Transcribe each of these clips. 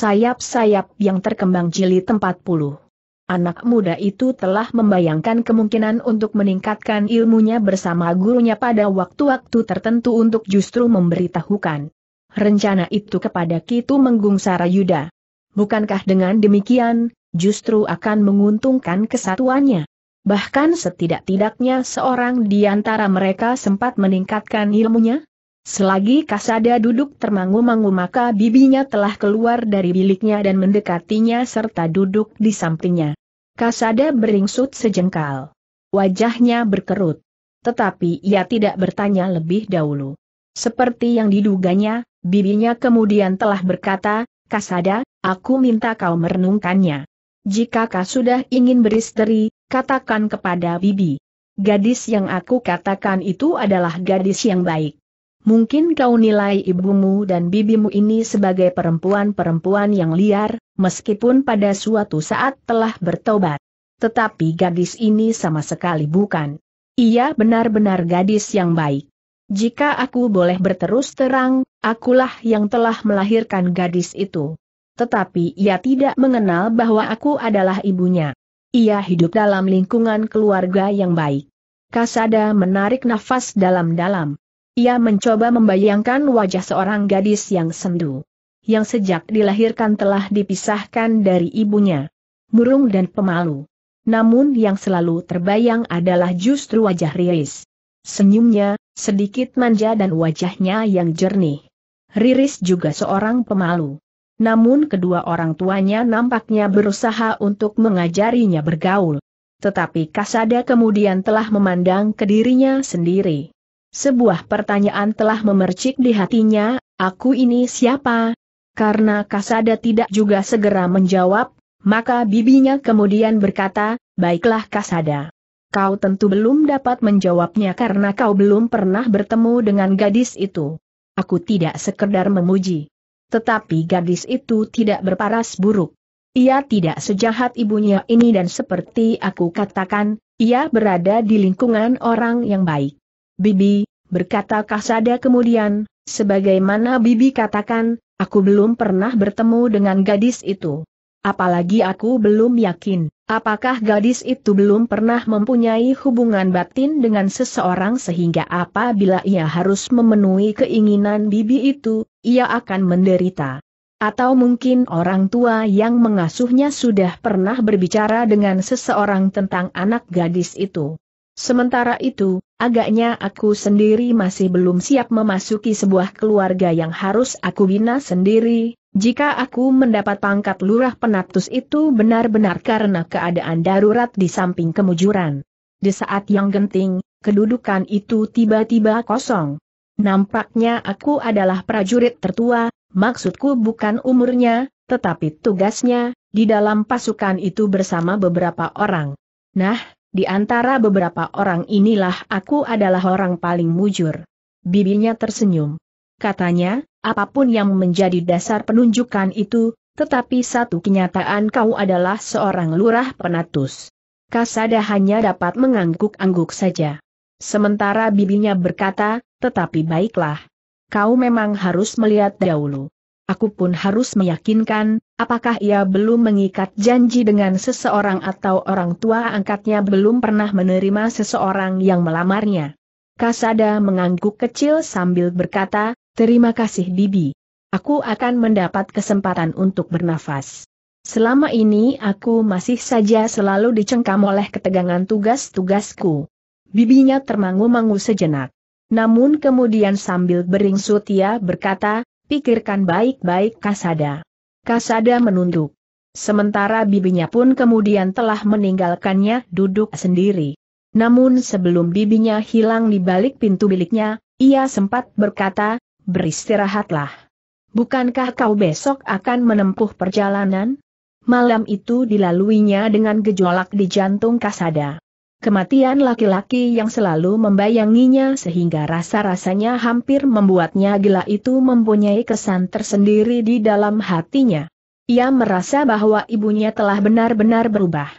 sayap-sayap yang terkembang jilid 40. Anak muda itu telah membayangkan kemungkinan untuk meningkatkan ilmunya bersama gurunya pada waktu-waktu tertentu untuk justru memberitahukan rencana itu kepada Kitu Menggung Sarayuda. Bukankah dengan demikian, justru akan menguntungkan kesatuannya? Bahkan setidak-tidaknya seorang di antara mereka sempat meningkatkan ilmunya? Selagi Kasada duduk termangu-mangu maka bibinya telah keluar dari biliknya dan mendekatinya serta duduk di sampingnya. Kasada beringsut sejengkal. Wajahnya berkerut. Tetapi ia tidak bertanya lebih dahulu. Seperti yang diduganya, bibinya kemudian telah berkata, Kasada, aku minta kau merenungkannya. Jika kau sudah ingin beristeri, katakan kepada bibi. Gadis yang aku katakan itu adalah gadis yang baik mungkin kau nilai ibumu dan bibimu ini sebagai perempuan-perempuan yang liar, meskipun pada suatu saat telah bertobat. Tetapi gadis ini sama sekali bukan. Ia benar-benar gadis yang baik. Jika aku boleh berterus terang, akulah yang telah melahirkan gadis itu. Tetapi ia tidak mengenal bahwa aku adalah ibunya. Ia hidup dalam lingkungan keluarga yang baik. Kasada menarik nafas dalam-dalam. Ia mencoba membayangkan wajah seorang gadis yang sendu. Yang sejak dilahirkan telah dipisahkan dari ibunya. Murung dan pemalu. Namun yang selalu terbayang adalah justru wajah Riris. Senyumnya, sedikit manja dan wajahnya yang jernih. Riris juga seorang pemalu. Namun kedua orang tuanya nampaknya berusaha untuk mengajarinya bergaul. Tetapi Kasada kemudian telah memandang ke dirinya sendiri. Sebuah pertanyaan telah memercik di hatinya, aku ini siapa? Karena Kasada tidak juga segera menjawab, maka bibinya kemudian berkata, baiklah Kasada. Kau tentu belum dapat menjawabnya karena kau belum pernah bertemu dengan gadis itu. Aku tidak sekedar memuji. Tetapi gadis itu tidak berparas buruk. Ia tidak sejahat ibunya ini dan seperti aku katakan, ia berada di lingkungan orang yang baik. Bibi, berkata Kasada kemudian, sebagaimana Bibi katakan, aku belum pernah bertemu dengan gadis itu. Apalagi aku belum yakin, apakah gadis itu belum pernah mempunyai hubungan batin dengan seseorang sehingga apabila ia harus memenuhi keinginan Bibi itu, ia akan menderita. Atau mungkin orang tua yang mengasuhnya sudah pernah berbicara dengan seseorang tentang anak gadis itu. Sementara itu, agaknya aku sendiri masih belum siap memasuki sebuah keluarga yang harus aku bina sendiri, jika aku mendapat pangkat lurah penatus itu benar-benar karena keadaan darurat di samping kemujuran. Di saat yang genting, kedudukan itu tiba-tiba kosong. Nampaknya aku adalah prajurit tertua, maksudku bukan umurnya, tetapi tugasnya, di dalam pasukan itu bersama beberapa orang. Nah, di antara beberapa orang inilah aku adalah orang paling mujur. Bibinya tersenyum. Katanya, apapun yang menjadi dasar penunjukan itu, tetapi satu kenyataan kau adalah seorang lurah penatus. Kasada hanya dapat mengangguk-angguk saja. Sementara bibinya berkata, tetapi baiklah. Kau memang harus melihat dahulu aku pun harus meyakinkan, apakah ia belum mengikat janji dengan seseorang atau orang tua angkatnya belum pernah menerima seseorang yang melamarnya. Kasada mengangguk kecil sambil berkata, terima kasih Bibi. Aku akan mendapat kesempatan untuk bernafas. Selama ini aku masih saja selalu dicengkam oleh ketegangan tugas-tugasku. Bibinya termangu-mangu sejenak. Namun kemudian sambil beringsut ia berkata, Pikirkan baik-baik Kasada. Kasada menunduk. Sementara bibinya pun kemudian telah meninggalkannya duduk sendiri. Namun sebelum bibinya hilang di balik pintu biliknya, ia sempat berkata, beristirahatlah. Bukankah kau besok akan menempuh perjalanan? Malam itu dilaluinya dengan gejolak di jantung Kasada. Kematian laki-laki yang selalu membayanginya sehingga rasa-rasanya hampir membuatnya gila itu mempunyai kesan tersendiri di dalam hatinya. Ia merasa bahwa ibunya telah benar-benar berubah.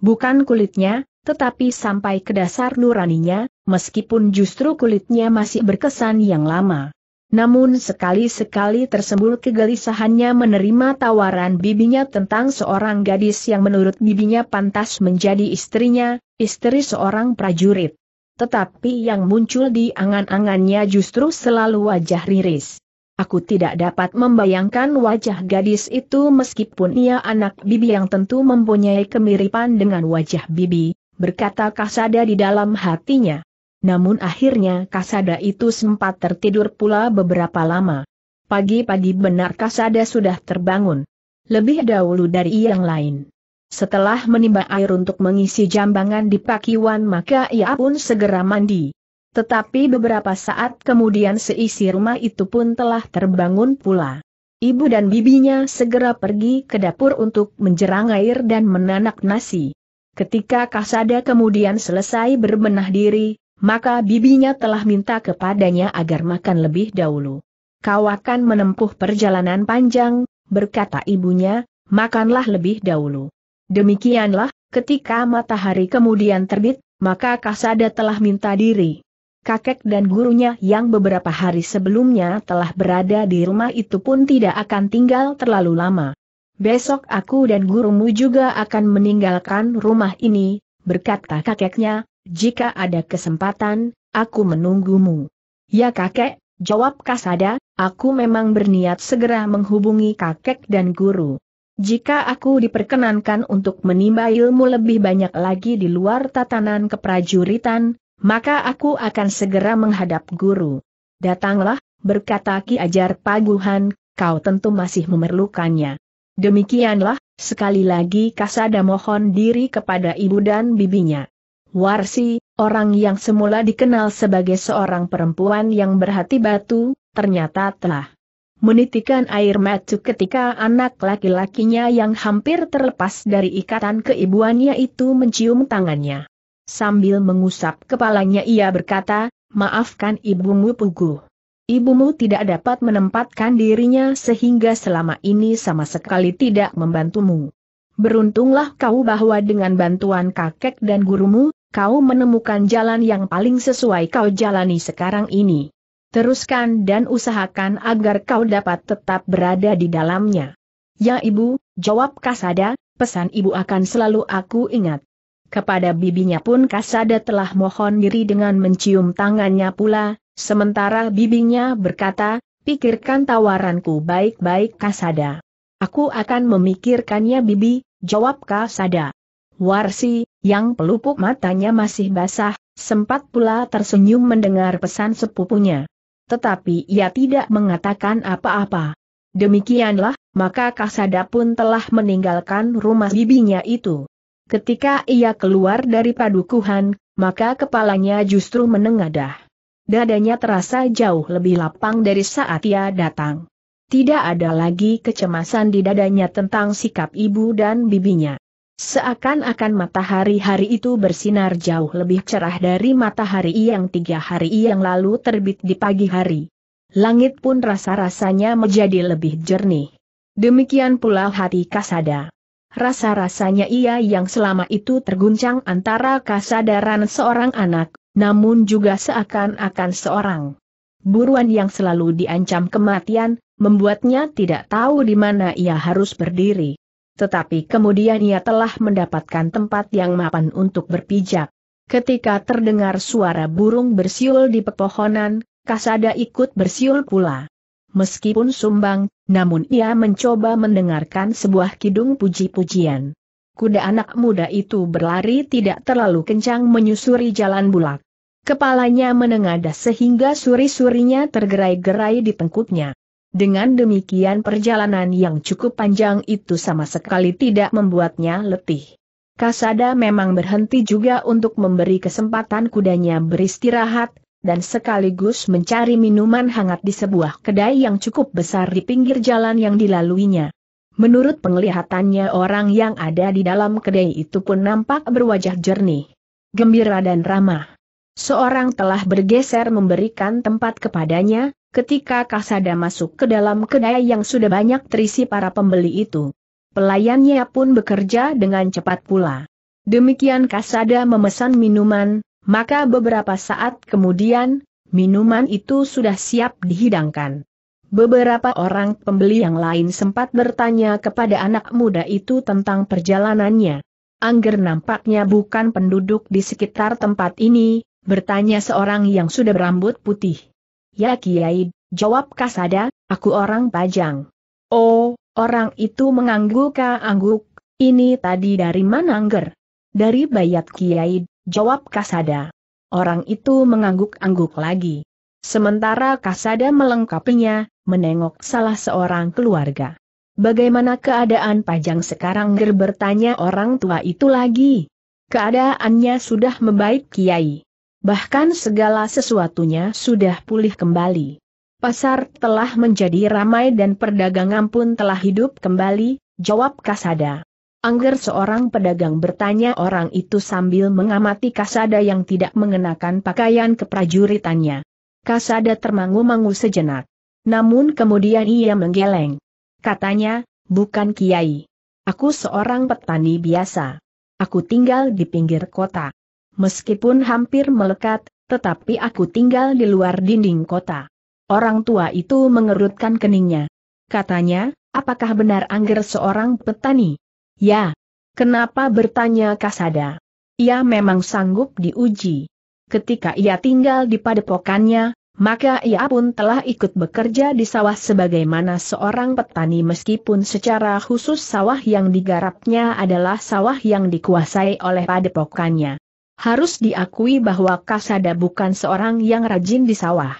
Bukan kulitnya, tetapi sampai ke dasar nuraninya, meskipun justru kulitnya masih berkesan yang lama. Namun sekali-sekali tersembul kegelisahannya menerima tawaran bibinya tentang seorang gadis yang menurut bibinya pantas menjadi istrinya, istri seorang prajurit. Tetapi yang muncul di angan-angannya justru selalu wajah riris. Aku tidak dapat membayangkan wajah gadis itu meskipun ia anak bibi yang tentu mempunyai kemiripan dengan wajah bibi, berkata Kasada di dalam hatinya. Namun akhirnya Kasada itu sempat tertidur pula beberapa lama. Pagi-pagi benar Kasada sudah terbangun. Lebih dahulu dari yang lain. Setelah menimba air untuk mengisi jambangan di pakiwan maka ia pun segera mandi. Tetapi beberapa saat kemudian seisi rumah itu pun telah terbangun pula. Ibu dan bibinya segera pergi ke dapur untuk menjerang air dan menanak nasi. Ketika Kasada kemudian selesai berbenah diri, maka bibinya telah minta kepadanya agar makan lebih dahulu. Kau akan menempuh perjalanan panjang, berkata ibunya, makanlah lebih dahulu. Demikianlah, ketika matahari kemudian terbit, maka Kasada telah minta diri. Kakek dan gurunya yang beberapa hari sebelumnya telah berada di rumah itu pun tidak akan tinggal terlalu lama. Besok aku dan gurumu juga akan meninggalkan rumah ini, berkata kakeknya, jika ada kesempatan, aku menunggumu. Ya kakek, jawab Kasada, aku memang berniat segera menghubungi kakek dan guru. Jika aku diperkenankan untuk menimba ilmu lebih banyak lagi di luar tatanan keprajuritan, maka aku akan segera menghadap guru. Datanglah, berkata Ki Ajar Paguhan, kau tentu masih memerlukannya. Demikianlah, sekali lagi Kasada mohon diri kepada ibu dan bibinya. Warsi, orang yang semula dikenal sebagai seorang perempuan yang berhati batu, ternyata telah menitikan air mata ketika anak laki-lakinya yang hampir terlepas dari ikatan keibuannya itu mencium tangannya. Sambil mengusap kepalanya ia berkata, maafkan ibumu Pugu. Ibumu tidak dapat menempatkan dirinya sehingga selama ini sama sekali tidak membantumu. Beruntunglah kau bahwa dengan bantuan kakek dan gurumu, kau menemukan jalan yang paling sesuai kau jalani sekarang ini. Teruskan dan usahakan agar kau dapat tetap berada di dalamnya. Ya ibu, jawab Kasada, pesan ibu akan selalu aku ingat. Kepada bibinya pun Kasada telah mohon diri dengan mencium tangannya pula, sementara bibinya berkata, pikirkan tawaranku baik-baik Kasada. Aku akan memikirkannya bibi, jawab Kasada. Warsi, yang pelupuk matanya masih basah, sempat pula tersenyum mendengar pesan sepupunya. Tetapi ia tidak mengatakan apa-apa. Demikianlah, maka Kasada pun telah meninggalkan rumah bibinya itu. Ketika ia keluar dari padukuhan, maka kepalanya justru menengadah. Dadanya terasa jauh lebih lapang dari saat ia datang. Tidak ada lagi kecemasan di dadanya tentang sikap ibu dan bibinya. Seakan-akan matahari hari itu bersinar jauh lebih cerah dari matahari yang tiga hari yang lalu terbit di pagi hari. Langit pun rasa-rasanya menjadi lebih jernih. Demikian pula hati Kasada. Rasa-rasanya ia yang selama itu terguncang antara kesadaran seorang anak, namun juga seakan-akan seorang buruan yang selalu diancam kematian, membuatnya tidak tahu di mana ia harus berdiri tetapi kemudian ia telah mendapatkan tempat yang mapan untuk berpijak. Ketika terdengar suara burung bersiul di pepohonan, Kasada ikut bersiul pula. Meskipun sumbang, namun ia mencoba mendengarkan sebuah kidung puji-pujian. Kuda anak muda itu berlari tidak terlalu kencang menyusuri jalan bulak. Kepalanya menengadah sehingga suri-surinya tergerai-gerai di tengkuknya. Dengan demikian perjalanan yang cukup panjang itu sama sekali tidak membuatnya letih. Kasada memang berhenti juga untuk memberi kesempatan kudanya beristirahat, dan sekaligus mencari minuman hangat di sebuah kedai yang cukup besar di pinggir jalan yang dilaluinya. Menurut penglihatannya orang yang ada di dalam kedai itu pun nampak berwajah jernih, gembira dan ramah. Seorang telah bergeser memberikan tempat kepadanya, ketika Kasada masuk ke dalam kedai yang sudah banyak terisi para pembeli itu. Pelayannya pun bekerja dengan cepat pula. Demikian Kasada memesan minuman, maka beberapa saat kemudian, minuman itu sudah siap dihidangkan. Beberapa orang pembeli yang lain sempat bertanya kepada anak muda itu tentang perjalanannya. Angger nampaknya bukan penduduk di sekitar tempat ini, bertanya seorang yang sudah berambut putih. Ya Kiai, jawab Kasada, aku orang Pajang. Oh, orang itu mengangguk-angguk, ini tadi dari mana? Manangger. Dari Bayat Kiai, jawab Kasada. Orang itu mengangguk-angguk lagi. Sementara Kasada melengkapinya, menengok salah seorang keluarga. Bagaimana keadaan Pajang sekarang Ger bertanya orang tua itu lagi? Keadaannya sudah membaik Kiai bahkan segala sesuatunya sudah pulih kembali. Pasar telah menjadi ramai dan perdagangan pun telah hidup kembali, jawab Kasada. Angger seorang pedagang bertanya orang itu sambil mengamati Kasada yang tidak mengenakan pakaian keprajuritannya. Kasada termangu-mangu sejenak. Namun kemudian ia menggeleng. Katanya, bukan kiai. Aku seorang petani biasa. Aku tinggal di pinggir kota meskipun hampir melekat, tetapi aku tinggal di luar dinding kota. Orang tua itu mengerutkan keningnya. Katanya, apakah benar Angger seorang petani? Ya. Kenapa bertanya Kasada? Ia memang sanggup diuji. Ketika ia tinggal di padepokannya, maka ia pun telah ikut bekerja di sawah sebagaimana seorang petani meskipun secara khusus sawah yang digarapnya adalah sawah yang dikuasai oleh padepokannya. Harus diakui bahwa Kasada bukan seorang yang rajin di sawah.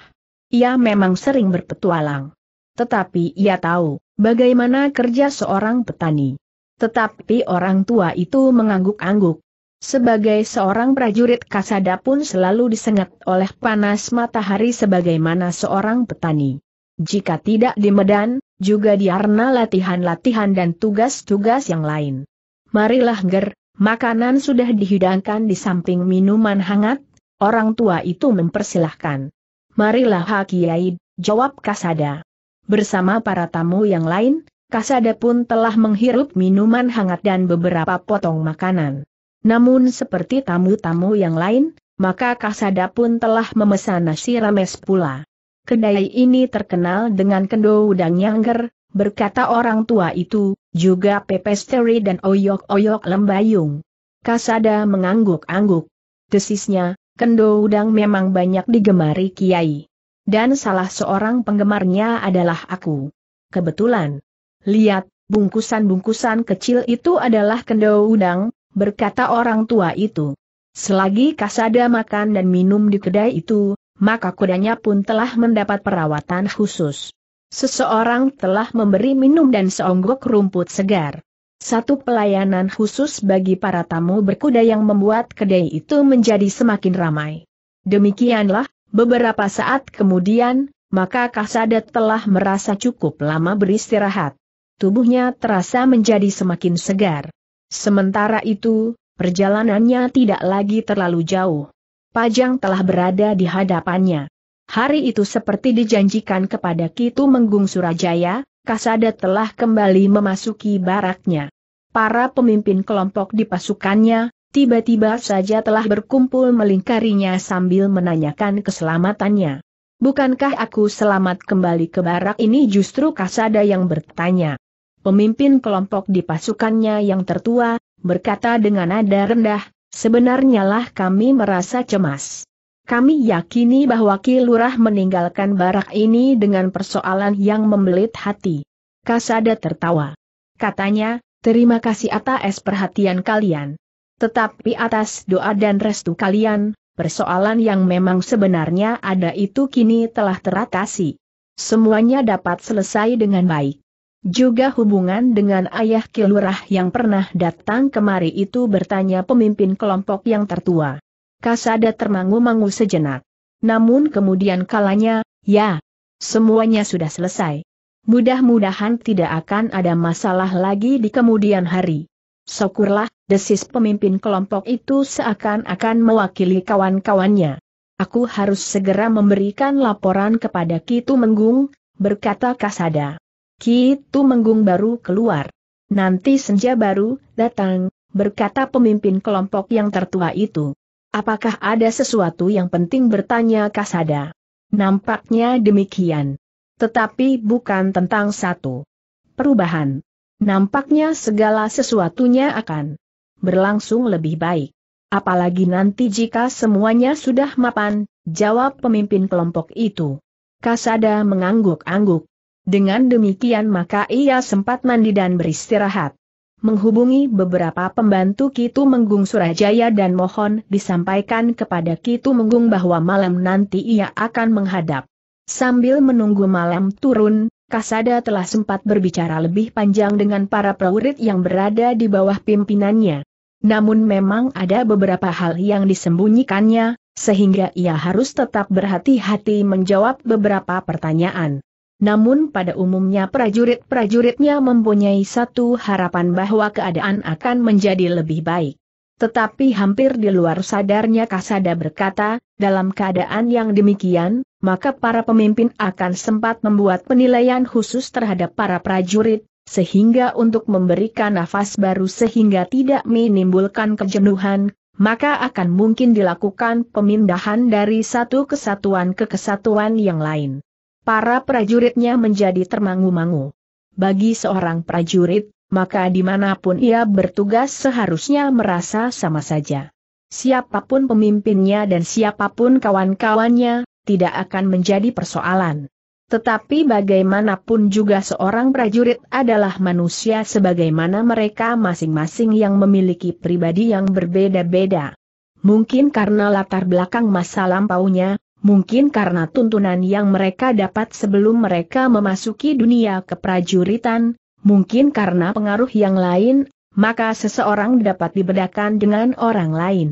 Ia memang sering berpetualang. Tetapi ia tahu bagaimana kerja seorang petani. Tetapi orang tua itu mengangguk-angguk. Sebagai seorang prajurit Kasada pun selalu disengat oleh panas matahari sebagaimana seorang petani. Jika tidak di Medan, juga diarna latihan-latihan dan tugas-tugas yang lain. Marilah ger, Makanan sudah dihidangkan di samping minuman hangat, orang tua itu mempersilahkan. Marilah Hakiai, jawab Kasada. Bersama para tamu yang lain, Kasada pun telah menghirup minuman hangat dan beberapa potong makanan. Namun seperti tamu-tamu yang lain, maka Kasada pun telah memesan nasi rames pula. Kedai ini terkenal dengan kendo udang nyangger, berkata orang tua itu, juga Pepesteri dan oyok-oyok lembayung. Kasada mengangguk-angguk. Desisnya, kendo udang memang banyak digemari Kiai. Dan salah seorang penggemarnya adalah aku. Kebetulan. Lihat, bungkusan-bungkusan kecil itu adalah kendo udang, berkata orang tua itu. Selagi Kasada makan dan minum di kedai itu, maka kudanya pun telah mendapat perawatan khusus. Seseorang telah memberi minum dan seonggok rumput segar. Satu pelayanan khusus bagi para tamu berkuda yang membuat kedai itu menjadi semakin ramai. Demikianlah, beberapa saat kemudian, maka Kasadat telah merasa cukup lama beristirahat. Tubuhnya terasa menjadi semakin segar. Sementara itu, perjalanannya tidak lagi terlalu jauh. Pajang telah berada di hadapannya. Hari itu seperti dijanjikan kepada Kitu Menggung Surajaya, Kasada telah kembali memasuki baraknya. Para pemimpin kelompok di pasukannya, tiba-tiba saja telah berkumpul melingkarinya sambil menanyakan keselamatannya. Bukankah aku selamat kembali ke barak ini justru Kasada yang bertanya. Pemimpin kelompok di pasukannya yang tertua, berkata dengan nada rendah, sebenarnya lah kami merasa cemas. Kami yakini bahwa Ki Lurah meninggalkan barak ini dengan persoalan yang membelit hati. Kasada tertawa. Katanya, terima kasih atas perhatian kalian. Tetapi atas doa dan restu kalian, persoalan yang memang sebenarnya ada itu kini telah teratasi. Semuanya dapat selesai dengan baik. Juga hubungan dengan ayah Kilurah yang pernah datang kemari itu bertanya pemimpin kelompok yang tertua. Kasada termangu-mangu sejenak. Namun kemudian kalanya, ya, semuanya sudah selesai. Mudah-mudahan tidak akan ada masalah lagi di kemudian hari. Syukurlah, desis pemimpin kelompok itu seakan-akan mewakili kawan-kawannya. Aku harus segera memberikan laporan kepada Kitu Menggung, berkata Kasada. Kitu Menggung baru keluar. Nanti senja baru datang, berkata pemimpin kelompok yang tertua itu. Apakah ada sesuatu yang penting bertanya Kasada? Nampaknya demikian. Tetapi bukan tentang satu perubahan. Nampaknya segala sesuatunya akan berlangsung lebih baik. Apalagi nanti jika semuanya sudah mapan, jawab pemimpin kelompok itu. Kasada mengangguk-angguk. Dengan demikian maka ia sempat mandi dan beristirahat menghubungi beberapa pembantu Kitu Menggung Surajaya dan mohon disampaikan kepada Kitu Menggung bahwa malam nanti ia akan menghadap. Sambil menunggu malam turun, Kasada telah sempat berbicara lebih panjang dengan para prajurit yang berada di bawah pimpinannya. Namun memang ada beberapa hal yang disembunyikannya, sehingga ia harus tetap berhati-hati menjawab beberapa pertanyaan. Namun pada umumnya prajurit-prajuritnya mempunyai satu harapan bahwa keadaan akan menjadi lebih baik. Tetapi hampir di luar sadarnya Kasada berkata, dalam keadaan yang demikian, maka para pemimpin akan sempat membuat penilaian khusus terhadap para prajurit, sehingga untuk memberikan nafas baru sehingga tidak menimbulkan kejenuhan, maka akan mungkin dilakukan pemindahan dari satu kesatuan ke kesatuan yang lain para prajuritnya menjadi termangu-mangu. Bagi seorang prajurit, maka dimanapun ia bertugas seharusnya merasa sama saja. Siapapun pemimpinnya dan siapapun kawan-kawannya, tidak akan menjadi persoalan. Tetapi bagaimanapun juga seorang prajurit adalah manusia sebagaimana mereka masing-masing yang memiliki pribadi yang berbeda-beda. Mungkin karena latar belakang masa lampaunya, Mungkin karena tuntunan yang mereka dapat sebelum mereka memasuki dunia keprajuritan, mungkin karena pengaruh yang lain, maka seseorang dapat dibedakan dengan orang lain.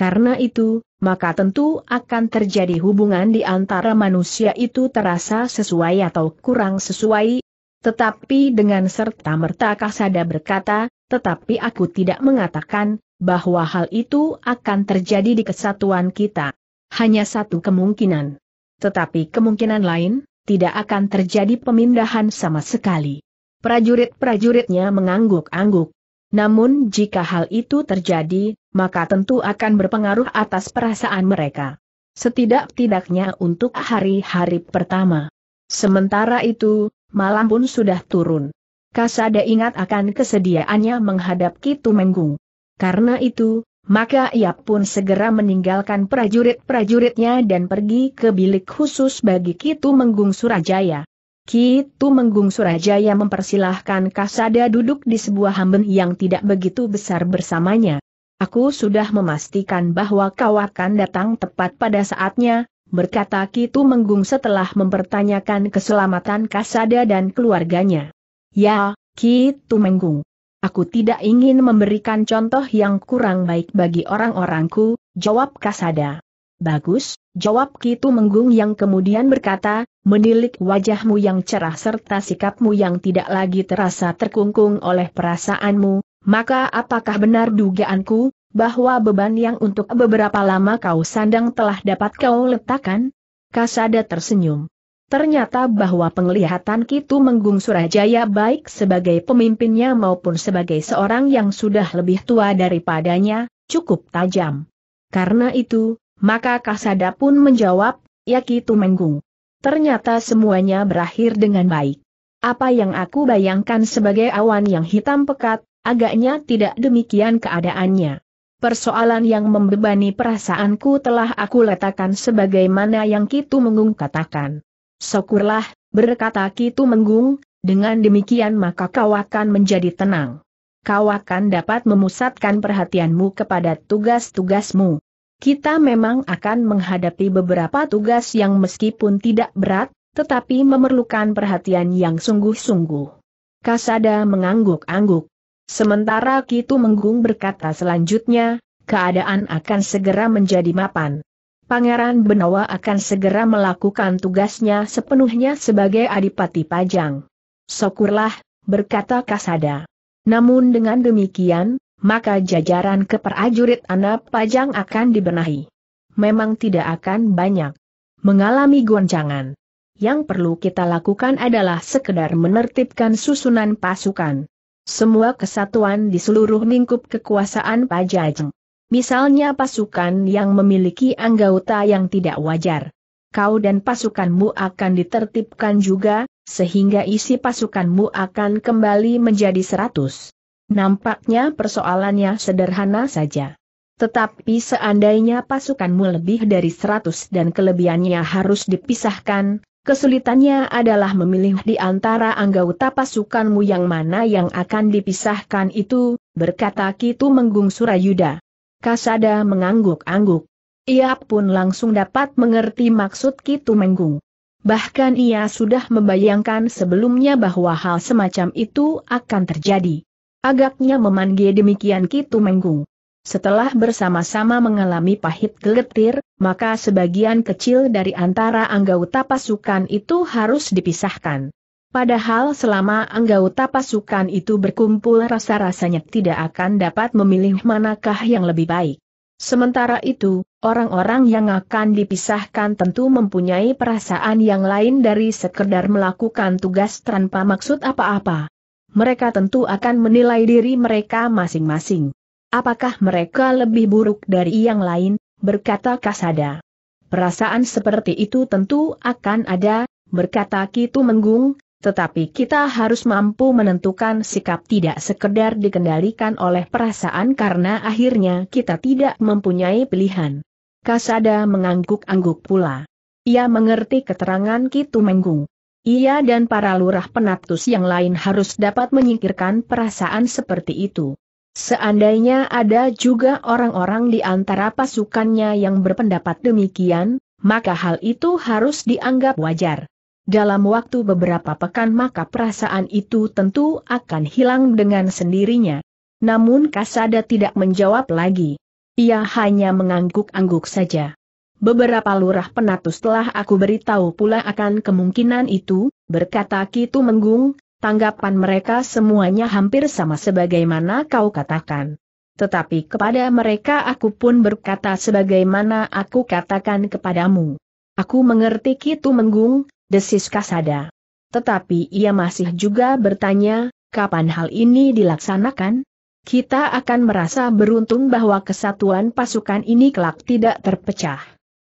Karena itu, maka tentu akan terjadi hubungan di antara manusia itu terasa sesuai atau kurang sesuai. Tetapi dengan serta-merta Kasada berkata, tetapi aku tidak mengatakan bahwa hal itu akan terjadi di kesatuan kita. Hanya satu kemungkinan. Tetapi kemungkinan lain, tidak akan terjadi pemindahan sama sekali. Prajurit-prajuritnya mengangguk-angguk. Namun jika hal itu terjadi, maka tentu akan berpengaruh atas perasaan mereka. Setidak-tidaknya untuk hari-hari pertama. Sementara itu, malam pun sudah turun. Kasada ingat akan kesediaannya menghadap Kitu Menggung. Karena itu, maka ia pun segera meninggalkan prajurit-prajuritnya dan pergi ke bilik khusus bagi Kitu Menggung Surajaya. Kitu Menggung Surajaya mempersilahkan Kasada duduk di sebuah hamben yang tidak begitu besar bersamanya. Aku sudah memastikan bahwa kau akan datang tepat pada saatnya, berkata Kitu Menggung setelah mempertanyakan keselamatan Kasada dan keluarganya. Ya, Kitu Menggung. Aku tidak ingin memberikan contoh yang kurang baik bagi orang-orangku, jawab Kasada. Bagus, jawab Kitu Menggung yang kemudian berkata, menilik wajahmu yang cerah serta sikapmu yang tidak lagi terasa terkungkung oleh perasaanmu, maka apakah benar dugaanku, bahwa beban yang untuk beberapa lama kau sandang telah dapat kau letakkan? Kasada tersenyum. Ternyata bahwa penglihatan Kitu Menggung Surajaya baik sebagai pemimpinnya maupun sebagai seorang yang sudah lebih tua daripadanya, cukup tajam. Karena itu, maka Kasada pun menjawab, ya Kitu Menggung. Ternyata semuanya berakhir dengan baik. Apa yang aku bayangkan sebagai awan yang hitam pekat, agaknya tidak demikian keadaannya. Persoalan yang membebani perasaanku telah aku letakkan sebagaimana yang Kitu Menggung katakan. Syukurlah, berkata Kitu Menggung, dengan demikian maka kau akan menjadi tenang. Kau akan dapat memusatkan perhatianmu kepada tugas-tugasmu. Kita memang akan menghadapi beberapa tugas yang meskipun tidak berat, tetapi memerlukan perhatian yang sungguh-sungguh. Kasada mengangguk-angguk. Sementara Kitu Menggung berkata selanjutnya, keadaan akan segera menjadi mapan. Pangeran Benawa akan segera melakukan tugasnya sepenuhnya sebagai Adipati Pajang. Syukurlah, berkata Kasada. Namun dengan demikian, maka jajaran keperajurit anak Pajang akan dibenahi. Memang tidak akan banyak mengalami goncangan. Yang perlu kita lakukan adalah sekedar menertibkan susunan pasukan. Semua kesatuan di seluruh lingkup kekuasaan pajang. Misalnya pasukan yang memiliki anggota yang tidak wajar. Kau dan pasukanmu akan ditertibkan juga, sehingga isi pasukanmu akan kembali menjadi seratus. Nampaknya persoalannya sederhana saja. Tetapi seandainya pasukanmu lebih dari seratus dan kelebihannya harus dipisahkan, kesulitannya adalah memilih di antara anggota pasukanmu yang mana yang akan dipisahkan itu, berkata Kitu Menggung Surayuda. Kasada mengangguk-angguk. Ia pun langsung dapat mengerti maksud Kitu Menggung. Bahkan ia sudah membayangkan sebelumnya bahwa hal semacam itu akan terjadi. Agaknya memanggil demikian Kitu Menggung. Setelah bersama-sama mengalami pahit geletir, maka sebagian kecil dari antara anggota pasukan itu harus dipisahkan. Padahal selama anggota pasukan itu berkumpul rasa-rasanya tidak akan dapat memilih manakah yang lebih baik. Sementara itu, orang-orang yang akan dipisahkan tentu mempunyai perasaan yang lain dari sekedar melakukan tugas tanpa maksud apa-apa. Mereka tentu akan menilai diri mereka masing-masing. Apakah mereka lebih buruk dari yang lain, berkata Kasada. Perasaan seperti itu tentu akan ada, berkata Kitu Menggung, tetapi kita harus mampu menentukan sikap tidak sekedar dikendalikan oleh perasaan karena akhirnya kita tidak mempunyai pilihan. Kasada mengangguk-angguk pula. Ia mengerti keterangan Kitu Menggung. Ia dan para lurah penatus yang lain harus dapat menyingkirkan perasaan seperti itu. Seandainya ada juga orang-orang di antara pasukannya yang berpendapat demikian, maka hal itu harus dianggap wajar dalam waktu beberapa pekan maka perasaan itu tentu akan hilang dengan sendirinya. Namun Kasada tidak menjawab lagi. Ia hanya mengangguk-angguk saja. Beberapa lurah penatus telah aku beritahu pula akan kemungkinan itu, berkata Kitu Menggung, tanggapan mereka semuanya hampir sama sebagaimana kau katakan. Tetapi kepada mereka aku pun berkata sebagaimana aku katakan kepadamu. Aku mengerti Kitu Menggung, desis Kasada. Tetapi ia masih juga bertanya, kapan hal ini dilaksanakan? Kita akan merasa beruntung bahwa kesatuan pasukan ini kelak tidak terpecah.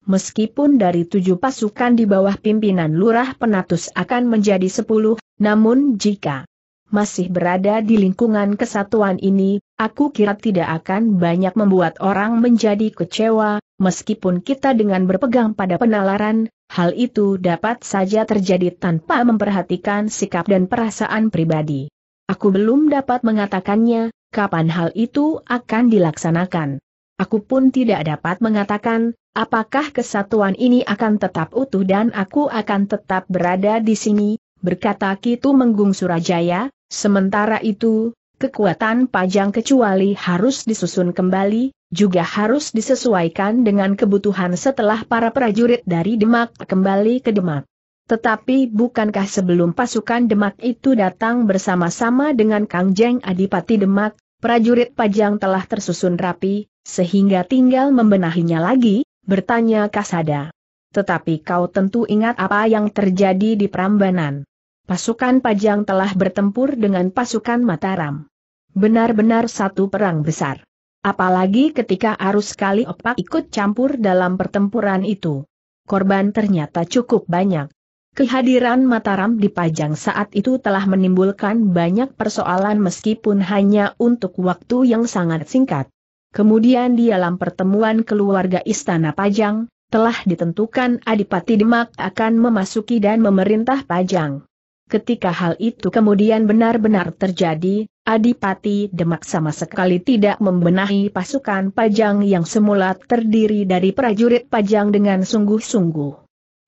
Meskipun dari tujuh pasukan di bawah pimpinan Lurah Penatus akan menjadi sepuluh, namun jika masih berada di lingkungan kesatuan ini, aku kira tidak akan banyak membuat orang menjadi kecewa, meskipun kita dengan berpegang pada penalaran, hal itu dapat saja terjadi tanpa memperhatikan sikap dan perasaan pribadi. Aku belum dapat mengatakannya, kapan hal itu akan dilaksanakan. Aku pun tidak dapat mengatakan, apakah kesatuan ini akan tetap utuh dan aku akan tetap berada di sini, berkata Kitu Menggung Surajaya, sementara itu, Kekuatan pajang kecuali harus disusun kembali, juga harus disesuaikan dengan kebutuhan setelah para prajurit dari Demak kembali ke Demak. Tetapi bukankah sebelum pasukan Demak itu datang bersama-sama dengan Kang Jeng Adipati Demak, prajurit pajang telah tersusun rapi, sehingga tinggal membenahinya lagi, bertanya Kasada. Tetapi kau tentu ingat apa yang terjadi di Prambanan. Pasukan Pajang telah bertempur dengan pasukan Mataram. Benar-benar satu perang besar. Apalagi ketika arus kali opak ikut campur dalam pertempuran itu. Korban ternyata cukup banyak. Kehadiran Mataram di Pajang saat itu telah menimbulkan banyak persoalan meskipun hanya untuk waktu yang sangat singkat. Kemudian di dalam pertemuan keluarga Istana Pajang, telah ditentukan Adipati Demak akan memasuki dan memerintah Pajang. Ketika hal itu kemudian benar-benar terjadi, Adipati Demak sama sekali tidak membenahi pasukan pajang yang semula terdiri dari prajurit pajang dengan sungguh-sungguh.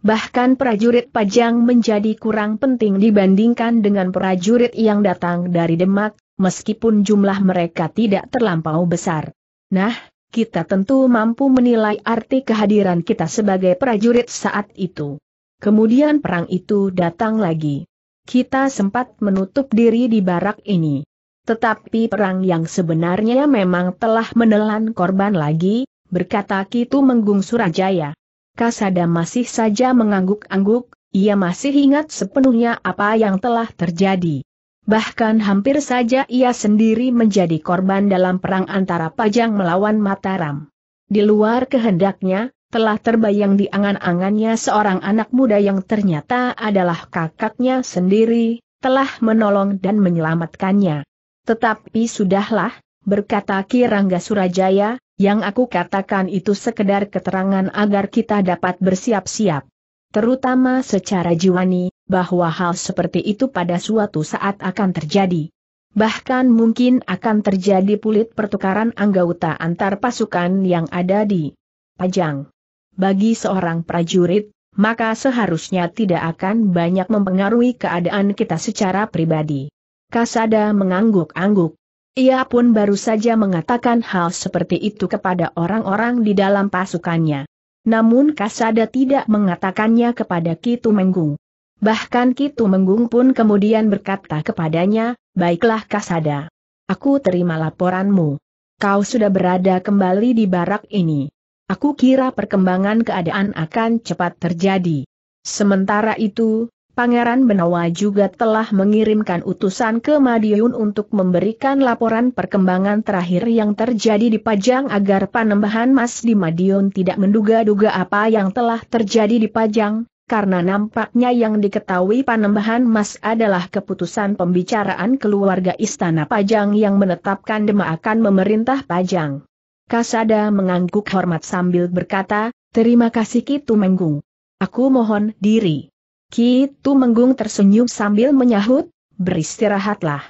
Bahkan prajurit pajang menjadi kurang penting dibandingkan dengan prajurit yang datang dari Demak, meskipun jumlah mereka tidak terlampau besar. Nah, kita tentu mampu menilai arti kehadiran kita sebagai prajurit saat itu. Kemudian perang itu datang lagi kita sempat menutup diri di barak ini. Tetapi perang yang sebenarnya memang telah menelan korban lagi, berkata Kitu Menggung Surajaya. Kasada masih saja mengangguk-angguk, ia masih ingat sepenuhnya apa yang telah terjadi. Bahkan hampir saja ia sendiri menjadi korban dalam perang antara Pajang melawan Mataram. Di luar kehendaknya, telah terbayang di angan-angannya seorang anak muda yang ternyata adalah kakaknya sendiri, telah menolong dan menyelamatkannya. Tetapi sudahlah, berkata Ki Rangga Surajaya, yang aku katakan itu sekedar keterangan agar kita dapat bersiap-siap. Terutama secara jiwani, bahwa hal seperti itu pada suatu saat akan terjadi. Bahkan mungkin akan terjadi pulit pertukaran anggota antar pasukan yang ada di Pajang bagi seorang prajurit, maka seharusnya tidak akan banyak mempengaruhi keadaan kita secara pribadi. Kasada mengangguk-angguk. Ia pun baru saja mengatakan hal seperti itu kepada orang-orang di dalam pasukannya. Namun Kasada tidak mengatakannya kepada Kitu Menggung. Bahkan Kitu Menggung pun kemudian berkata kepadanya, Baiklah Kasada. Aku terima laporanmu. Kau sudah berada kembali di barak ini. Aku kira perkembangan keadaan akan cepat terjadi. Sementara itu, Pangeran Benawa juga telah mengirimkan utusan ke Madiun untuk memberikan laporan perkembangan terakhir yang terjadi di Pajang agar panembahan Mas di Madiun tidak menduga-duga apa yang telah terjadi di Pajang, karena nampaknya yang diketahui panembahan Mas adalah keputusan pembicaraan keluarga Istana Pajang yang menetapkan Dema akan memerintah Pajang. Kasada mengangguk hormat sambil berkata, terima kasih Kitu Menggung. Aku mohon diri. Kitu Menggung tersenyum sambil menyahut, beristirahatlah.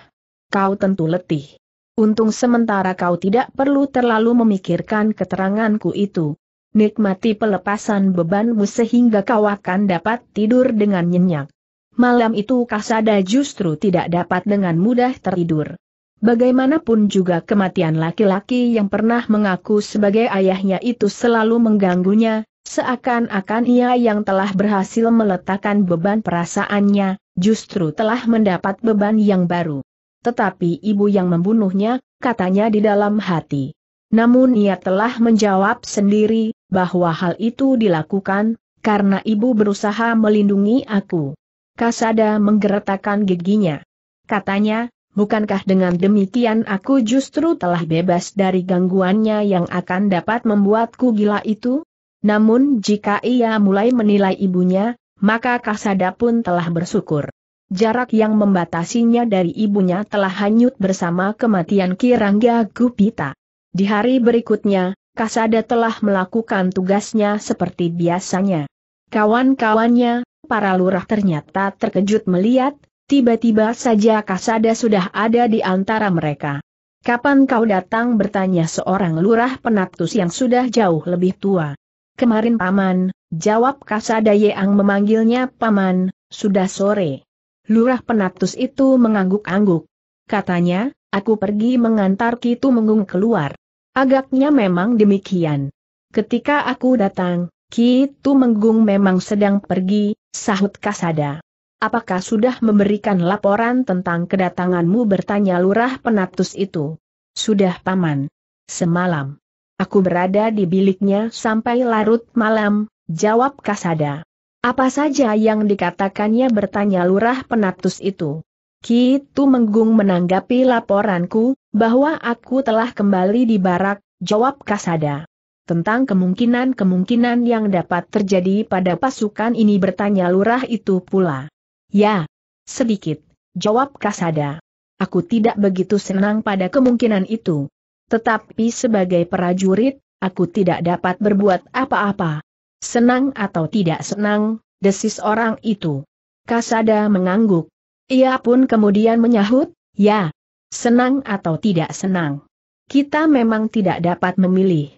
Kau tentu letih. Untung sementara kau tidak perlu terlalu memikirkan keteranganku itu. Nikmati pelepasan bebanmu sehingga kau akan dapat tidur dengan nyenyak. Malam itu Kasada justru tidak dapat dengan mudah tertidur. Bagaimanapun juga kematian laki-laki yang pernah mengaku sebagai ayahnya itu selalu mengganggunya, seakan-akan ia yang telah berhasil meletakkan beban perasaannya, justru telah mendapat beban yang baru. Tetapi ibu yang membunuhnya, katanya di dalam hati. Namun ia telah menjawab sendiri, bahwa hal itu dilakukan, karena ibu berusaha melindungi aku. Kasada menggeretakkan giginya. Katanya, Bukankah dengan demikian aku justru telah bebas dari gangguannya yang akan dapat membuatku gila itu? Namun jika ia mulai menilai ibunya, maka Kasada pun telah bersyukur. Jarak yang membatasinya dari ibunya telah hanyut bersama kematian Kirangga Gupita. Di hari berikutnya, Kasada telah melakukan tugasnya seperti biasanya. Kawan-kawannya, para lurah ternyata terkejut melihat Tiba-tiba saja Kasada sudah ada di antara mereka. Kapan kau datang bertanya seorang lurah Penatus yang sudah jauh lebih tua. Kemarin paman, jawab Kasada Yeang memanggilnya paman, sudah sore. Lurah Penatus itu mengangguk-angguk. Katanya, aku pergi mengantar Kitu Menggung keluar. Agaknya memang demikian. Ketika aku datang, Kitu Menggung memang sedang pergi, sahut Kasada. Apakah sudah memberikan laporan tentang kedatanganmu bertanya lurah penatus itu? Sudah paman. Semalam. Aku berada di biliknya sampai larut malam, jawab Kasada. Apa saja yang dikatakannya bertanya lurah penatus itu? Kitu Menggung menanggapi laporanku, bahwa aku telah kembali di barak, jawab Kasada. Tentang kemungkinan-kemungkinan yang dapat terjadi pada pasukan ini bertanya lurah itu pula. Ya, sedikit, jawab Kasada. Aku tidak begitu senang pada kemungkinan itu. Tetapi sebagai prajurit, aku tidak dapat berbuat apa-apa. Senang atau tidak senang, desis orang itu. Kasada mengangguk. Ia pun kemudian menyahut, ya, senang atau tidak senang. Kita memang tidak dapat memilih.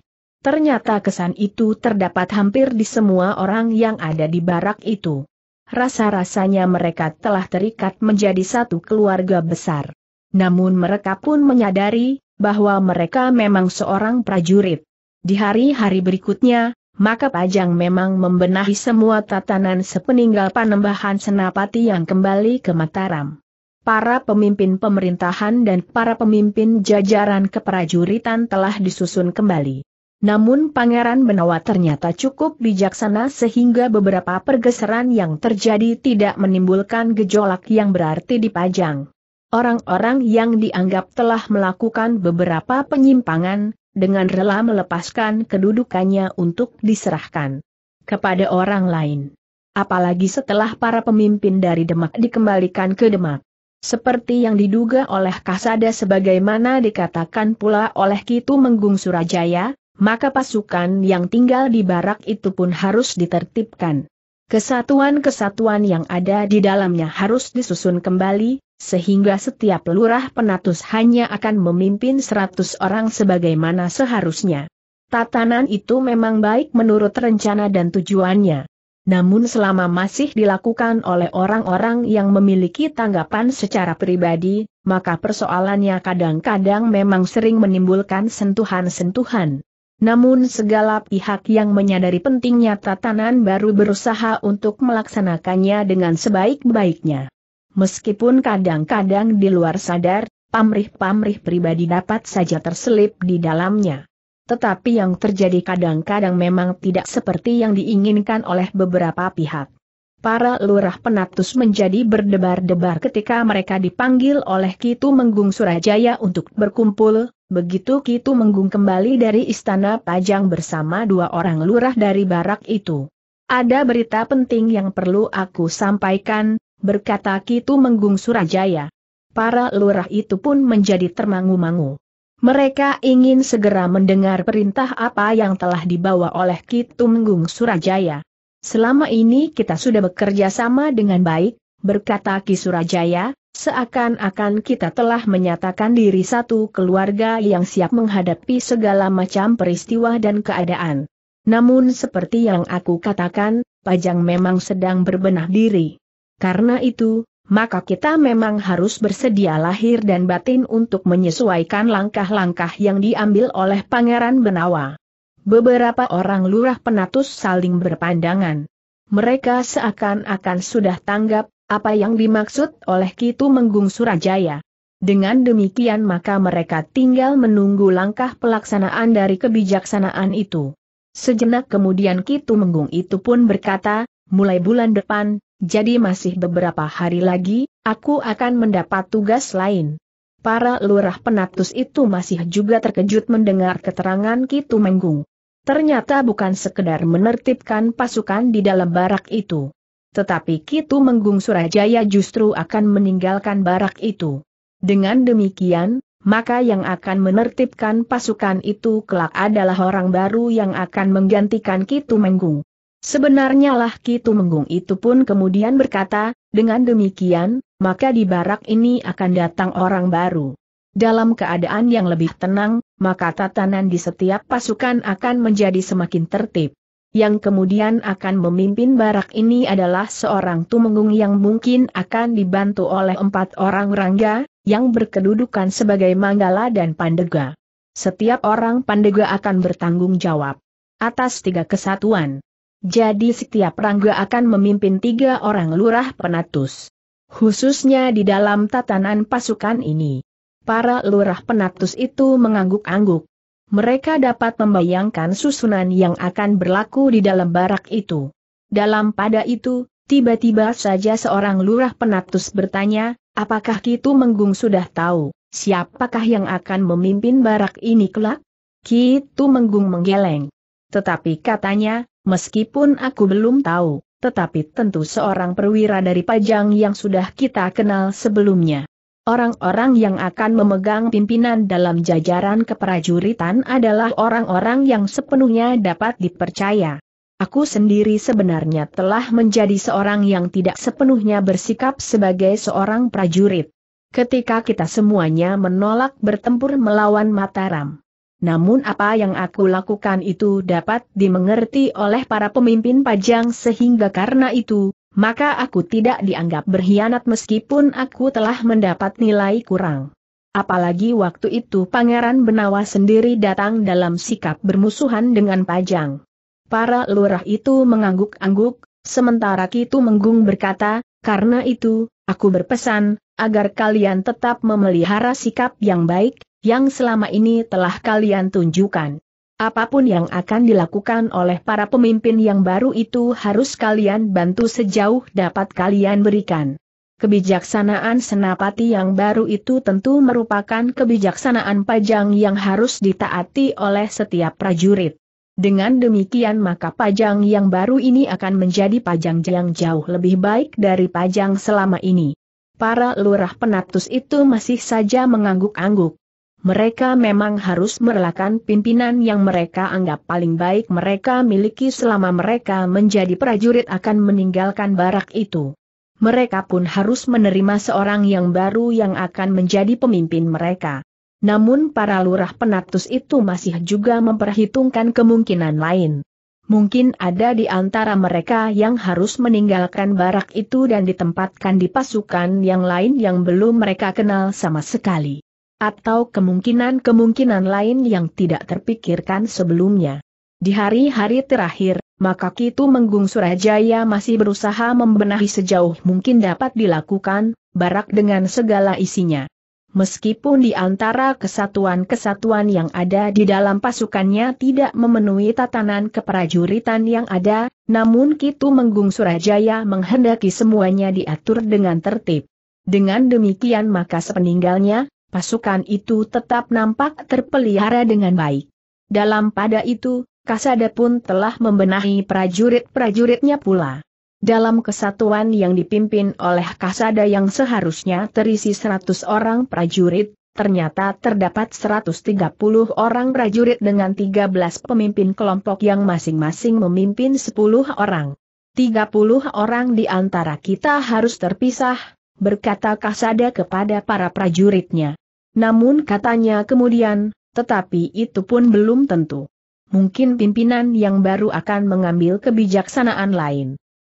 Ternyata kesan itu terdapat hampir di semua orang yang ada di barak itu rasa-rasanya mereka telah terikat menjadi satu keluarga besar. Namun mereka pun menyadari, bahwa mereka memang seorang prajurit. Di hari-hari berikutnya, maka Pajang memang membenahi semua tatanan sepeninggal panembahan senapati yang kembali ke Mataram. Para pemimpin pemerintahan dan para pemimpin jajaran keprajuritan telah disusun kembali. Namun Pangeran Benawa ternyata cukup bijaksana sehingga beberapa pergeseran yang terjadi tidak menimbulkan gejolak yang berarti dipajang. Orang-orang yang dianggap telah melakukan beberapa penyimpangan, dengan rela melepaskan kedudukannya untuk diserahkan kepada orang lain. Apalagi setelah para pemimpin dari Demak dikembalikan ke Demak. Seperti yang diduga oleh Kasada sebagaimana dikatakan pula oleh Kitu Menggung Surajaya, maka pasukan yang tinggal di barak itu pun harus ditertibkan. Kesatuan-kesatuan yang ada di dalamnya harus disusun kembali, sehingga setiap lurah penatus hanya akan memimpin 100 orang sebagaimana seharusnya. Tatanan itu memang baik menurut rencana dan tujuannya. Namun selama masih dilakukan oleh orang-orang yang memiliki tanggapan secara pribadi, maka persoalannya kadang-kadang memang sering menimbulkan sentuhan-sentuhan. Namun segala pihak yang menyadari pentingnya tatanan baru berusaha untuk melaksanakannya dengan sebaik-baiknya. Meskipun kadang-kadang di luar sadar, pamrih-pamrih pribadi dapat saja terselip di dalamnya. Tetapi yang terjadi kadang-kadang memang tidak seperti yang diinginkan oleh beberapa pihak para lurah penatus menjadi berdebar-debar ketika mereka dipanggil oleh Kitu Menggung Surajaya untuk berkumpul, begitu Kitu Menggung kembali dari istana Pajang bersama dua orang lurah dari barak itu. Ada berita penting yang perlu aku sampaikan, berkata Kitu Menggung Surajaya. Para lurah itu pun menjadi termangu-mangu. Mereka ingin segera mendengar perintah apa yang telah dibawa oleh Kitu Menggung Surajaya. Selama ini kita sudah bekerja sama dengan baik, berkata Surajaya, seakan-akan kita telah menyatakan diri satu keluarga yang siap menghadapi segala macam peristiwa dan keadaan. Namun seperti yang aku katakan, Pajang memang sedang berbenah diri. Karena itu, maka kita memang harus bersedia lahir dan batin untuk menyesuaikan langkah-langkah yang diambil oleh Pangeran Benawa. Beberapa orang lurah penatus saling berpandangan. Mereka seakan-akan sudah tanggap apa yang dimaksud oleh Kitu Menggung Surajaya. Dengan demikian maka mereka tinggal menunggu langkah pelaksanaan dari kebijaksanaan itu. Sejenak kemudian Kitu Menggung itu pun berkata, mulai bulan depan, jadi masih beberapa hari lagi, aku akan mendapat tugas lain. Para lurah penatus itu masih juga terkejut mendengar keterangan Kitu Menggung. Ternyata bukan sekedar menertibkan pasukan di dalam barak itu. Tetapi Kitu Menggung Surajaya justru akan meninggalkan barak itu. Dengan demikian, maka yang akan menertibkan pasukan itu kelak adalah orang baru yang akan menggantikan Kitu Menggung. Sebenarnya lah Kitu Menggung itu pun kemudian berkata, dengan demikian, maka di barak ini akan datang orang baru. Dalam keadaan yang lebih tenang, maka tatanan di setiap pasukan akan menjadi semakin tertib. Yang kemudian akan memimpin barak ini adalah seorang tumenggung yang mungkin akan dibantu oleh empat orang rangga, yang berkedudukan sebagai Manggala dan Pandega. Setiap orang Pandega akan bertanggung jawab atas tiga kesatuan. Jadi setiap rangga akan memimpin tiga orang lurah penatus. Khususnya di dalam tatanan pasukan ini para lurah penatus itu mengangguk-angguk. Mereka dapat membayangkan susunan yang akan berlaku di dalam barak itu. Dalam pada itu, tiba-tiba saja seorang lurah penatus bertanya, apakah Kitu Menggung sudah tahu, siapakah yang akan memimpin barak ini kelak? Kitu Menggung menggeleng. Tetapi katanya, meskipun aku belum tahu, tetapi tentu seorang perwira dari Pajang yang sudah kita kenal sebelumnya. Orang-orang yang akan memegang pimpinan dalam jajaran keprajuritan adalah orang-orang yang sepenuhnya dapat dipercaya. Aku sendiri sebenarnya telah menjadi seorang yang tidak sepenuhnya bersikap sebagai seorang prajurit. Ketika kita semuanya menolak bertempur melawan Mataram. Namun apa yang aku lakukan itu dapat dimengerti oleh para pemimpin pajang sehingga karena itu, maka aku tidak dianggap berkhianat meskipun aku telah mendapat nilai kurang. Apalagi waktu itu Pangeran Benawa sendiri datang dalam sikap bermusuhan dengan Pajang. Para lurah itu mengangguk-angguk, sementara Kitu Menggung berkata, karena itu, aku berpesan, agar kalian tetap memelihara sikap yang baik, yang selama ini telah kalian tunjukkan. Apapun yang akan dilakukan oleh para pemimpin yang baru itu harus kalian bantu sejauh dapat kalian berikan. Kebijaksanaan senapati yang baru itu tentu merupakan kebijaksanaan pajang yang harus ditaati oleh setiap prajurit. Dengan demikian maka pajang yang baru ini akan menjadi pajang yang jauh lebih baik dari pajang selama ini. Para lurah penatus itu masih saja mengangguk-angguk. Mereka memang harus merelakan pimpinan yang mereka anggap paling baik mereka miliki selama mereka menjadi prajurit akan meninggalkan barak itu. Mereka pun harus menerima seorang yang baru yang akan menjadi pemimpin mereka. Namun para lurah penatus itu masih juga memperhitungkan kemungkinan lain. Mungkin ada di antara mereka yang harus meninggalkan barak itu dan ditempatkan di pasukan yang lain yang belum mereka kenal sama sekali. Atau kemungkinan-kemungkinan lain yang tidak terpikirkan sebelumnya. Di hari-hari terakhir, maka Kitu Menggung Surajaya masih berusaha membenahi sejauh mungkin dapat dilakukan, barak dengan segala isinya. Meskipun di antara kesatuan-kesatuan yang ada di dalam pasukannya tidak memenuhi tatanan keprajuritan yang ada, namun Kitu Menggung Surajaya menghendaki semuanya diatur dengan tertib. Dengan demikian maka sepeninggalnya, pasukan itu tetap nampak terpelihara dengan baik. Dalam pada itu, Kasada pun telah membenahi prajurit-prajuritnya pula. Dalam kesatuan yang dipimpin oleh Kasada yang seharusnya terisi 100 orang prajurit, ternyata terdapat 130 orang prajurit dengan 13 pemimpin kelompok yang masing-masing memimpin 10 orang. 30 orang di antara kita harus terpisah, berkata Kasada kepada para prajuritnya. Namun katanya kemudian, tetapi itu pun belum tentu. Mungkin pimpinan yang baru akan mengambil kebijaksanaan lain.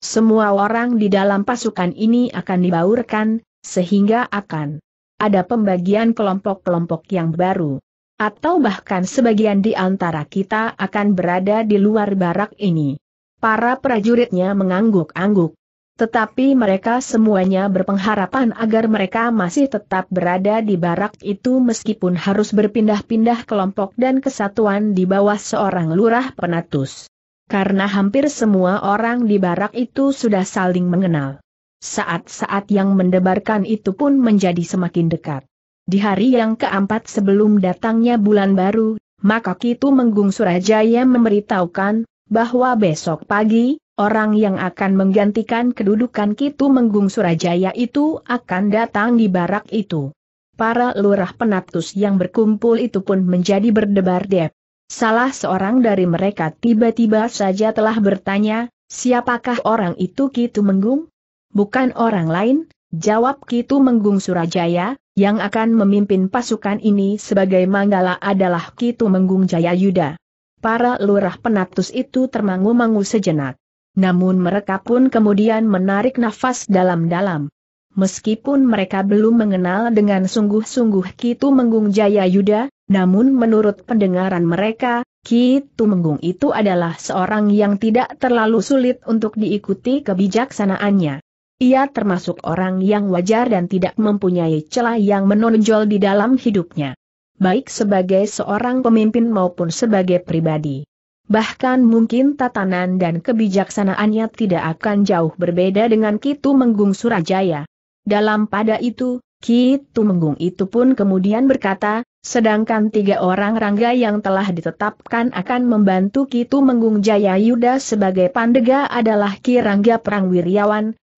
Semua orang di dalam pasukan ini akan dibaurkan, sehingga akan ada pembagian kelompok-kelompok yang baru. Atau bahkan sebagian di antara kita akan berada di luar barak ini. Para prajuritnya mengangguk-angguk. Tetapi mereka semuanya berpengharapan agar mereka masih tetap berada di barak itu meskipun harus berpindah-pindah kelompok dan kesatuan di bawah seorang lurah penatus. Karena hampir semua orang di barak itu sudah saling mengenal. Saat-saat yang mendebarkan itu pun menjadi semakin dekat. Di hari yang keempat sebelum datangnya bulan baru, maka Kitu Menggung Surajaya memberitahukan, bahwa besok pagi, Orang yang akan menggantikan kedudukan Kitu Menggung Surajaya itu akan datang di barak itu. Para lurah penatus yang berkumpul itu pun menjadi berdebar dep. Salah seorang dari mereka tiba-tiba saja telah bertanya, siapakah orang itu Kitu Menggung? Bukan orang lain, jawab Kitu Menggung Surajaya, yang akan memimpin pasukan ini sebagai manggala adalah Kitu Menggung Jaya Yuda. Para lurah penatus itu termangu-mangu sejenak. Namun mereka pun kemudian menarik nafas dalam-dalam. Meskipun mereka belum mengenal dengan sungguh-sungguh Kitu Menggung Jaya Yuda, namun menurut pendengaran mereka, Kitu Menggung itu adalah seorang yang tidak terlalu sulit untuk diikuti kebijaksanaannya. Ia termasuk orang yang wajar dan tidak mempunyai celah yang menonjol di dalam hidupnya. Baik sebagai seorang pemimpin maupun sebagai pribadi. Bahkan mungkin tatanan dan kebijaksanaannya tidak akan jauh berbeda dengan Kitu Menggung Surajaya. Dalam pada itu, Kitu Menggung itu pun kemudian berkata, sedangkan tiga orang rangga yang telah ditetapkan akan membantu Kitu Menggung Jaya Yuda sebagai pandega adalah Kirangga Perang Ki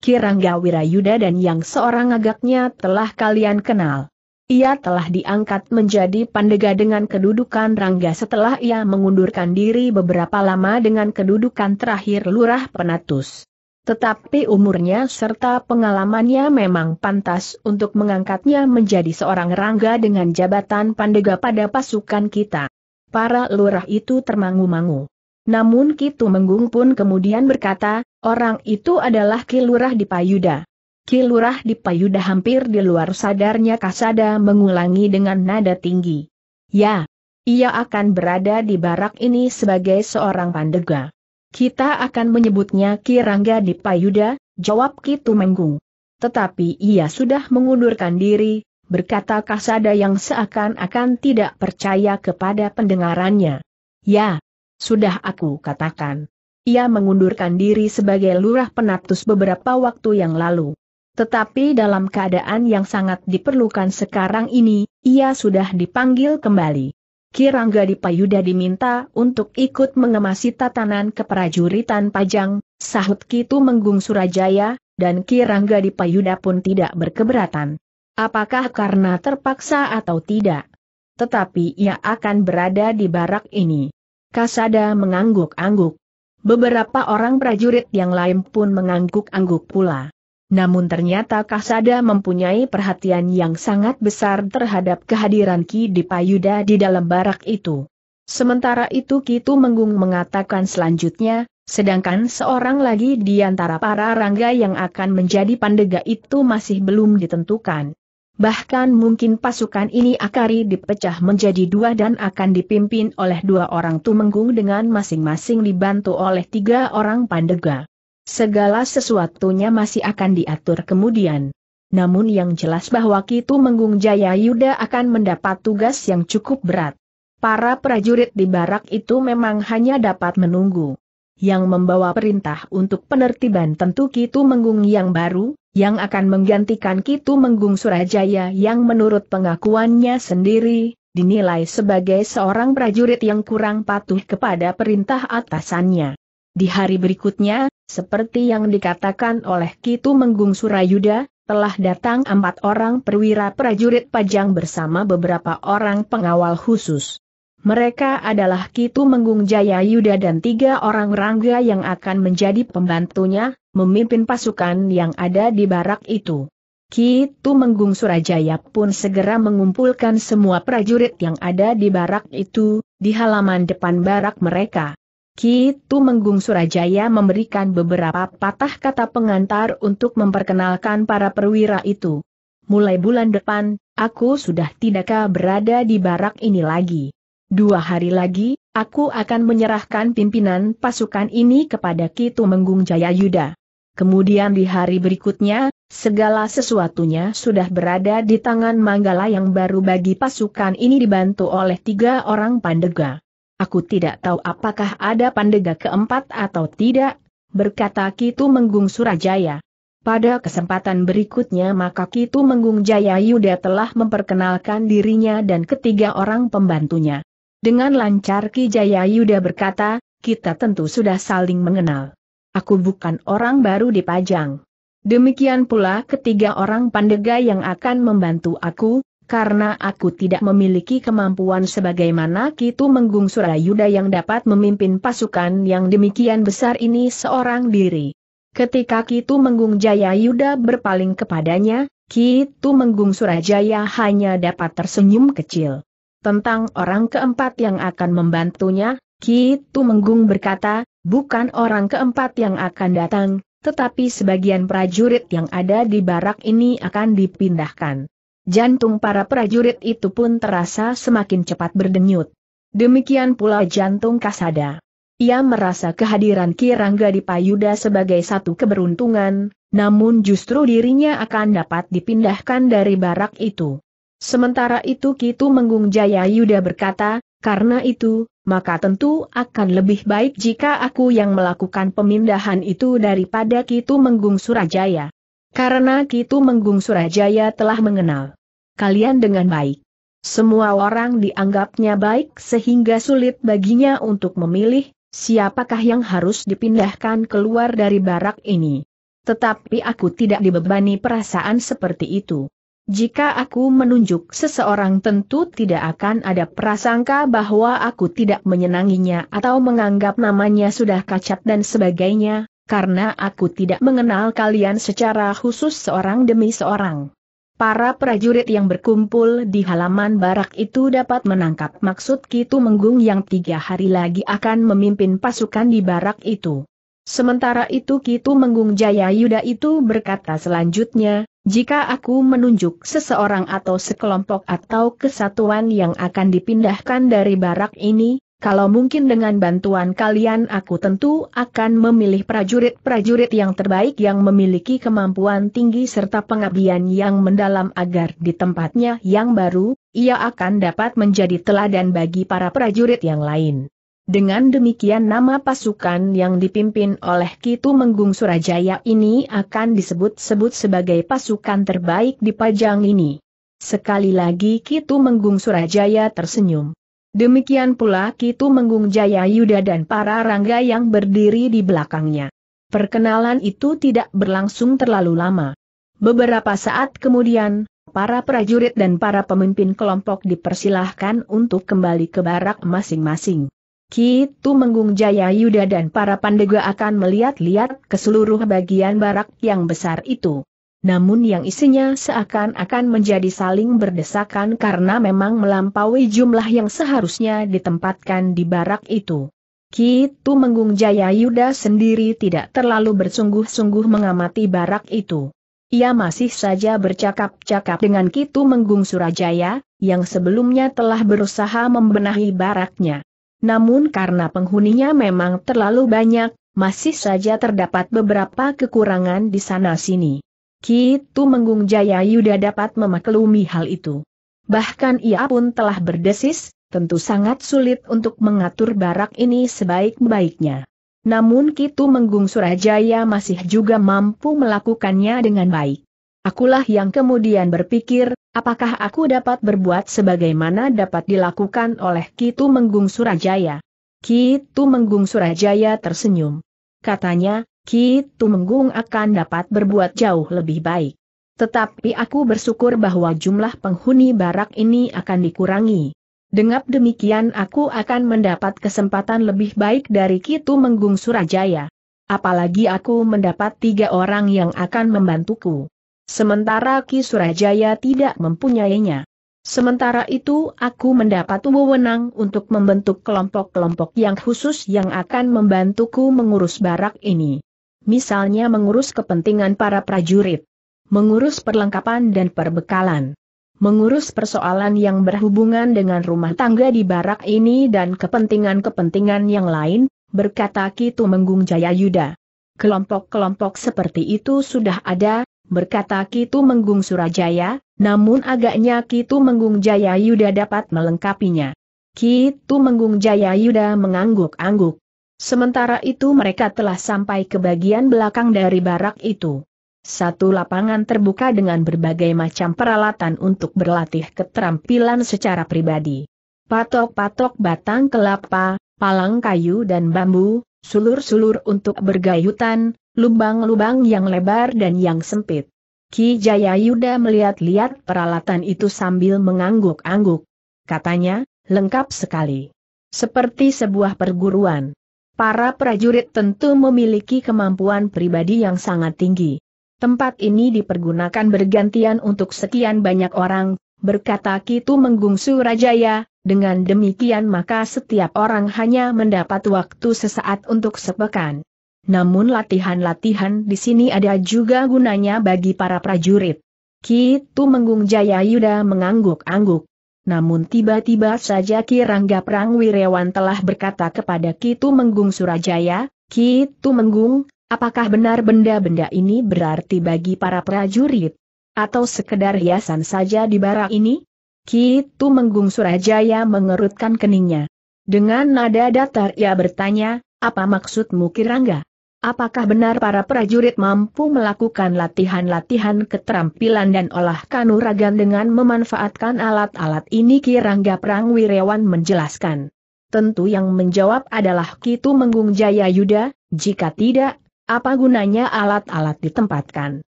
Kirangga Wirayuda dan yang seorang agaknya telah kalian kenal. Ia telah diangkat menjadi pandega dengan kedudukan Rangga setelah ia mengundurkan diri beberapa lama dengan kedudukan terakhir Lurah Penatus. Tetapi umurnya serta pengalamannya memang pantas untuk mengangkatnya menjadi seorang Rangga dengan jabatan pandega pada pasukan kita. Para lurah itu termangu-mangu. Namun Kitu Menggung pun kemudian berkata, orang itu adalah Kilurah di Payuda. Kilurah di Payuda hampir di luar sadarnya Kasada mengulangi dengan nada tinggi. Ya, ia akan berada di barak ini sebagai seorang pandega. Kita akan menyebutnya Kirangga di Payuda, jawab Kitu Menggung. Tetapi ia sudah mengundurkan diri, berkata Kasada yang seakan-akan tidak percaya kepada pendengarannya. Ya, sudah aku katakan. Ia mengundurkan diri sebagai lurah penatus beberapa waktu yang lalu. Tetapi dalam keadaan yang sangat diperlukan sekarang ini, ia sudah dipanggil kembali. Kirangga Dipayuda diminta untuk ikut mengemasi tatanan keprajuritan Pajang, sahut Kitu Menggung Surajaya, dan Kirangga Dipayuda pun tidak berkeberatan. Apakah karena terpaksa atau tidak? Tetapi ia akan berada di barak ini. Kasada mengangguk-angguk. Beberapa orang prajurit yang lain pun mengangguk-angguk pula. Namun ternyata Kasada mempunyai perhatian yang sangat besar terhadap kehadiran Ki Dipayuda di dalam barak itu. Sementara itu Kitu Menggung mengatakan selanjutnya, sedangkan seorang lagi di antara para rangga yang akan menjadi pandega itu masih belum ditentukan. Bahkan mungkin pasukan ini akari dipecah menjadi dua dan akan dipimpin oleh dua orang Tumenggung dengan masing-masing dibantu oleh tiga orang pandega. Segala sesuatunya masih akan diatur kemudian. Namun yang jelas bahwa Kitu Menggung Jaya Yuda akan mendapat tugas yang cukup berat. Para prajurit di barak itu memang hanya dapat menunggu. Yang membawa perintah untuk penertiban tentu Kitu Menggung yang baru, yang akan menggantikan Kitu Menggung Surajaya yang menurut pengakuannya sendiri, dinilai sebagai seorang prajurit yang kurang patuh kepada perintah atasannya. Di hari berikutnya, seperti yang dikatakan oleh Kitu Menggung Surayuda, telah datang empat orang perwira prajurit pajang bersama beberapa orang pengawal khusus. Mereka adalah Kitu Menggung Jaya Yuda dan tiga orang Rangga yang akan menjadi pembantunya, memimpin pasukan yang ada di barak itu. Kitu Menggung Surajaya pun segera mengumpulkan semua prajurit yang ada di barak itu, di halaman depan barak mereka. Ki Tumenggung Surajaya memberikan beberapa patah kata pengantar untuk memperkenalkan para perwira itu. Mulai bulan depan, aku sudah tidakkah berada di barak ini lagi. Dua hari lagi, aku akan menyerahkan pimpinan pasukan ini kepada Ki Tumenggung Yuda. Kemudian di hari berikutnya, segala sesuatunya sudah berada di tangan Manggala yang baru bagi pasukan ini dibantu oleh tiga orang pandega. Aku tidak tahu apakah ada pandega keempat atau tidak, berkata Kitu Menggung Surajaya. Pada kesempatan berikutnya maka Kitu Menggung Jaya Yuda telah memperkenalkan dirinya dan ketiga orang pembantunya. Dengan lancar Ki Jaya Yuda berkata, kita tentu sudah saling mengenal. Aku bukan orang baru di Pajang. Demikian pula ketiga orang pandega yang akan membantu aku, karena aku tidak memiliki kemampuan sebagaimana Kitu Menggung Surayuda yang dapat memimpin pasukan yang demikian besar ini seorang diri. Ketika Kitu Menggung Jayayuda berpaling kepadanya, Kitu Menggung Surajaya hanya dapat tersenyum kecil. Tentang orang keempat yang akan membantunya, Kitu Menggung berkata, bukan orang keempat yang akan datang, tetapi sebagian prajurit yang ada di barak ini akan dipindahkan. Jantung para prajurit itu pun terasa semakin cepat berdenyut. Demikian pula jantung Kasada. Ia merasa kehadiran Kirangga di Payuda sebagai satu keberuntungan, namun justru dirinya akan dapat dipindahkan dari barak itu. Sementara itu Kitu Menggung Jaya Yuda berkata, karena itu, maka tentu akan lebih baik jika aku yang melakukan pemindahan itu daripada Kitu Menggung Surajaya. Karena Kitu Menggung Surajaya telah mengenal kalian dengan baik. Semua orang dianggapnya baik sehingga sulit baginya untuk memilih siapakah yang harus dipindahkan keluar dari barak ini. Tetapi aku tidak dibebani perasaan seperti itu. Jika aku menunjuk seseorang tentu tidak akan ada prasangka bahwa aku tidak menyenanginya atau menganggap namanya sudah kacat dan sebagainya, karena aku tidak mengenal kalian secara khusus seorang demi seorang. Para prajurit yang berkumpul di halaman barak itu dapat menangkap maksud Kitu Menggung yang tiga hari lagi akan memimpin pasukan di barak itu. Sementara itu Kitu Menggung Jaya Yuda itu berkata selanjutnya, jika aku menunjuk seseorang atau sekelompok atau kesatuan yang akan dipindahkan dari barak ini, kalau mungkin dengan bantuan kalian aku tentu akan memilih prajurit-prajurit yang terbaik yang memiliki kemampuan tinggi serta pengabdian yang mendalam agar di tempatnya yang baru, ia akan dapat menjadi teladan bagi para prajurit yang lain. Dengan demikian nama pasukan yang dipimpin oleh Kitu Menggung Surajaya ini akan disebut-sebut sebagai pasukan terbaik di Pajang ini. Sekali lagi Kitu Menggung Surajaya tersenyum. Demikian pula Kitu Menggung Jaya Yuda dan para rangga yang berdiri di belakangnya. Perkenalan itu tidak berlangsung terlalu lama. Beberapa saat kemudian, para prajurit dan para pemimpin kelompok dipersilahkan untuk kembali ke barak masing-masing. Kitu Menggung Jaya Yuda dan para pandega akan melihat-lihat ke seluruh bagian barak yang besar itu namun yang isinya seakan-akan menjadi saling berdesakan karena memang melampaui jumlah yang seharusnya ditempatkan di barak itu. Kitu Menggung Jaya Yuda sendiri tidak terlalu bersungguh-sungguh mengamati barak itu. Ia masih saja bercakap-cakap dengan Kitu Menggung Surajaya, yang sebelumnya telah berusaha membenahi baraknya. Namun karena penghuninya memang terlalu banyak, masih saja terdapat beberapa kekurangan di sana-sini. Ki Menggung Jaya Yuda dapat memaklumi hal itu. Bahkan ia pun telah berdesis, tentu sangat sulit untuk mengatur barak ini sebaik-baiknya. Namun Ki Menggung Surajaya masih juga mampu melakukannya dengan baik. Akulah yang kemudian berpikir, apakah aku dapat berbuat sebagaimana dapat dilakukan oleh Ki Menggung Surajaya. Ki Menggung Surajaya tersenyum. Katanya, Ki Tumenggung akan dapat berbuat jauh lebih baik. Tetapi aku bersyukur bahwa jumlah penghuni barak ini akan dikurangi. Dengan demikian aku akan mendapat kesempatan lebih baik dari Kitu Menggung Surajaya. Apalagi aku mendapat tiga orang yang akan membantuku. Sementara Ki Surajaya tidak mempunyainya. Sementara itu aku mendapat wewenang untuk membentuk kelompok-kelompok yang khusus yang akan membantuku mengurus barak ini misalnya mengurus kepentingan para prajurit, mengurus perlengkapan dan perbekalan, mengurus persoalan yang berhubungan dengan rumah tangga di barak ini dan kepentingan-kepentingan yang lain, berkata Kitu Menggung Jayayuda. Kelompok-kelompok seperti itu sudah ada, berkata Kitu Menggung Surajaya, namun agaknya Kitu Menggung Jayayuda dapat melengkapinya. Kitu Menggung Jayayuda mengangguk-angguk. Sementara itu mereka telah sampai ke bagian belakang dari barak itu. Satu lapangan terbuka dengan berbagai macam peralatan untuk berlatih keterampilan secara pribadi. Patok-patok batang kelapa, palang kayu dan bambu, sulur-sulur untuk bergayutan, lubang-lubang yang lebar dan yang sempit. Ki Jaya Yuda melihat-lihat peralatan itu sambil mengangguk-angguk. Katanya, lengkap sekali. Seperti sebuah perguruan. Para prajurit tentu memiliki kemampuan pribadi yang sangat tinggi. Tempat ini dipergunakan bergantian untuk sekian banyak orang, berkata Kitu Menggungsu Rajaya, dengan demikian maka setiap orang hanya mendapat waktu sesaat untuk sepekan. Namun latihan-latihan di sini ada juga gunanya bagi para prajurit. Kitu Menggung Jaya Yuda mengangguk-angguk. Namun tiba-tiba saja Ki Rangga Prang Wirewan telah berkata kepada Kitu Menggung Surajaya, Kitu Menggung, apakah benar benda-benda ini berarti bagi para prajurit? Atau sekedar hiasan saja di bara ini? Kitu Menggung Surajaya mengerutkan keningnya. Dengan nada datar ia bertanya, apa maksudmu Ki Rangga? Apakah benar para prajurit mampu melakukan latihan-latihan keterampilan dan olah kanuragan dengan memanfaatkan alat-alat ini Kirangga Perang Wirewan menjelaskan. Tentu yang menjawab adalah Kitu Menggung Jaya Yuda, jika tidak, apa gunanya alat-alat ditempatkan?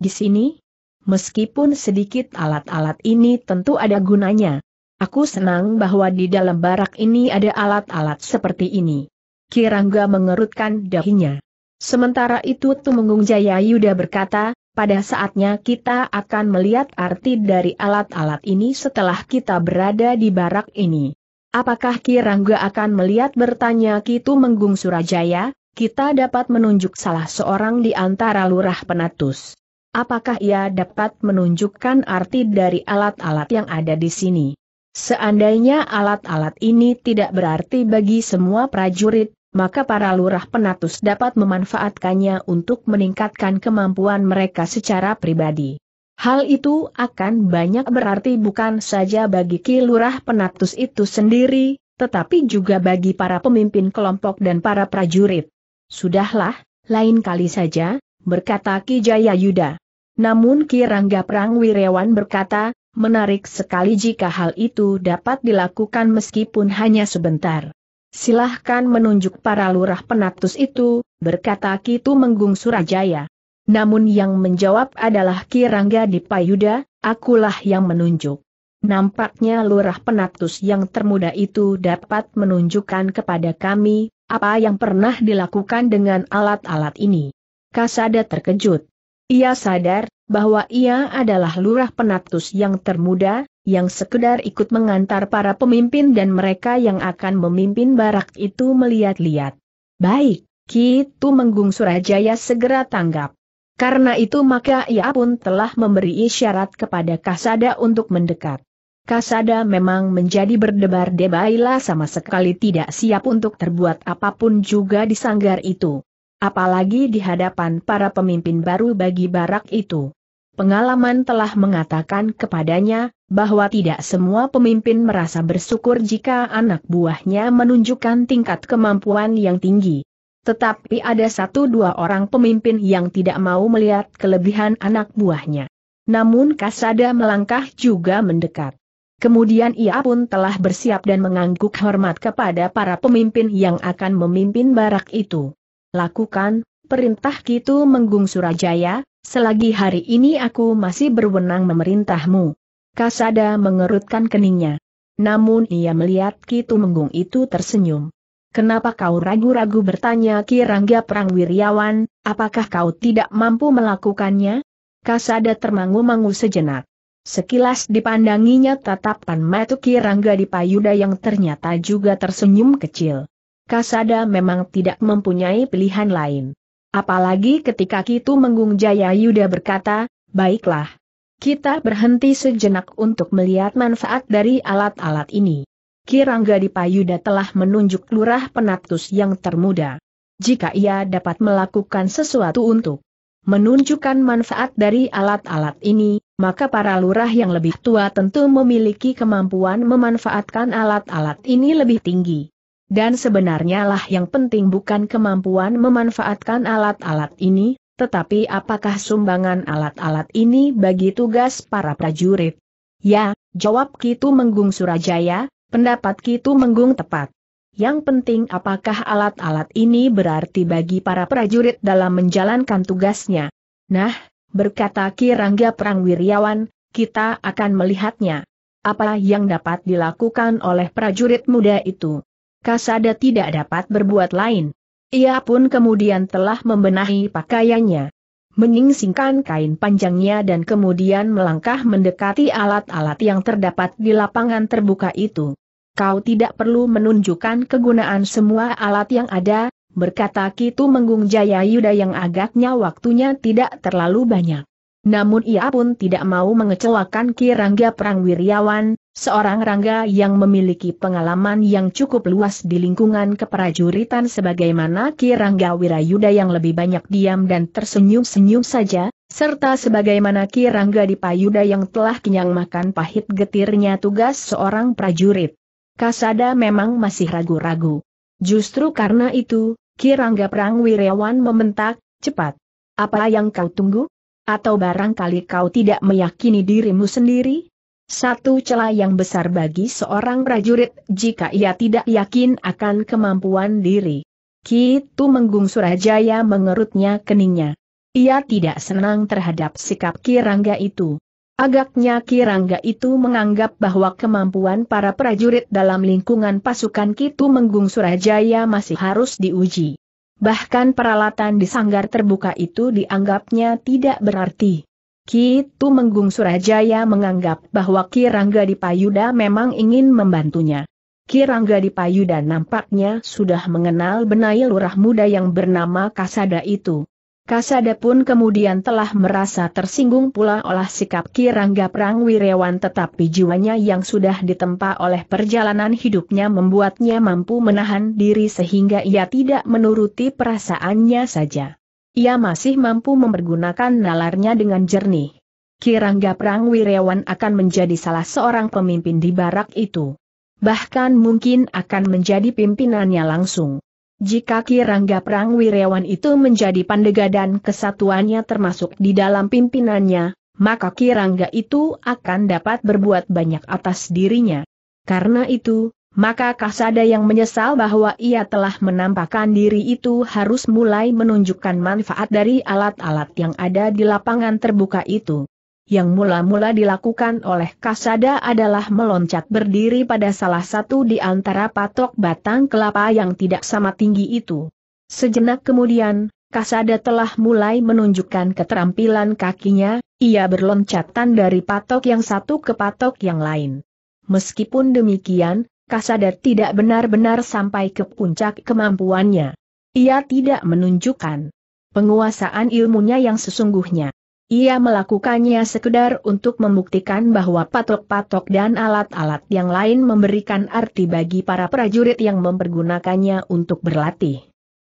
Di sini? Meskipun sedikit alat-alat ini tentu ada gunanya. Aku senang bahwa di dalam barak ini ada alat-alat seperti ini. Kirangga mengerutkan dahinya. Sementara itu Tumenggung Jaya Yuda berkata, pada saatnya kita akan melihat arti dari alat-alat ini setelah kita berada di barak ini. Apakah Kirangga akan melihat bertanya Kitu Menggung Surajaya, kita dapat menunjuk salah seorang di antara lurah penatus. Apakah ia dapat menunjukkan arti dari alat-alat yang ada di sini? Seandainya alat-alat ini tidak berarti bagi semua prajurit, maka para lurah penatus dapat memanfaatkannya untuk meningkatkan kemampuan mereka secara pribadi. Hal itu akan banyak berarti bukan saja bagi Ki Lurah Penatus itu sendiri, tetapi juga bagi para pemimpin kelompok dan para prajurit. Sudahlah, lain kali saja, berkata Ki Jaya Yuda. Namun Ki Rangga Wirewan berkata, menarik sekali jika hal itu dapat dilakukan meskipun hanya sebentar. Silahkan menunjuk para lurah penatus itu, berkata Kitu Menggung Surajaya. Namun yang menjawab adalah Kirangga Dipayuda, akulah yang menunjuk. Nampaknya lurah penatus yang termuda itu dapat menunjukkan kepada kami, apa yang pernah dilakukan dengan alat-alat ini. Kasada terkejut. Ia sadar, bahwa ia adalah lurah penatus yang termuda, yang sekedar ikut mengantar para pemimpin dan mereka yang akan memimpin barak itu melihat-lihat. Baik, Kitu Menggung Surajaya segera tanggap. Karena itu maka ia pun telah memberi isyarat kepada Kasada untuk mendekat. Kasada memang menjadi berdebar debaila sama sekali tidak siap untuk terbuat apapun juga di sanggar itu. Apalagi di hadapan para pemimpin baru bagi barak itu pengalaman telah mengatakan kepadanya, bahwa tidak semua pemimpin merasa bersyukur jika anak buahnya menunjukkan tingkat kemampuan yang tinggi. Tetapi ada satu dua orang pemimpin yang tidak mau melihat kelebihan anak buahnya. Namun Kasada melangkah juga mendekat. Kemudian ia pun telah bersiap dan mengangguk hormat kepada para pemimpin yang akan memimpin barak itu. Lakukan, perintah Kitu Menggung Surajaya, Selagi hari ini aku masih berwenang memerintahmu. Kasada mengerutkan keningnya. Namun ia melihat Kitu Menggung itu tersenyum. Kenapa kau ragu-ragu bertanya Ki Rangga Perang Wiryawan, apakah kau tidak mampu melakukannya? Kasada termangu-mangu sejenak. Sekilas dipandanginya tatapan mata Ki Rangga di payuda yang ternyata juga tersenyum kecil. Kasada memang tidak mempunyai pilihan lain. Apalagi ketika Kitu Menggung Jaya Yuda berkata, baiklah. Kita berhenti sejenak untuk melihat manfaat dari alat-alat ini. Kirangga di Dipayuda telah menunjuk lurah penatus yang termuda. Jika ia dapat melakukan sesuatu untuk menunjukkan manfaat dari alat-alat ini, maka para lurah yang lebih tua tentu memiliki kemampuan memanfaatkan alat-alat ini lebih tinggi. Dan sebenarnya lah yang penting bukan kemampuan memanfaatkan alat-alat ini, tetapi apakah sumbangan alat-alat ini bagi tugas para prajurit? Ya, jawab Kitu Menggung Surajaya, pendapat Kitu Menggung tepat. Yang penting apakah alat-alat ini berarti bagi para prajurit dalam menjalankan tugasnya. Nah, berkata Kirangga Perang Wiryawan, kita akan melihatnya. Apa yang dapat dilakukan oleh prajurit muda itu? Kasada tidak dapat berbuat lain. Ia pun kemudian telah membenahi pakaiannya. Menyingsingkan kain panjangnya dan kemudian melangkah mendekati alat-alat yang terdapat di lapangan terbuka itu. Kau tidak perlu menunjukkan kegunaan semua alat yang ada, berkata Kitu Menggung Jaya Yuda yang agaknya waktunya tidak terlalu banyak. Namun ia pun tidak mau mengecewakan Kirangga Perang Wiryawan, Seorang Rangga yang memiliki pengalaman yang cukup luas di lingkungan keprajuritan sebagaimana Ki Rangga Wirayuda yang lebih banyak diam dan tersenyum-senyum saja, serta sebagaimana Ki Rangga Dipayuda yang telah kenyang makan pahit getirnya tugas seorang prajurit. Kasada memang masih ragu-ragu. Justru karena itu, Ki Rangga Perang Wirawan membentak, cepat. Apa yang kau tunggu? Atau barangkali kau tidak meyakini dirimu sendiri? Satu celah yang besar bagi seorang prajurit jika ia tidak yakin akan kemampuan diri. Kitu Menggung Surajaya mengerutnya keningnya. Ia tidak senang terhadap sikap Kirangga itu. Agaknya Kirangga itu menganggap bahwa kemampuan para prajurit dalam lingkungan pasukan Kitu Menggung Surajaya masih harus diuji. Bahkan peralatan di sanggar terbuka itu dianggapnya tidak berarti. Ki Tumenggung Surajaya menganggap bahwa Ki Rangga Dipayuda memang ingin membantunya. Ki Rangga Dipayuda nampaknya sudah mengenal benai lurah muda yang bernama Kasada itu. Kasada pun kemudian telah merasa tersinggung pula oleh sikap Ki Rangga Wirewan tetapi jiwanya yang sudah ditempa oleh perjalanan hidupnya membuatnya mampu menahan diri sehingga ia tidak menuruti perasaannya saja. Ia masih mampu mempergunakan nalarnya dengan jernih. Kirangga Prang Wirewan akan menjadi salah seorang pemimpin di barak itu. Bahkan mungkin akan menjadi pimpinannya langsung. Jika Kirangga Prang Wirewan itu menjadi pandega dan kesatuannya termasuk di dalam pimpinannya, maka Kirangga itu akan dapat berbuat banyak atas dirinya. Karena itu, maka Kasada yang menyesal bahwa ia telah menampakkan diri itu harus mulai menunjukkan manfaat dari alat-alat yang ada di lapangan terbuka itu. Yang mula-mula dilakukan oleh Kasada adalah meloncat berdiri pada salah satu di antara patok batang kelapa yang tidak sama tinggi itu. Sejenak kemudian, Kasada telah mulai menunjukkan keterampilan kakinya, ia berloncatan dari patok yang satu ke patok yang lain. Meskipun demikian, Kasadar tidak benar-benar sampai ke puncak kemampuannya. Ia tidak menunjukkan penguasaan ilmunya yang sesungguhnya. Ia melakukannya sekedar untuk membuktikan bahwa patok-patok dan alat-alat yang lain memberikan arti bagi para prajurit yang mempergunakannya untuk berlatih.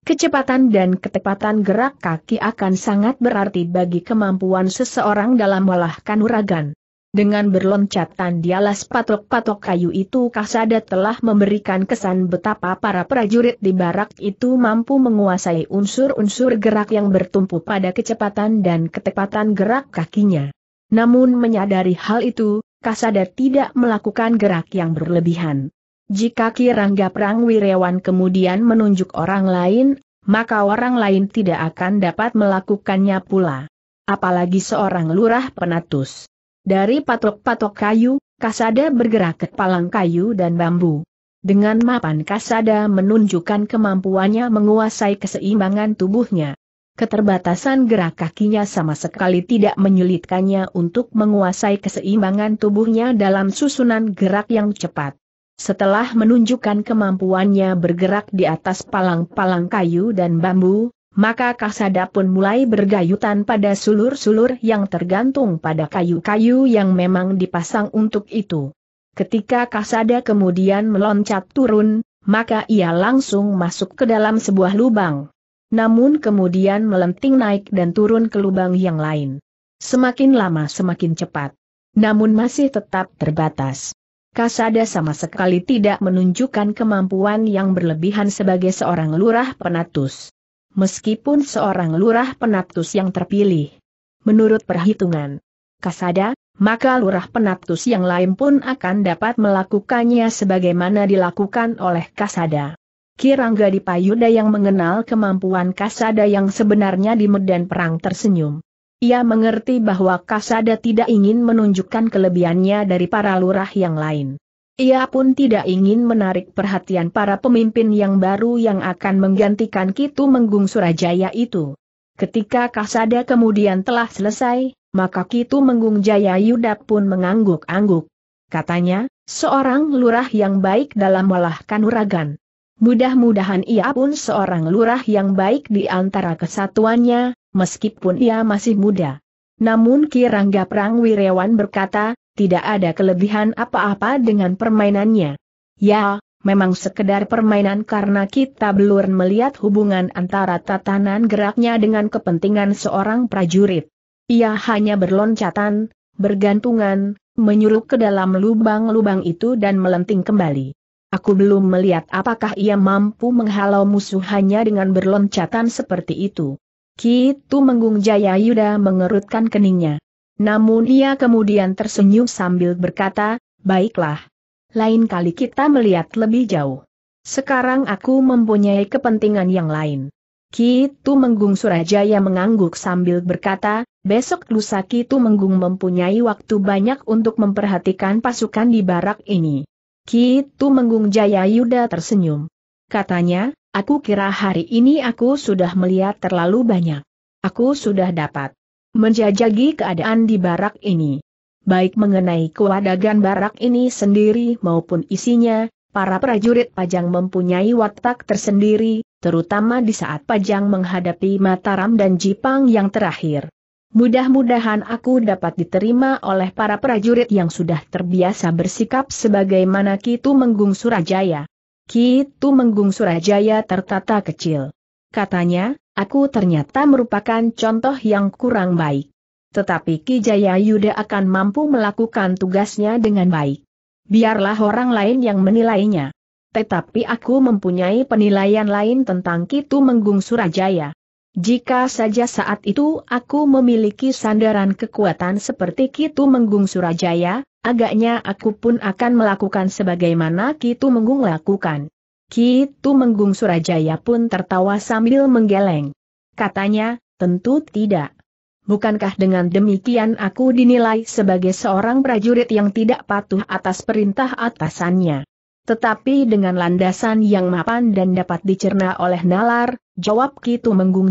Kecepatan dan ketepatan gerak kaki akan sangat berarti bagi kemampuan seseorang dalam melahkan uragan. Dengan berloncatan di alas patok-patok kayu itu Kasada telah memberikan kesan betapa para prajurit di barak itu mampu menguasai unsur-unsur gerak yang bertumpu pada kecepatan dan ketepatan gerak kakinya. Namun menyadari hal itu, Kasada tidak melakukan gerak yang berlebihan. Jika Kirangga Perang Wirewan kemudian menunjuk orang lain, maka orang lain tidak akan dapat melakukannya pula. Apalagi seorang lurah penatus. Dari patok-patok kayu, kasada bergerak ke palang kayu dan bambu. Dengan mapan kasada menunjukkan kemampuannya menguasai keseimbangan tubuhnya. Keterbatasan gerak kakinya sama sekali tidak menyulitkannya untuk menguasai keseimbangan tubuhnya dalam susunan gerak yang cepat. Setelah menunjukkan kemampuannya bergerak di atas palang-palang kayu dan bambu, maka kasada pun mulai bergayutan pada sulur-sulur yang tergantung pada kayu-kayu yang memang dipasang untuk itu. Ketika kasada kemudian meloncat turun, maka ia langsung masuk ke dalam sebuah lubang. Namun kemudian melenting naik dan turun ke lubang yang lain. Semakin lama semakin cepat. Namun masih tetap terbatas. Kasada sama sekali tidak menunjukkan kemampuan yang berlebihan sebagai seorang lurah penatus meskipun seorang lurah penatus yang terpilih. Menurut perhitungan Kasada, maka lurah penatus yang lain pun akan dapat melakukannya sebagaimana dilakukan oleh Kasada. Kirangga di Payuda yang mengenal kemampuan Kasada yang sebenarnya di medan perang tersenyum. Ia mengerti bahwa Kasada tidak ingin menunjukkan kelebihannya dari para lurah yang lain. Ia pun tidak ingin menarik perhatian para pemimpin yang baru yang akan menggantikan Kitu Menggung Surajaya itu. Ketika Kasada kemudian telah selesai, maka Kitu Menggung Jaya Yuda pun mengangguk-angguk. Katanya, seorang lurah yang baik dalam melahkan uragan. Mudah-mudahan ia pun seorang lurah yang baik di antara kesatuannya, meskipun ia masih muda. Namun Kirangga Wirewan berkata, tidak ada kelebihan apa-apa dengan permainannya. Ya, memang sekedar permainan karena kita belum melihat hubungan antara tatanan geraknya dengan kepentingan seorang prajurit. Ia hanya berloncatan, bergantungan, menyuruh ke dalam lubang-lubang itu dan melenting kembali. Aku belum melihat apakah ia mampu menghalau musuh hanya dengan berloncatan seperti itu. Kitu Menggung Jaya Yuda mengerutkan keningnya. Namun ia kemudian tersenyum sambil berkata, baiklah. Lain kali kita melihat lebih jauh. Sekarang aku mempunyai kepentingan yang lain. Kitu Menggung Surajaya mengangguk sambil berkata, besok lusa Kitu Menggung mempunyai waktu banyak untuk memperhatikan pasukan di barak ini. Kitu Menggung Jaya Yuda tersenyum. Katanya, aku kira hari ini aku sudah melihat terlalu banyak. Aku sudah dapat menjajagi keadaan di barak ini. Baik mengenai kewadagan barak ini sendiri maupun isinya, para prajurit Pajang mempunyai watak tersendiri, terutama di saat Pajang menghadapi Mataram dan Jipang yang terakhir. Mudah-mudahan aku dapat diterima oleh para prajurit yang sudah terbiasa bersikap sebagaimana Kitu Menggung Surajaya. Kitu Menggung Surajaya tertata kecil. Katanya, Aku ternyata merupakan contoh yang kurang baik. Tetapi Ki Jaya Yuda akan mampu melakukan tugasnya dengan baik. Biarlah orang lain yang menilainya. Tetapi aku mempunyai penilaian lain tentang Kitu Menggung Surajaya. Jika saja saat itu aku memiliki sandaran kekuatan seperti Kitu Menggung Surajaya, agaknya aku pun akan melakukan sebagaimana Kitu Menggung lakukan. Ki Menggung Surajaya pun tertawa sambil menggeleng. Katanya, tentu tidak. Bukankah dengan demikian aku dinilai sebagai seorang prajurit yang tidak patuh atas perintah atasannya? Tetapi dengan landasan yang mapan dan dapat dicerna oleh nalar, jawab Ki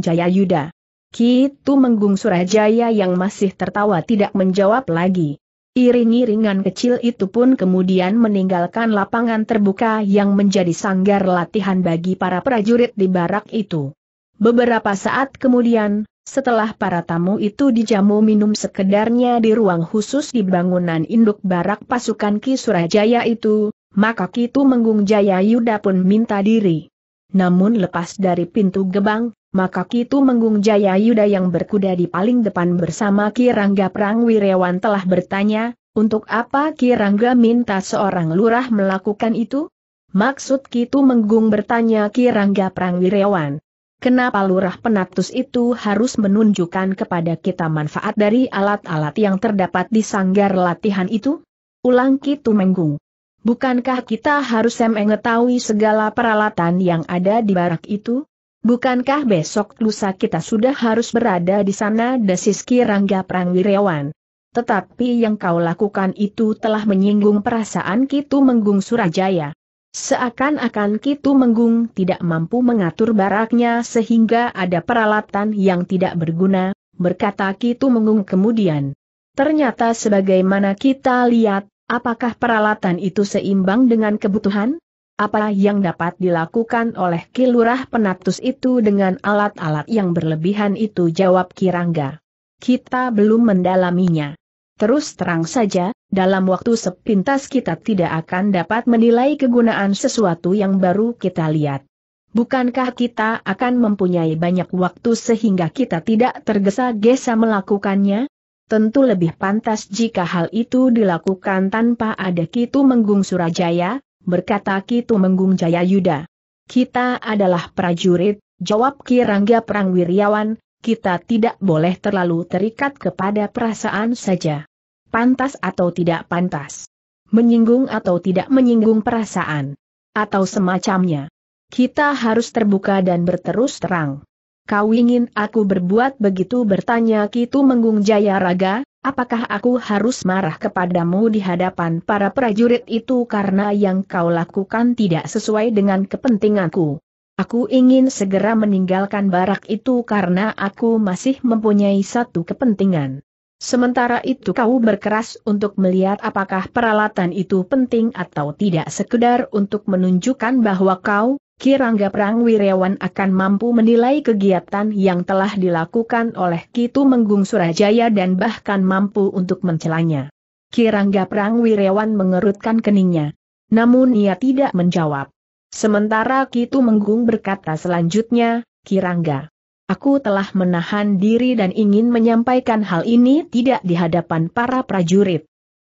Jaya Yuda. Ki Menggung Surajaya yang masih tertawa tidak menjawab lagi. Iring-iringan kecil itu pun kemudian meninggalkan lapangan terbuka yang menjadi sanggar latihan bagi para prajurit di barak itu. Beberapa saat kemudian, setelah para tamu itu dijamu minum sekedarnya di ruang khusus di bangunan induk barak pasukan Ki Surajaya itu, maka Kitu Menggung Jaya Yuda pun minta diri. Namun lepas dari pintu gebang, maka Kitu Menggung Jaya Yuda yang berkuda di paling depan bersama Kirangga Perang Wirewan telah bertanya, untuk apa Kirangga minta seorang lurah melakukan itu? Maksud Kitu Menggung bertanya Kirangga Perang Wirewan. Kenapa lurah penatus itu harus menunjukkan kepada kita manfaat dari alat-alat yang terdapat di sanggar latihan itu? Ulang Kitu Menggung. Bukankah kita harus mengetahui segala peralatan yang ada di barak itu? Bukankah besok lusa kita sudah harus berada di sana desis Kirangga Prangwirawan? Tetapi yang kau lakukan itu telah menyinggung perasaan Kitu Menggung Surajaya. Seakan-akan Kitu Menggung tidak mampu mengatur baraknya sehingga ada peralatan yang tidak berguna, berkata Kitu Menggung kemudian. Ternyata sebagaimana kita lihat, apakah peralatan itu seimbang dengan kebutuhan? Apa yang dapat dilakukan oleh kilurah penatus itu dengan alat-alat yang berlebihan itu jawab Kirangga. Kita belum mendalaminya. Terus terang saja, dalam waktu sepintas kita tidak akan dapat menilai kegunaan sesuatu yang baru kita lihat. Bukankah kita akan mempunyai banyak waktu sehingga kita tidak tergesa-gesa melakukannya? Tentu lebih pantas jika hal itu dilakukan tanpa ada Kitu Menggung Surajaya, berkata Ki Tumenggung Yuda. Kita adalah prajurit, jawab Kirangga Rangga Perang Wiryawan, kita tidak boleh terlalu terikat kepada perasaan saja. Pantas atau tidak pantas. Menyinggung atau tidak menyinggung perasaan. Atau semacamnya. Kita harus terbuka dan berterus terang. Kau ingin aku berbuat begitu bertanya Kitu Menggung Jaya Raga, apakah aku harus marah kepadamu di hadapan para prajurit itu karena yang kau lakukan tidak sesuai dengan kepentinganku? Aku ingin segera meninggalkan barak itu karena aku masih mempunyai satu kepentingan. Sementara itu kau berkeras untuk melihat apakah peralatan itu penting atau tidak sekedar untuk menunjukkan bahwa kau, Kirangga Prang Wirawan akan mampu menilai kegiatan yang telah dilakukan oleh Kitu Menggung Surajaya dan bahkan mampu untuk mencelanya. Kirangga Prang Wirawan mengerutkan keningnya. Namun ia tidak menjawab. Sementara Kitu Menggung berkata selanjutnya, Kirangga. Aku telah menahan diri dan ingin menyampaikan hal ini tidak di hadapan para prajurit.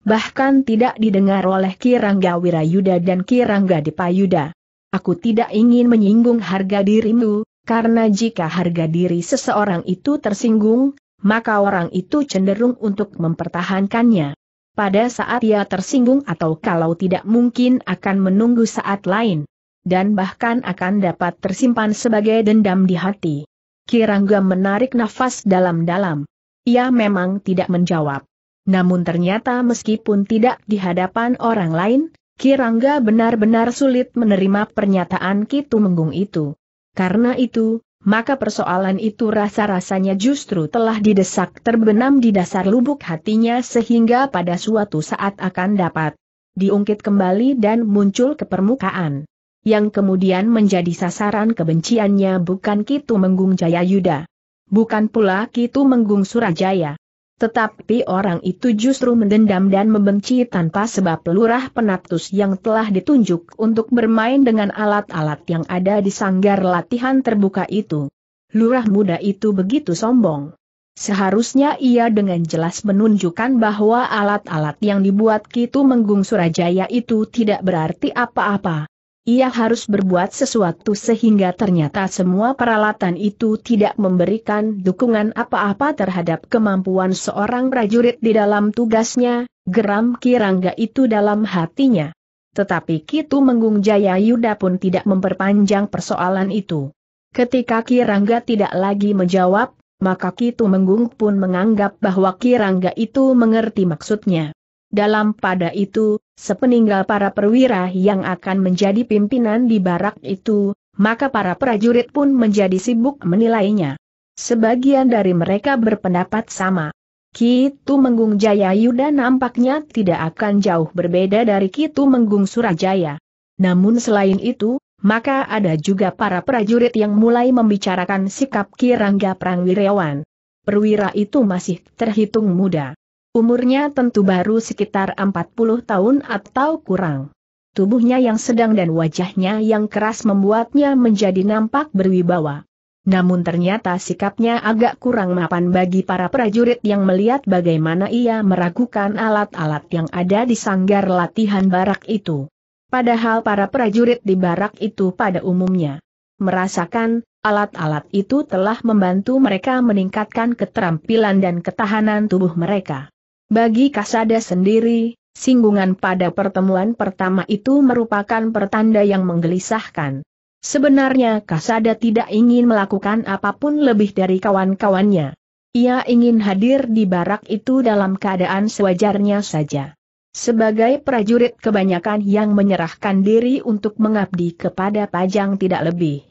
Bahkan tidak didengar oleh Kirangga Wirayuda dan Kirangga Dipayuda. Aku tidak ingin menyinggung harga dirimu, karena jika harga diri seseorang itu tersinggung, maka orang itu cenderung untuk mempertahankannya. Pada saat ia tersinggung atau kalau tidak mungkin akan menunggu saat lain. Dan bahkan akan dapat tersimpan sebagai dendam di hati. Kirangga menarik nafas dalam-dalam. Ia memang tidak menjawab. Namun ternyata meskipun tidak di hadapan orang lain, Kirangga benar-benar sulit menerima pernyataan Kitu Menggung itu. Karena itu, maka persoalan itu rasa-rasanya justru telah didesak terbenam di dasar lubuk hatinya sehingga pada suatu saat akan dapat diungkit kembali dan muncul ke permukaan. Yang kemudian menjadi sasaran kebenciannya bukan Kitu Menggung Jaya Yuda. Bukan pula Kitu Menggung Surajaya. Tetapi orang itu justru mendendam dan membenci tanpa sebab lurah penatus yang telah ditunjuk untuk bermain dengan alat-alat yang ada di sanggar latihan terbuka itu. Lurah muda itu begitu sombong. Seharusnya ia dengan jelas menunjukkan bahwa alat-alat yang dibuat Kitu Menggung Surajaya itu tidak berarti apa-apa ia harus berbuat sesuatu sehingga ternyata semua peralatan itu tidak memberikan dukungan apa-apa terhadap kemampuan seorang prajurit di dalam tugasnya, geram Kirangga itu dalam hatinya. Tetapi Kitu Menggung Jaya Yuda pun tidak memperpanjang persoalan itu. Ketika Kirangga tidak lagi menjawab, maka Kitu Menggung pun menganggap bahwa Kirangga itu mengerti maksudnya. Dalam pada itu, sepeninggal para perwira yang akan menjadi pimpinan di barak itu, maka para prajurit pun menjadi sibuk menilainya. Sebagian dari mereka berpendapat sama. Kitu Menggung Jaya Yuda nampaknya tidak akan jauh berbeda dari Kitu Menggung Surajaya. Namun selain itu, maka ada juga para prajurit yang mulai membicarakan sikap Kirangga Prangwirawan. Perwira itu masih terhitung muda. Umurnya tentu baru sekitar 40 tahun atau kurang. Tubuhnya yang sedang dan wajahnya yang keras membuatnya menjadi nampak berwibawa. Namun ternyata sikapnya agak kurang mapan bagi para prajurit yang melihat bagaimana ia meragukan alat-alat yang ada di sanggar latihan barak itu. Padahal para prajurit di barak itu pada umumnya merasakan alat-alat itu telah membantu mereka meningkatkan keterampilan dan ketahanan tubuh mereka. Bagi Kasada sendiri, singgungan pada pertemuan pertama itu merupakan pertanda yang menggelisahkan. Sebenarnya Kasada tidak ingin melakukan apapun lebih dari kawan-kawannya. Ia ingin hadir di barak itu dalam keadaan sewajarnya saja. Sebagai prajurit kebanyakan yang menyerahkan diri untuk mengabdi kepada Pajang tidak lebih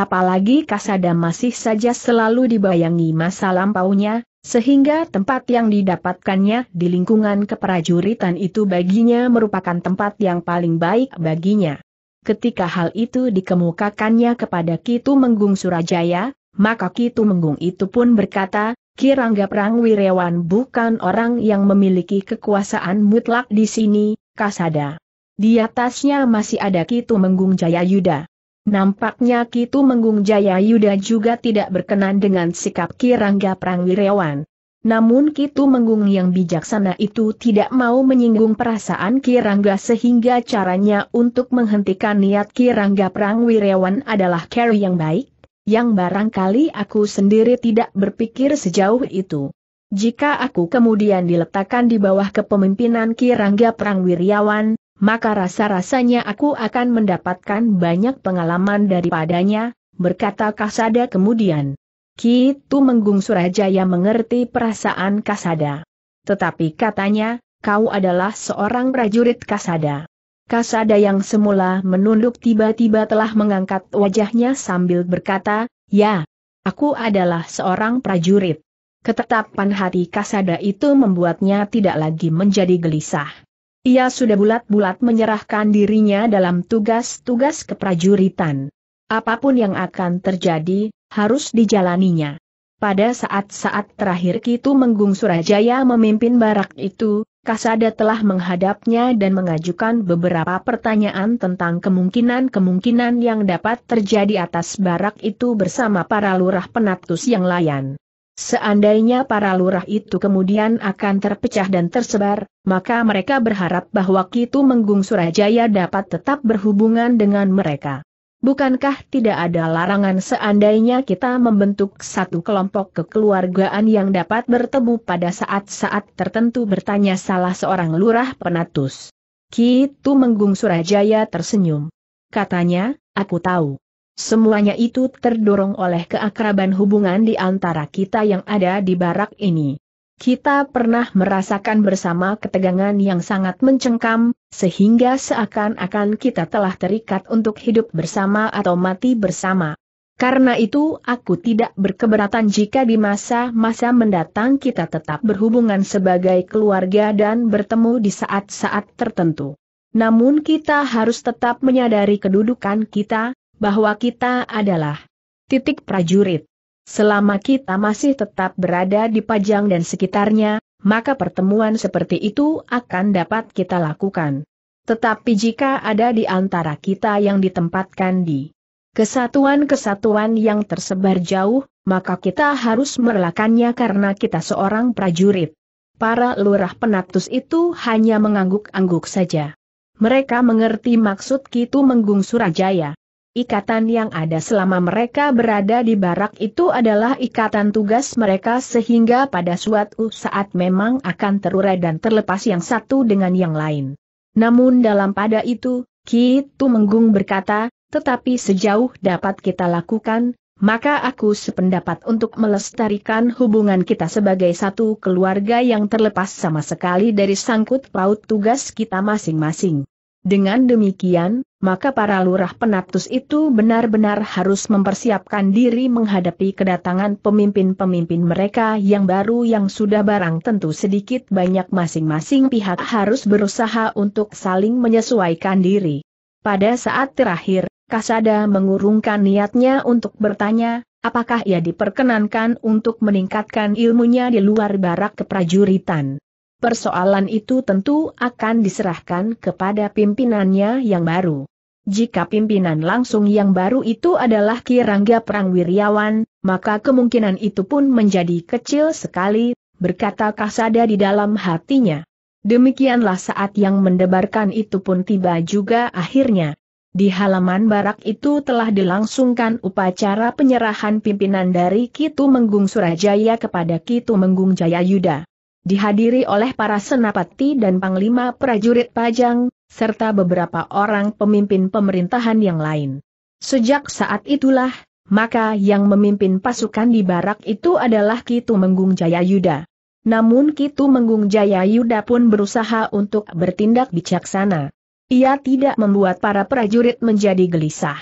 apalagi Kasada masih saja selalu dibayangi masa lampaunya, sehingga tempat yang didapatkannya di lingkungan keprajuritan itu baginya merupakan tempat yang paling baik baginya. Ketika hal itu dikemukakannya kepada Kitu Menggung Surajaya, maka Kitu Menggung itu pun berkata, Kirangga Prang Wirewan bukan orang yang memiliki kekuasaan mutlak di sini, Kasada. Di atasnya masih ada Kitu Menggung Jaya Jayayuda. Nampaknya Kitu Menggung Jaya Yuda juga tidak berkenan dengan sikap Kirangga Prangwirawan. Namun Kitu Menggung yang bijaksana itu tidak mau menyinggung perasaan Kirangga sehingga caranya untuk menghentikan niat Kirangga Prangwirawan adalah care yang baik, yang barangkali aku sendiri tidak berpikir sejauh itu. Jika aku kemudian diletakkan di bawah kepemimpinan Kirangga Prangwirawan, maka rasa-rasanya aku akan mendapatkan banyak pengalaman daripadanya, berkata Kasada kemudian. Kitu Menggung yang mengerti perasaan Kasada. Tetapi katanya, kau adalah seorang prajurit Kasada. Kasada yang semula menunduk tiba-tiba telah mengangkat wajahnya sambil berkata, Ya, aku adalah seorang prajurit. Ketetapan hati Kasada itu membuatnya tidak lagi menjadi gelisah. Ia sudah bulat-bulat menyerahkan dirinya dalam tugas-tugas keprajuritan. Apapun yang akan terjadi, harus dijalaninya. Pada saat-saat terakhir Kitu Menggung Surajaya memimpin barak itu, Kasada telah menghadapnya dan mengajukan beberapa pertanyaan tentang kemungkinan-kemungkinan yang dapat terjadi atas barak itu bersama para lurah penatus yang layan. Seandainya para lurah itu kemudian akan terpecah dan tersebar, maka mereka berharap bahwa Kitu Menggung Surajaya dapat tetap berhubungan dengan mereka. Bukankah tidak ada larangan seandainya kita membentuk satu kelompok kekeluargaan yang dapat bertemu pada saat-saat tertentu bertanya salah seorang lurah penatus. Kitu Menggung Surajaya tersenyum. Katanya, aku tahu. Semuanya itu terdorong oleh keakraban hubungan di antara kita yang ada di barak ini. Kita pernah merasakan bersama ketegangan yang sangat mencengkam, sehingga seakan-akan kita telah terikat untuk hidup bersama atau mati bersama. Karena itu aku tidak berkeberatan jika di masa-masa mendatang kita tetap berhubungan sebagai keluarga dan bertemu di saat-saat tertentu. Namun kita harus tetap menyadari kedudukan kita, bahwa kita adalah titik prajurit. Selama kita masih tetap berada di Pajang dan sekitarnya, maka pertemuan seperti itu akan dapat kita lakukan. Tetapi jika ada di antara kita yang ditempatkan di kesatuan-kesatuan yang tersebar jauh, maka kita harus merelakannya karena kita seorang prajurit. Para lurah penatus itu hanya mengangguk-angguk saja. Mereka mengerti maksud Kitu Menggung Surajaya. Ikatan yang ada selama mereka berada di barak itu adalah ikatan tugas mereka sehingga pada suatu saat memang akan terurai dan terlepas yang satu dengan yang lain. Namun dalam pada itu, Ki Tumenggung berkata, tetapi sejauh dapat kita lakukan, maka aku sependapat untuk melestarikan hubungan kita sebagai satu keluarga yang terlepas sama sekali dari sangkut paut tugas kita masing-masing. Dengan demikian, maka para lurah penatus itu benar-benar harus mempersiapkan diri menghadapi kedatangan pemimpin-pemimpin mereka yang baru yang sudah barang tentu sedikit banyak masing-masing pihak harus berusaha untuk saling menyesuaikan diri. Pada saat terakhir, Kasada mengurungkan niatnya untuk bertanya, apakah ia diperkenankan untuk meningkatkan ilmunya di luar barak keprajuritan persoalan itu tentu akan diserahkan kepada pimpinannya yang baru. Jika pimpinan langsung yang baru itu adalah Kirangga Perang Wiryawan, maka kemungkinan itu pun menjadi kecil sekali, berkata Kasada di dalam hatinya. Demikianlah saat yang mendebarkan itu pun tiba juga akhirnya. Di halaman barak itu telah dilangsungkan upacara penyerahan pimpinan dari Kitu Menggung Surajaya kepada Kitu Menggung Jayayuda dihadiri oleh para senapati dan panglima prajurit pajang, serta beberapa orang pemimpin pemerintahan yang lain. Sejak saat itulah, maka yang memimpin pasukan di barak itu adalah Kitu Menggung Jayayuda. Namun Kitu Menggung Jayayuda pun berusaha untuk bertindak bijaksana. Ia tidak membuat para prajurit menjadi gelisah.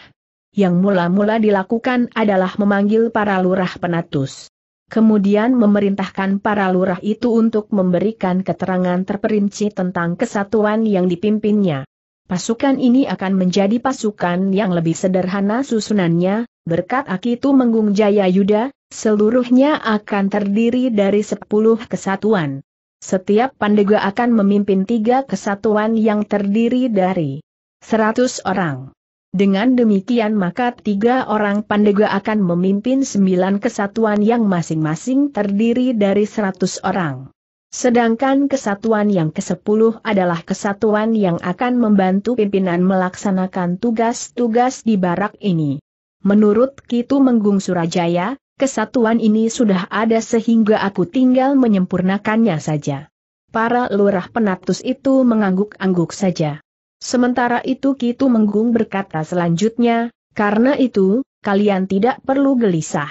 Yang mula-mula dilakukan adalah memanggil para lurah penatus kemudian memerintahkan para lurah itu untuk memberikan keterangan terperinci tentang kesatuan yang dipimpinnya. Pasukan ini akan menjadi pasukan yang lebih sederhana susunannya, berkat Akitu Menggung Jaya Yuda, seluruhnya akan terdiri dari sepuluh kesatuan. Setiap pandega akan memimpin tiga kesatuan yang terdiri dari seratus orang. Dengan demikian maka tiga orang pandega akan memimpin sembilan kesatuan yang masing-masing terdiri dari seratus orang. Sedangkan kesatuan yang ke-10 adalah kesatuan yang akan membantu pimpinan melaksanakan tugas-tugas di barak ini. Menurut Kitu Menggung Surajaya, kesatuan ini sudah ada sehingga aku tinggal menyempurnakannya saja. Para lurah penatus itu mengangguk-angguk saja. Sementara itu Kitu Menggung berkata selanjutnya, karena itu, kalian tidak perlu gelisah.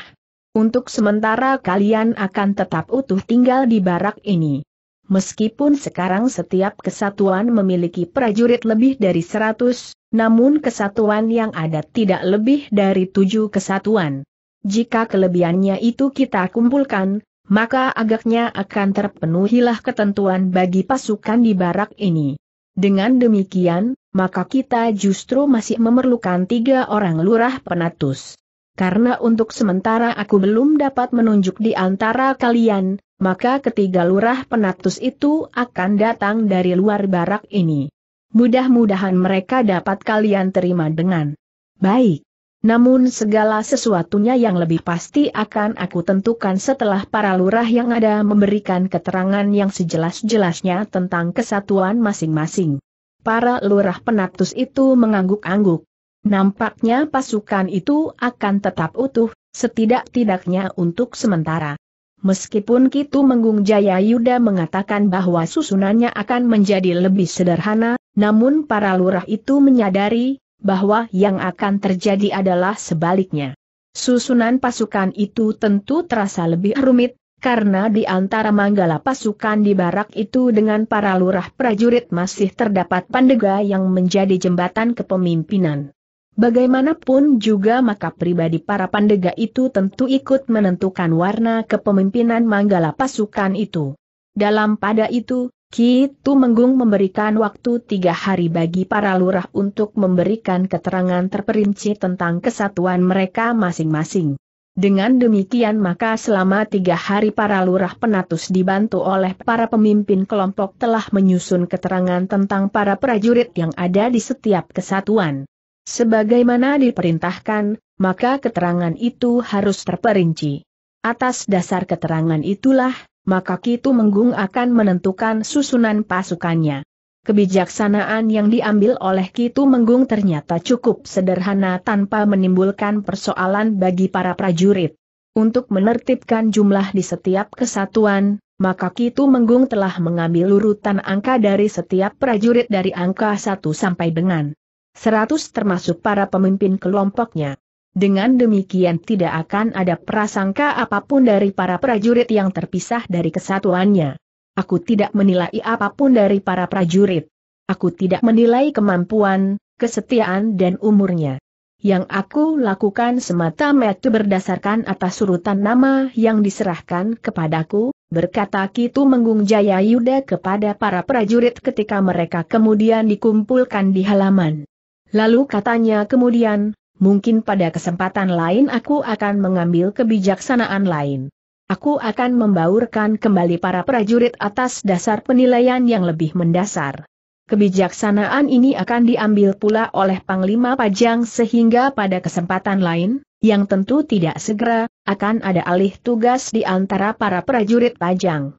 Untuk sementara kalian akan tetap utuh tinggal di barak ini. Meskipun sekarang setiap kesatuan memiliki prajurit lebih dari 100, namun kesatuan yang ada tidak lebih dari tujuh kesatuan. Jika kelebihannya itu kita kumpulkan, maka agaknya akan terpenuhilah ketentuan bagi pasukan di barak ini. Dengan demikian, maka kita justru masih memerlukan tiga orang lurah penatus. Karena untuk sementara aku belum dapat menunjuk di antara kalian, maka ketiga lurah penatus itu akan datang dari luar barak ini. Mudah-mudahan mereka dapat kalian terima dengan baik. Namun segala sesuatunya yang lebih pasti akan aku tentukan setelah para lurah yang ada memberikan keterangan yang sejelas-jelasnya tentang kesatuan masing-masing. Para lurah penatus itu mengangguk-angguk. Nampaknya pasukan itu akan tetap utuh, setidak-tidaknya untuk sementara. Meskipun Kitu Menggung Jaya Yuda mengatakan bahwa susunannya akan menjadi lebih sederhana, namun para lurah itu menyadari bahwa yang akan terjadi adalah sebaliknya. Susunan pasukan itu tentu terasa lebih rumit, karena di antara manggala pasukan di barak itu dengan para lurah prajurit masih terdapat pandega yang menjadi jembatan kepemimpinan. Bagaimanapun juga maka pribadi para pandega itu tentu ikut menentukan warna kepemimpinan manggala pasukan itu. Dalam pada itu, Ki Tumenggung memberikan waktu tiga hari bagi para lurah untuk memberikan keterangan terperinci tentang kesatuan mereka masing-masing. Dengan demikian maka selama tiga hari para lurah penatus dibantu oleh para pemimpin kelompok telah menyusun keterangan tentang para prajurit yang ada di setiap kesatuan. Sebagaimana diperintahkan, maka keterangan itu harus terperinci. Atas dasar keterangan itulah, maka Kitu Menggung akan menentukan susunan pasukannya. Kebijaksanaan yang diambil oleh Kitu Menggung ternyata cukup sederhana tanpa menimbulkan persoalan bagi para prajurit. Untuk menertibkan jumlah di setiap kesatuan, maka Kitu Menggung telah mengambil urutan angka dari setiap prajurit dari angka 1 sampai dengan 100 termasuk para pemimpin kelompoknya. Dengan demikian tidak akan ada prasangka apapun dari para prajurit yang terpisah dari kesatuannya. Aku tidak menilai apapun dari para prajurit. Aku tidak menilai kemampuan, kesetiaan dan umurnya. Yang aku lakukan semata metu berdasarkan atas surutan nama yang diserahkan kepadaku, berkata Kitu Menggung Jaya Yuda kepada para prajurit ketika mereka kemudian dikumpulkan di halaman. Lalu katanya kemudian, mungkin pada kesempatan lain aku akan mengambil kebijaksanaan lain. Aku akan membaurkan kembali para prajurit atas dasar penilaian yang lebih mendasar. Kebijaksanaan ini akan diambil pula oleh Panglima Pajang sehingga pada kesempatan lain, yang tentu tidak segera, akan ada alih tugas di antara para prajurit Pajang.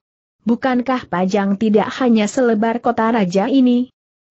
Bukankah Pajang tidak hanya selebar kota raja ini,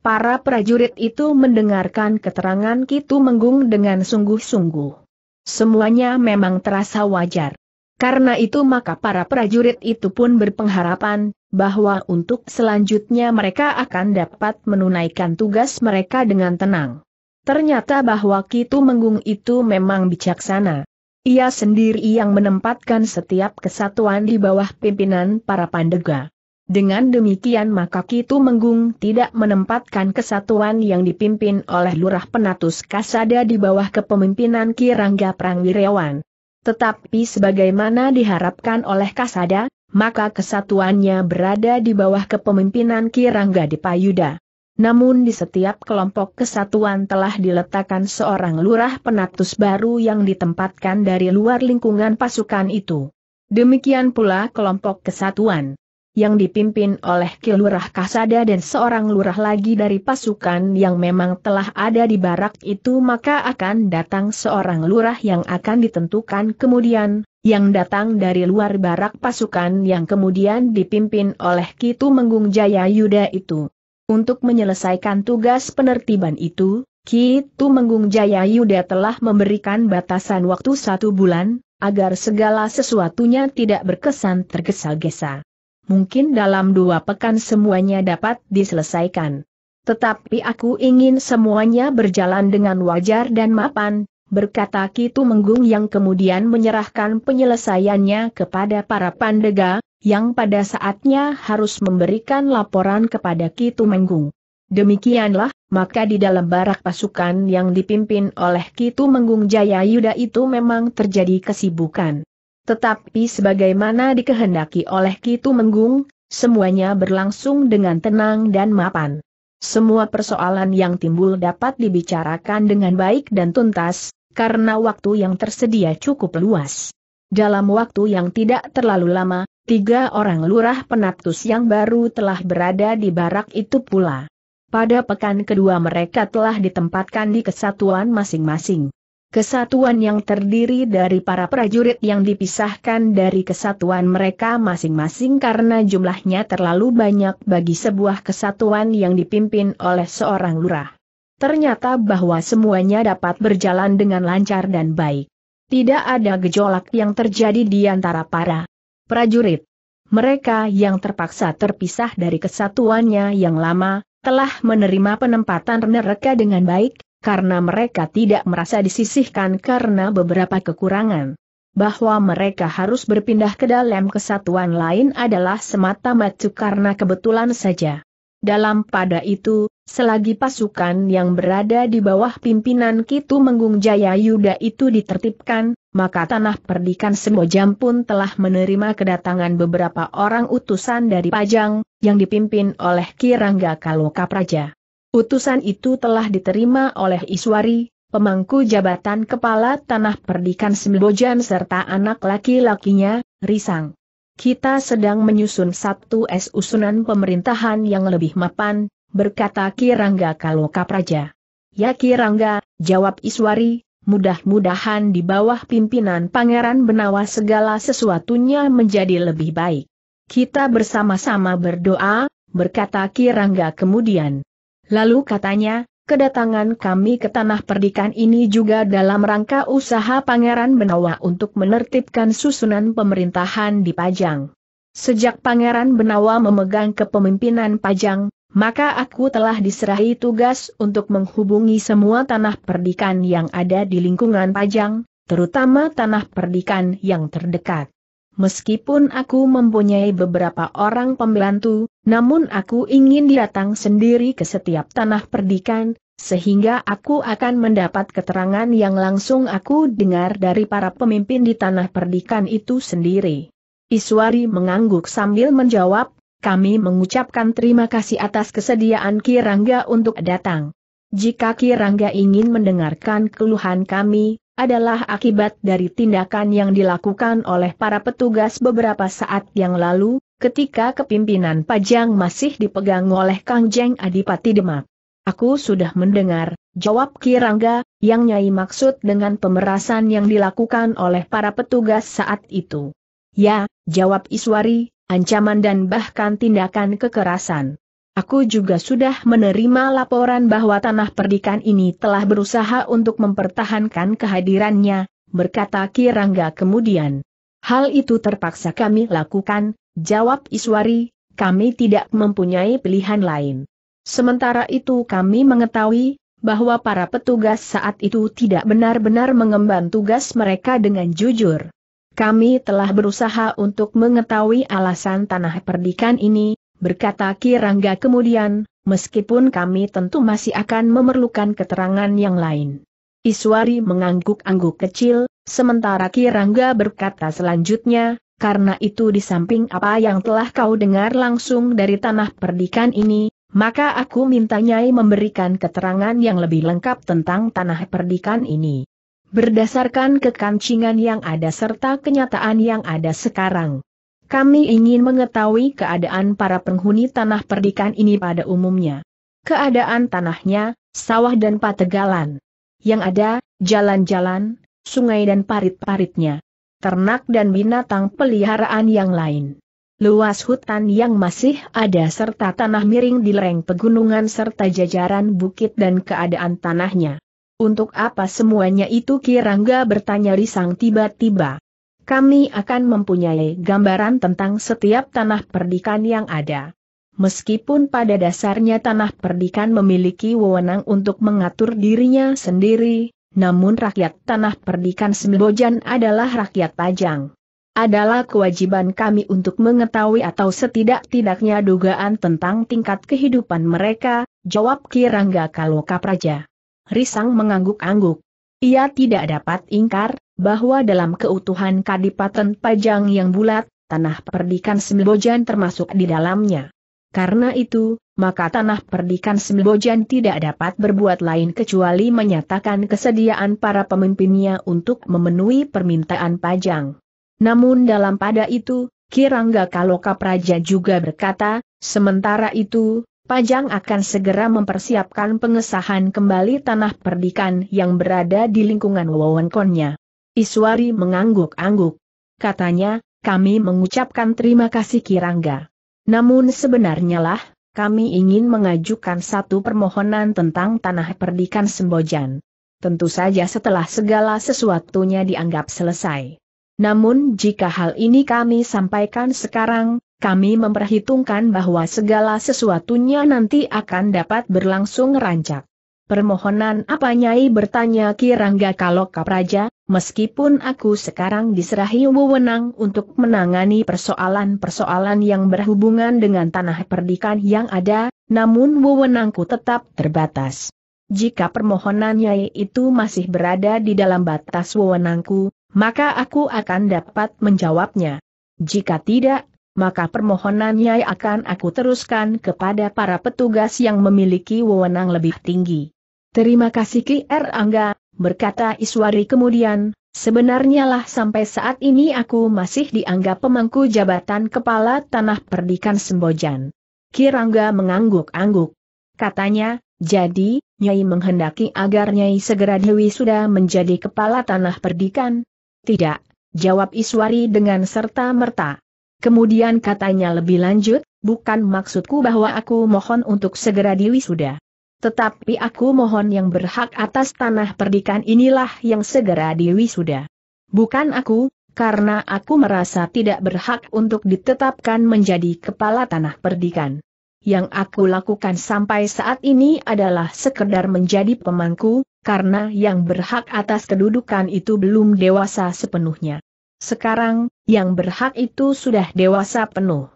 Para prajurit itu mendengarkan keterangan Kitu Menggung dengan sungguh-sungguh. Semuanya memang terasa wajar. Karena itu maka para prajurit itu pun berpengharapan, bahwa untuk selanjutnya mereka akan dapat menunaikan tugas mereka dengan tenang. Ternyata bahwa Kitu Menggung itu memang bijaksana. Ia sendiri yang menempatkan setiap kesatuan di bawah pimpinan para pandega. Dengan demikian maka Kitu Menggung tidak menempatkan kesatuan yang dipimpin oleh Lurah Penatus Kasada di bawah kepemimpinan Kirangga Prangwirawan. Tetapi sebagaimana diharapkan oleh Kasada, maka kesatuannya berada di bawah kepemimpinan Kirangga Dipayuda. Namun di setiap kelompok kesatuan telah diletakkan seorang lurah penatus baru yang ditempatkan dari luar lingkungan pasukan itu. Demikian pula kelompok kesatuan yang dipimpin oleh Kilurah Kasada dan seorang lurah lagi dari pasukan yang memang telah ada di barak itu maka akan datang seorang lurah yang akan ditentukan kemudian, yang datang dari luar barak pasukan yang kemudian dipimpin oleh Kitu Menggung Jaya Yuda itu. Untuk menyelesaikan tugas penertiban itu, Kitu Menggung Jaya Yuda telah memberikan batasan waktu satu bulan, agar segala sesuatunya tidak berkesan tergesa-gesa mungkin dalam dua pekan semuanya dapat diselesaikan. Tetapi aku ingin semuanya berjalan dengan wajar dan mapan, berkata Kitu Menggung yang kemudian menyerahkan penyelesaiannya kepada para pandega, yang pada saatnya harus memberikan laporan kepada Kitu Menggung. Demikianlah, maka di dalam barak pasukan yang dipimpin oleh Kitu Menggung Jaya Yuda itu memang terjadi kesibukan. Tetapi sebagaimana dikehendaki oleh Kitu Menggung, semuanya berlangsung dengan tenang dan mapan. Semua persoalan yang timbul dapat dibicarakan dengan baik dan tuntas, karena waktu yang tersedia cukup luas. Dalam waktu yang tidak terlalu lama, tiga orang lurah penatus yang baru telah berada di barak itu pula. Pada pekan kedua mereka telah ditempatkan di kesatuan masing-masing. Kesatuan yang terdiri dari para prajurit yang dipisahkan dari kesatuan mereka masing-masing karena jumlahnya terlalu banyak bagi sebuah kesatuan yang dipimpin oleh seorang lurah. Ternyata bahwa semuanya dapat berjalan dengan lancar dan baik. Tidak ada gejolak yang terjadi di antara para prajurit. Mereka yang terpaksa terpisah dari kesatuannya yang lama, telah menerima penempatan mereka dengan baik, karena mereka tidak merasa disisihkan karena beberapa kekurangan. Bahwa mereka harus berpindah ke dalam kesatuan lain adalah semata-mata karena kebetulan saja. Dalam pada itu, selagi pasukan yang berada di bawah pimpinan Kitu Menggung Jaya Yuda itu ditertibkan, maka tanah perdikan Semojam pun telah menerima kedatangan beberapa orang utusan dari Pajang, yang dipimpin oleh Kirangga Kaloka Praja. Utusan itu telah diterima oleh Iswari, pemangku jabatan kepala tanah perdikan Sembojan serta anak laki-lakinya, Risang. Kita sedang menyusun satu es usunan pemerintahan yang lebih mapan, berkata Kirangga Kaloka Praja. Ya Kirangga, jawab Iswari, mudah-mudahan di bawah pimpinan Pangeran Benawa segala sesuatunya menjadi lebih baik. Kita bersama-sama berdoa, berkata Kirangga kemudian. Lalu katanya, kedatangan kami ke tanah perdikan ini juga dalam rangka usaha Pangeran Benawa untuk menertibkan susunan pemerintahan di Pajang. Sejak Pangeran Benawa memegang kepemimpinan Pajang, maka aku telah diserahi tugas untuk menghubungi semua tanah perdikan yang ada di lingkungan Pajang, terutama tanah perdikan yang terdekat. Meskipun aku mempunyai beberapa orang pembantu, namun aku ingin datang sendiri ke setiap tanah perdikan, sehingga aku akan mendapat keterangan yang langsung aku dengar dari para pemimpin di tanah perdikan itu sendiri. Iswari mengangguk sambil menjawab, kami mengucapkan terima kasih atas kesediaan Kirangga untuk datang. Jika Kirangga ingin mendengarkan keluhan kami, adalah akibat dari tindakan yang dilakukan oleh para petugas beberapa saat yang lalu, ketika kepimpinan Pajang masih dipegang oleh Kang Jeng Adipati Demak. Aku sudah mendengar, jawab Kirangga, yang Nyai maksud dengan pemerasan yang dilakukan oleh para petugas saat itu. Ya, jawab Iswari, ancaman dan bahkan tindakan kekerasan. Aku juga sudah menerima laporan bahwa tanah perdikan ini telah berusaha untuk mempertahankan kehadirannya, berkata Kirangga kemudian. Hal itu terpaksa kami lakukan, jawab Iswari, kami tidak mempunyai pilihan lain. Sementara itu kami mengetahui, bahwa para petugas saat itu tidak benar-benar mengemban tugas mereka dengan jujur. Kami telah berusaha untuk mengetahui alasan tanah perdikan ini, berkata Kirangga kemudian, meskipun kami tentu masih akan memerlukan keterangan yang lain. Iswari mengangguk-angguk kecil, sementara Kirangga berkata selanjutnya, karena itu di samping apa yang telah kau dengar langsung dari tanah perdikan ini, maka aku minta Nyai memberikan keterangan yang lebih lengkap tentang tanah perdikan ini. Berdasarkan kekancingan yang ada serta kenyataan yang ada sekarang, kami ingin mengetahui keadaan para penghuni tanah perdikan ini pada umumnya. Keadaan tanahnya, sawah dan pategalan. Yang ada, jalan-jalan, sungai dan parit-paritnya. Ternak dan binatang peliharaan yang lain luas hutan yang masih ada serta tanah miring di lereng pegunungan serta jajaran bukit dan keadaan tanahnya. Untuk apa semuanya itu Kirangga bertanya Risang tiba-tiba kami akan mempunyai gambaran tentang setiap tanah perdikan yang ada. Meskipun pada dasarnya tanah perdikan memiliki wewenang untuk mengatur dirinya sendiri, namun rakyat tanah perdikan Sembojan adalah rakyat Pajang. Adalah kewajiban kami untuk mengetahui atau setidak-tidaknya dugaan tentang tingkat kehidupan mereka, jawab Kirangga Kaloka Praja. Risang mengangguk-angguk. Ia tidak dapat ingkar, bahwa dalam keutuhan Kadipaten Pajang yang bulat, tanah perdikan Sembojan termasuk di dalamnya. Karena itu, maka tanah perdikan Sembojan tidak dapat berbuat lain kecuali menyatakan kesediaan para pemimpinnya untuk memenuhi permintaan Pajang. Namun dalam pada itu, Kirangga Kaloka Praja juga berkata, sementara itu, Pajang akan segera mempersiapkan pengesahan kembali tanah perdikan yang berada di lingkungan wawonkonnya. Iswari mengangguk-angguk. Katanya, kami mengucapkan terima kasih Kirangga. Namun sebenarnya lah, kami ingin mengajukan satu permohonan tentang tanah perdikan Sembojan. Tentu saja setelah segala sesuatunya dianggap selesai. Namun jika hal ini kami sampaikan sekarang, kami memperhitungkan bahwa segala sesuatunya nanti akan dapat berlangsung rancak. Permohonan apa Nyai bertanya Kirangga kalau Kapraja, Meskipun aku sekarang diserahi wewenang untuk menangani persoalan-persoalan yang berhubungan dengan tanah perdikan yang ada, namun wewenangku tetap terbatas. Jika permohonannya itu masih berada di dalam batas wewenangku, maka aku akan dapat menjawabnya. Jika tidak, maka permohonannya akan aku teruskan kepada para petugas yang memiliki wewenang lebih tinggi. Terima kasih Ki R. Er Angga, berkata Iswari kemudian, sebenarnya lah sampai saat ini aku masih dianggap pemangku jabatan kepala tanah perdikan Sembojan. Kirangga mengangguk-angguk. Katanya, jadi, Nyai menghendaki agar Nyai segera Dewi sudah menjadi kepala tanah perdikan? Tidak, jawab Iswari dengan serta-merta. Kemudian katanya lebih lanjut, bukan maksudku bahwa aku mohon untuk segera Dewi sudah. Tetapi aku mohon yang berhak atas tanah perdikan inilah yang segera diwisuda. Bukan aku, karena aku merasa tidak berhak untuk ditetapkan menjadi kepala tanah perdikan. Yang aku lakukan sampai saat ini adalah sekedar menjadi pemangku, karena yang berhak atas kedudukan itu belum dewasa sepenuhnya. Sekarang, yang berhak itu sudah dewasa penuh.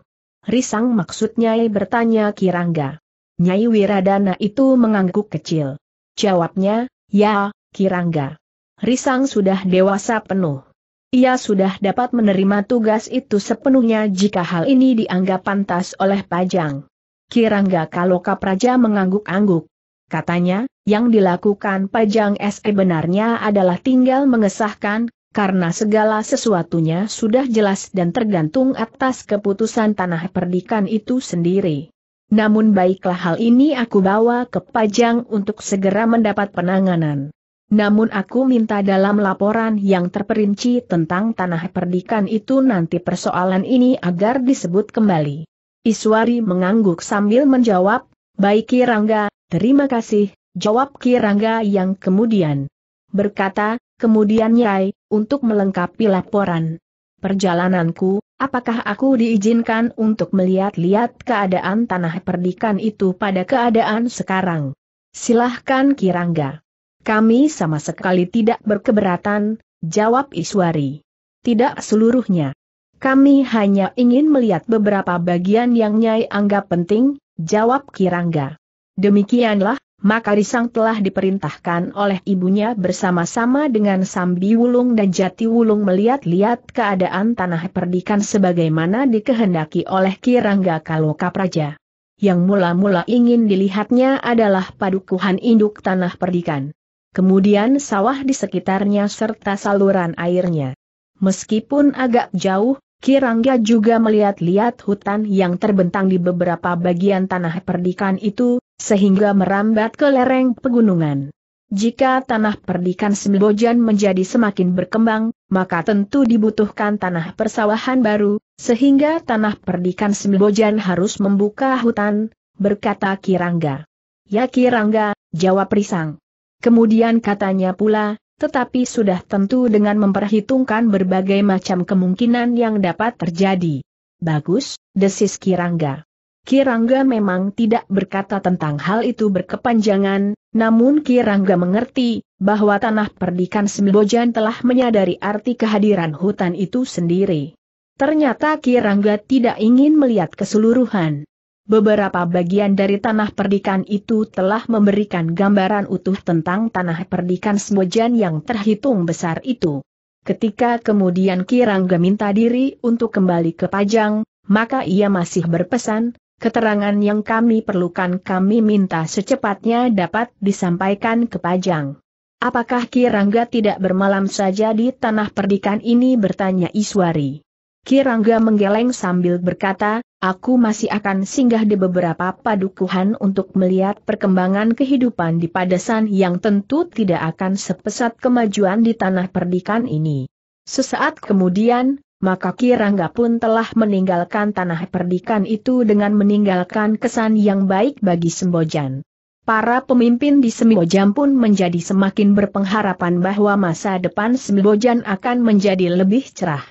Risang maksudnya bertanya Kirangga. Nyai Wiradana itu mengangguk kecil. Jawabnya, ya, Kirangga. Risang sudah dewasa penuh. Ia sudah dapat menerima tugas itu sepenuhnya jika hal ini dianggap pantas oleh Pajang. Kirangga kalau Kapraja mengangguk-angguk. Katanya, yang dilakukan Pajang SE benarnya adalah tinggal mengesahkan, karena segala sesuatunya sudah jelas dan tergantung atas keputusan tanah perdikan itu sendiri. Namun baiklah hal ini aku bawa ke Pajang untuk segera mendapat penanganan. Namun aku minta dalam laporan yang terperinci tentang tanah perdikan itu nanti persoalan ini agar disebut kembali. Iswari mengangguk sambil menjawab, Baik Kirangga, terima kasih, jawab Kirangga yang kemudian berkata, kemudian Nyai, untuk melengkapi laporan perjalananku, Apakah aku diizinkan untuk melihat-lihat keadaan tanah perdikan itu pada keadaan sekarang? Silahkan Kirangga. Kami sama sekali tidak berkeberatan, jawab Iswari. Tidak seluruhnya. Kami hanya ingin melihat beberapa bagian yang Nyai anggap penting, jawab Kirangga. Demikianlah, maka Risang telah diperintahkan oleh ibunya bersama-sama dengan Sambi Wulung dan Jati Wulung melihat-lihat keadaan tanah perdikan sebagaimana dikehendaki oleh Kirangga Kaloka Praja. Yang mula-mula ingin dilihatnya adalah padukuhan induk tanah perdikan. Kemudian sawah di sekitarnya serta saluran airnya. Meskipun agak jauh, Kirangga juga melihat-lihat hutan yang terbentang di beberapa bagian tanah perdikan itu, sehingga merambat ke lereng pegunungan. Jika tanah perdikan Sembojan menjadi semakin berkembang, maka tentu dibutuhkan tanah persawahan baru, sehingga tanah perdikan Sembojan harus membuka hutan, berkata Kirangga. Ya Kirangga, jawab Risang. Kemudian katanya pula, tetapi sudah tentu dengan memperhitungkan berbagai macam kemungkinan yang dapat terjadi. Bagus, desis Kirangga. Kirangga memang tidak berkata tentang hal itu berkepanjangan, namun Kirangga mengerti bahwa tanah perdikan Sembojan telah menyadari arti kehadiran hutan itu sendiri. Ternyata Kirangga tidak ingin melihat keseluruhan. Beberapa bagian dari tanah perdikan itu telah memberikan gambaran utuh tentang tanah perdikan Sembojan yang terhitung besar itu. Ketika kemudian Kirangga minta diri untuk kembali ke Pajang, maka ia masih berpesan, Keterangan yang kami perlukan kami minta secepatnya dapat disampaikan ke Pajang. Apakah Kirangga tidak bermalam saja di tanah perdikan ini bertanya Iswari. Kirangga menggeleng sambil berkata, aku masih akan singgah di beberapa padukuhan untuk melihat perkembangan kehidupan di padesan yang tentu tidak akan sepesat kemajuan di tanah perdikan ini. Sesaat kemudian, maka Kirangga pun telah meninggalkan tanah perdikan itu dengan meninggalkan kesan yang baik bagi Sembojan. Para pemimpin di Sembojan pun menjadi semakin berpengharapan bahwa masa depan Sembojan akan menjadi lebih cerah.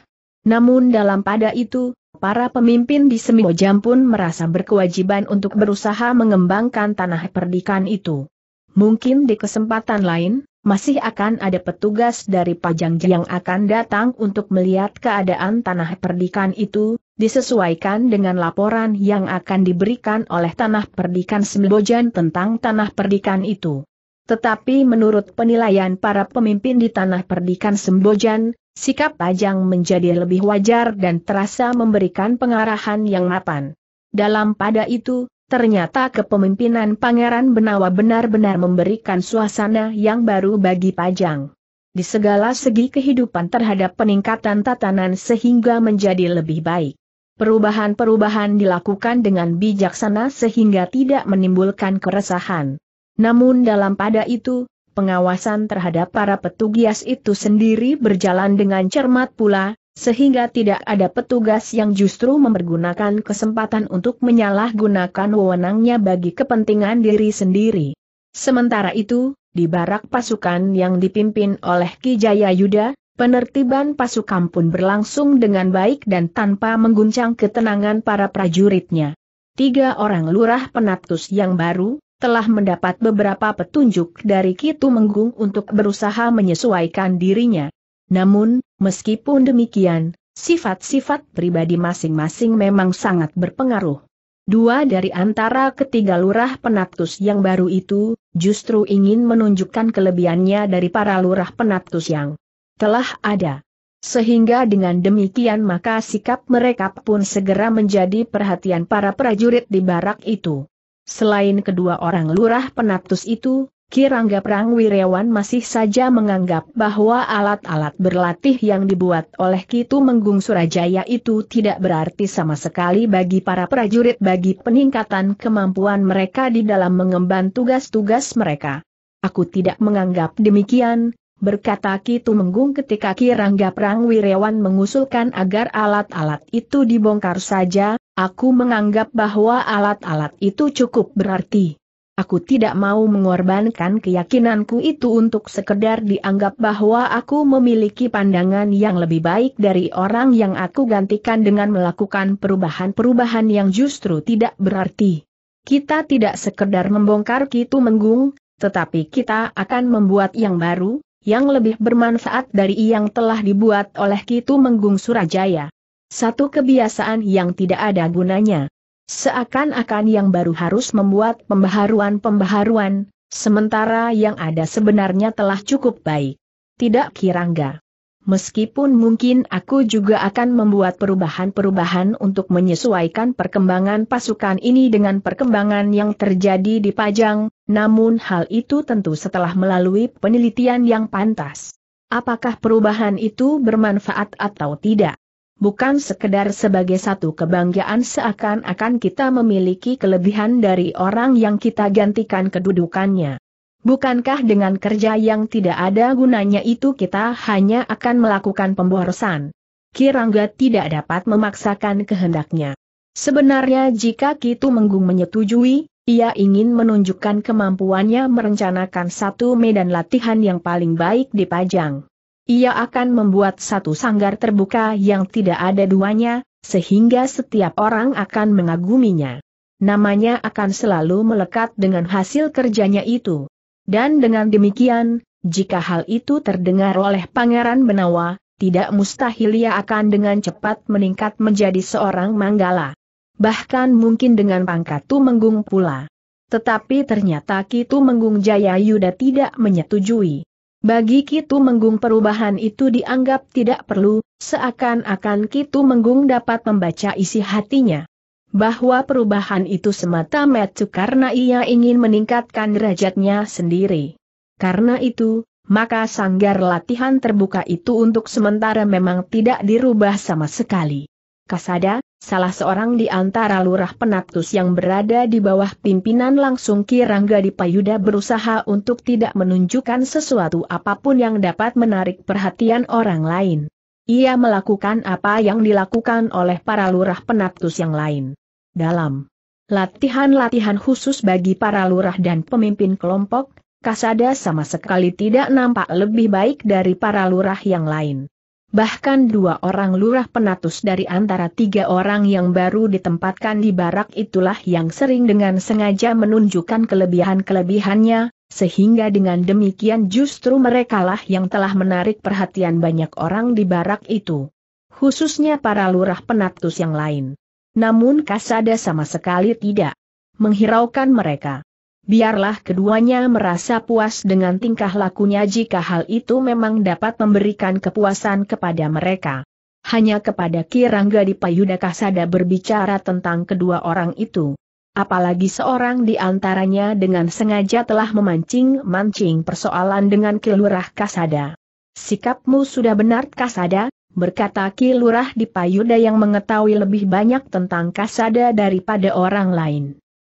Namun dalam pada itu, para pemimpin di Sembojan pun merasa berkewajiban untuk berusaha mengembangkan tanah perdikan itu. Mungkin di kesempatan lain, masih akan ada petugas dari Pajang yang akan datang untuk melihat keadaan tanah perdikan itu, disesuaikan dengan laporan yang akan diberikan oleh tanah perdikan Sembojan tentang tanah perdikan itu. Tetapi menurut penilaian para pemimpin di tanah perdikan Sembojan, sikap Pajang menjadi lebih wajar dan terasa memberikan pengarahan yang mapan. Dalam pada itu, Ternyata kepemimpinan Pangeran Benawa benar-benar memberikan suasana yang baru bagi Pajang. Di segala segi kehidupan terhadap peningkatan tatanan sehingga menjadi lebih baik. Perubahan-perubahan dilakukan dengan bijaksana sehingga tidak menimbulkan keresahan. Namun dalam pada itu, pengawasan terhadap para petugas itu sendiri berjalan dengan cermat pula, sehingga tidak ada petugas yang justru mempergunakan kesempatan untuk menyalahgunakan wewenangnya bagi kepentingan diri sendiri. Sementara itu, di barak pasukan yang dipimpin oleh Ki Jaya Yuda, penertiban pasukan pun berlangsung dengan baik dan tanpa mengguncang ketenangan para prajuritnya. Tiga orang lurah penatus yang baru, telah mendapat beberapa petunjuk dari Kitu Menggung untuk berusaha menyesuaikan dirinya. Namun, Meskipun demikian, sifat-sifat pribadi masing-masing memang sangat berpengaruh. Dua dari antara ketiga lurah penatus yang baru itu, justru ingin menunjukkan kelebihannya dari para lurah penatus yang telah ada. Sehingga dengan demikian maka sikap mereka pun segera menjadi perhatian para prajurit di barak itu. Selain kedua orang lurah penatus itu, Kirangga Wirewan masih saja menganggap bahwa alat-alat berlatih yang dibuat oleh Kitu Menggung Surajaya itu tidak berarti sama sekali bagi para prajurit bagi peningkatan kemampuan mereka di dalam mengemban tugas-tugas mereka. Aku tidak menganggap demikian, berkata Kitu Menggung ketika Kirangga Wirewan mengusulkan agar alat-alat itu dibongkar saja, aku menganggap bahwa alat-alat itu cukup berarti. Aku tidak mau mengorbankan keyakinanku itu untuk sekedar dianggap bahwa aku memiliki pandangan yang lebih baik dari orang yang aku gantikan dengan melakukan perubahan-perubahan yang justru tidak berarti. Kita tidak sekedar membongkar Kitu Menggung, tetapi kita akan membuat yang baru, yang lebih bermanfaat dari yang telah dibuat oleh Kitu Menggung Surajaya. Satu kebiasaan yang tidak ada gunanya. Seakan-akan yang baru harus membuat pembaharuan-pembaharuan, sementara yang ada sebenarnya telah cukup baik. Tidak kirangga. Meskipun mungkin aku juga akan membuat perubahan-perubahan untuk menyesuaikan perkembangan pasukan ini dengan perkembangan yang terjadi di Pajang, namun hal itu tentu setelah melalui penelitian yang pantas. Apakah perubahan itu bermanfaat atau tidak? bukan sekedar sebagai satu kebanggaan seakan-akan kita memiliki kelebihan dari orang yang kita gantikan kedudukannya. Bukankah dengan kerja yang tidak ada gunanya itu kita hanya akan melakukan pemborosan? Kirangga tidak dapat memaksakan kehendaknya. Sebenarnya jika Kitu Menggung menyetujui, ia ingin menunjukkan kemampuannya merencanakan satu medan latihan yang paling baik di Pajang ia akan membuat satu sanggar terbuka yang tidak ada duanya, sehingga setiap orang akan mengaguminya. Namanya akan selalu melekat dengan hasil kerjanya itu. Dan dengan demikian, jika hal itu terdengar oleh Pangeran Benawa, tidak mustahil ia akan dengan cepat meningkat menjadi seorang manggala. Bahkan mungkin dengan pangkat Tumenggung pula. Tetapi ternyata Ki Tumenggung Jayayuda tidak menyetujui. Bagi Kitu Menggung perubahan itu dianggap tidak perlu, seakan-akan Kitu Menggung dapat membaca isi hatinya. Bahwa perubahan itu semata-mata karena ia ingin meningkatkan derajatnya sendiri. Karena itu, maka sanggar latihan terbuka itu untuk sementara memang tidak dirubah sama sekali. Kasada, salah seorang di antara lurah penatus yang berada di bawah pimpinan langsung Kirangga di Payuda berusaha untuk tidak menunjukkan sesuatu apapun yang dapat menarik perhatian orang lain. Ia melakukan apa yang dilakukan oleh para lurah penatus yang lain. Dalam latihan-latihan khusus bagi para lurah dan pemimpin kelompok, Kasada sama sekali tidak nampak lebih baik dari para lurah yang lain. Bahkan dua orang lurah penatus dari antara tiga orang yang baru ditempatkan di barak itulah yang sering dengan sengaja menunjukkan kelebihan-kelebihannya, sehingga dengan demikian justru merekalah yang telah menarik perhatian banyak orang di barak itu. Khususnya para lurah penatus yang lain. Namun Kasada sama sekali tidak menghiraukan mereka. Biarlah keduanya merasa puas dengan tingkah lakunya jika hal itu memang dapat memberikan kepuasan kepada mereka. Hanya kepada Kirangga di Payudakasada berbicara tentang kedua orang itu. Apalagi seorang di antaranya dengan sengaja telah memancing-mancing persoalan dengan Kilurah Kasada. Sikapmu sudah benar Kasada, berkata Kilurah di Payuda yang mengetahui lebih banyak tentang Kasada daripada orang lain.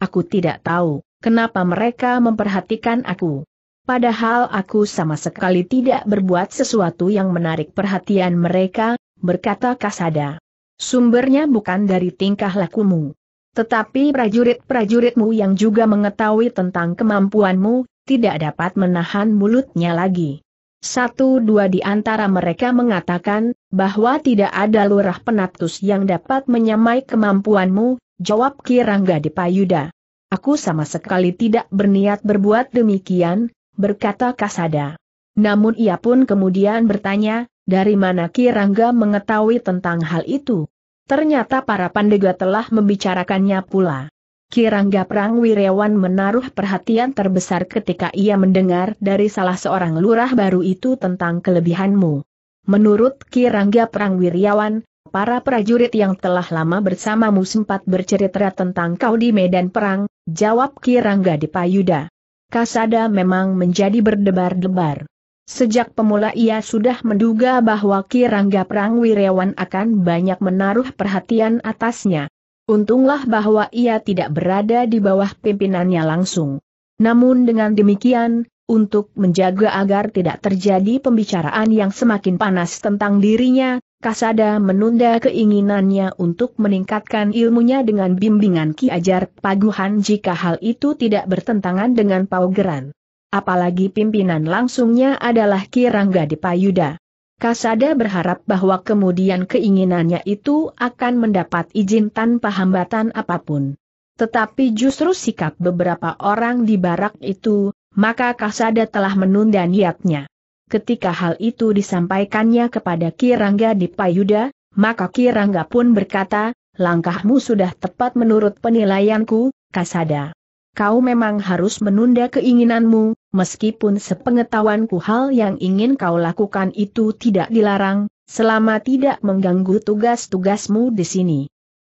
Aku tidak tahu kenapa mereka memperhatikan aku? Padahal aku sama sekali tidak berbuat sesuatu yang menarik perhatian mereka, berkata Kasada. Sumbernya bukan dari tingkah lakumu. Tetapi prajurit-prajuritmu yang juga mengetahui tentang kemampuanmu, tidak dapat menahan mulutnya lagi. Satu dua di antara mereka mengatakan, bahwa tidak ada lurah penatus yang dapat menyamai kemampuanmu, jawab Kirangga Dipayuda. Aku sama sekali tidak berniat berbuat demikian, berkata Kasada. Namun ia pun kemudian bertanya, dari mana Kirangga mengetahui tentang hal itu? Ternyata para pandega telah membicarakannya pula. Kirangga Prangwirawan menaruh perhatian terbesar ketika ia mendengar dari salah seorang lurah baru itu tentang kelebihanmu. Menurut Kirangga Prangwirawan, para prajurit yang telah lama bersamamu sempat bercerita tentang kau di medan perang, Jawab Kirangga Dipayuda. Kasada memang menjadi berdebar-debar. Sejak pemula ia sudah menduga bahwa Kirangga Wirewan akan banyak menaruh perhatian atasnya. Untunglah bahwa ia tidak berada di bawah pimpinannya langsung. Namun dengan demikian, untuk menjaga agar tidak terjadi pembicaraan yang semakin panas tentang dirinya, Kasada menunda keinginannya untuk meningkatkan ilmunya dengan bimbingan Ki Ajar Paguhan jika hal itu tidak bertentangan dengan paugeran. Apalagi pimpinan langsungnya adalah Ki Rangga Dipayuda. Kasada berharap bahwa kemudian keinginannya itu akan mendapat izin tanpa hambatan apapun. Tetapi justru sikap beberapa orang di barak itu, maka Kasada telah menunda niatnya. Ketika hal itu disampaikannya kepada Kirangga di Payuda, maka Kirangga pun berkata, langkahmu sudah tepat menurut penilaianku, Kasada. Kau memang harus menunda keinginanmu, meskipun sepengetahuanku hal yang ingin kau lakukan itu tidak dilarang, selama tidak mengganggu tugas-tugasmu di sini.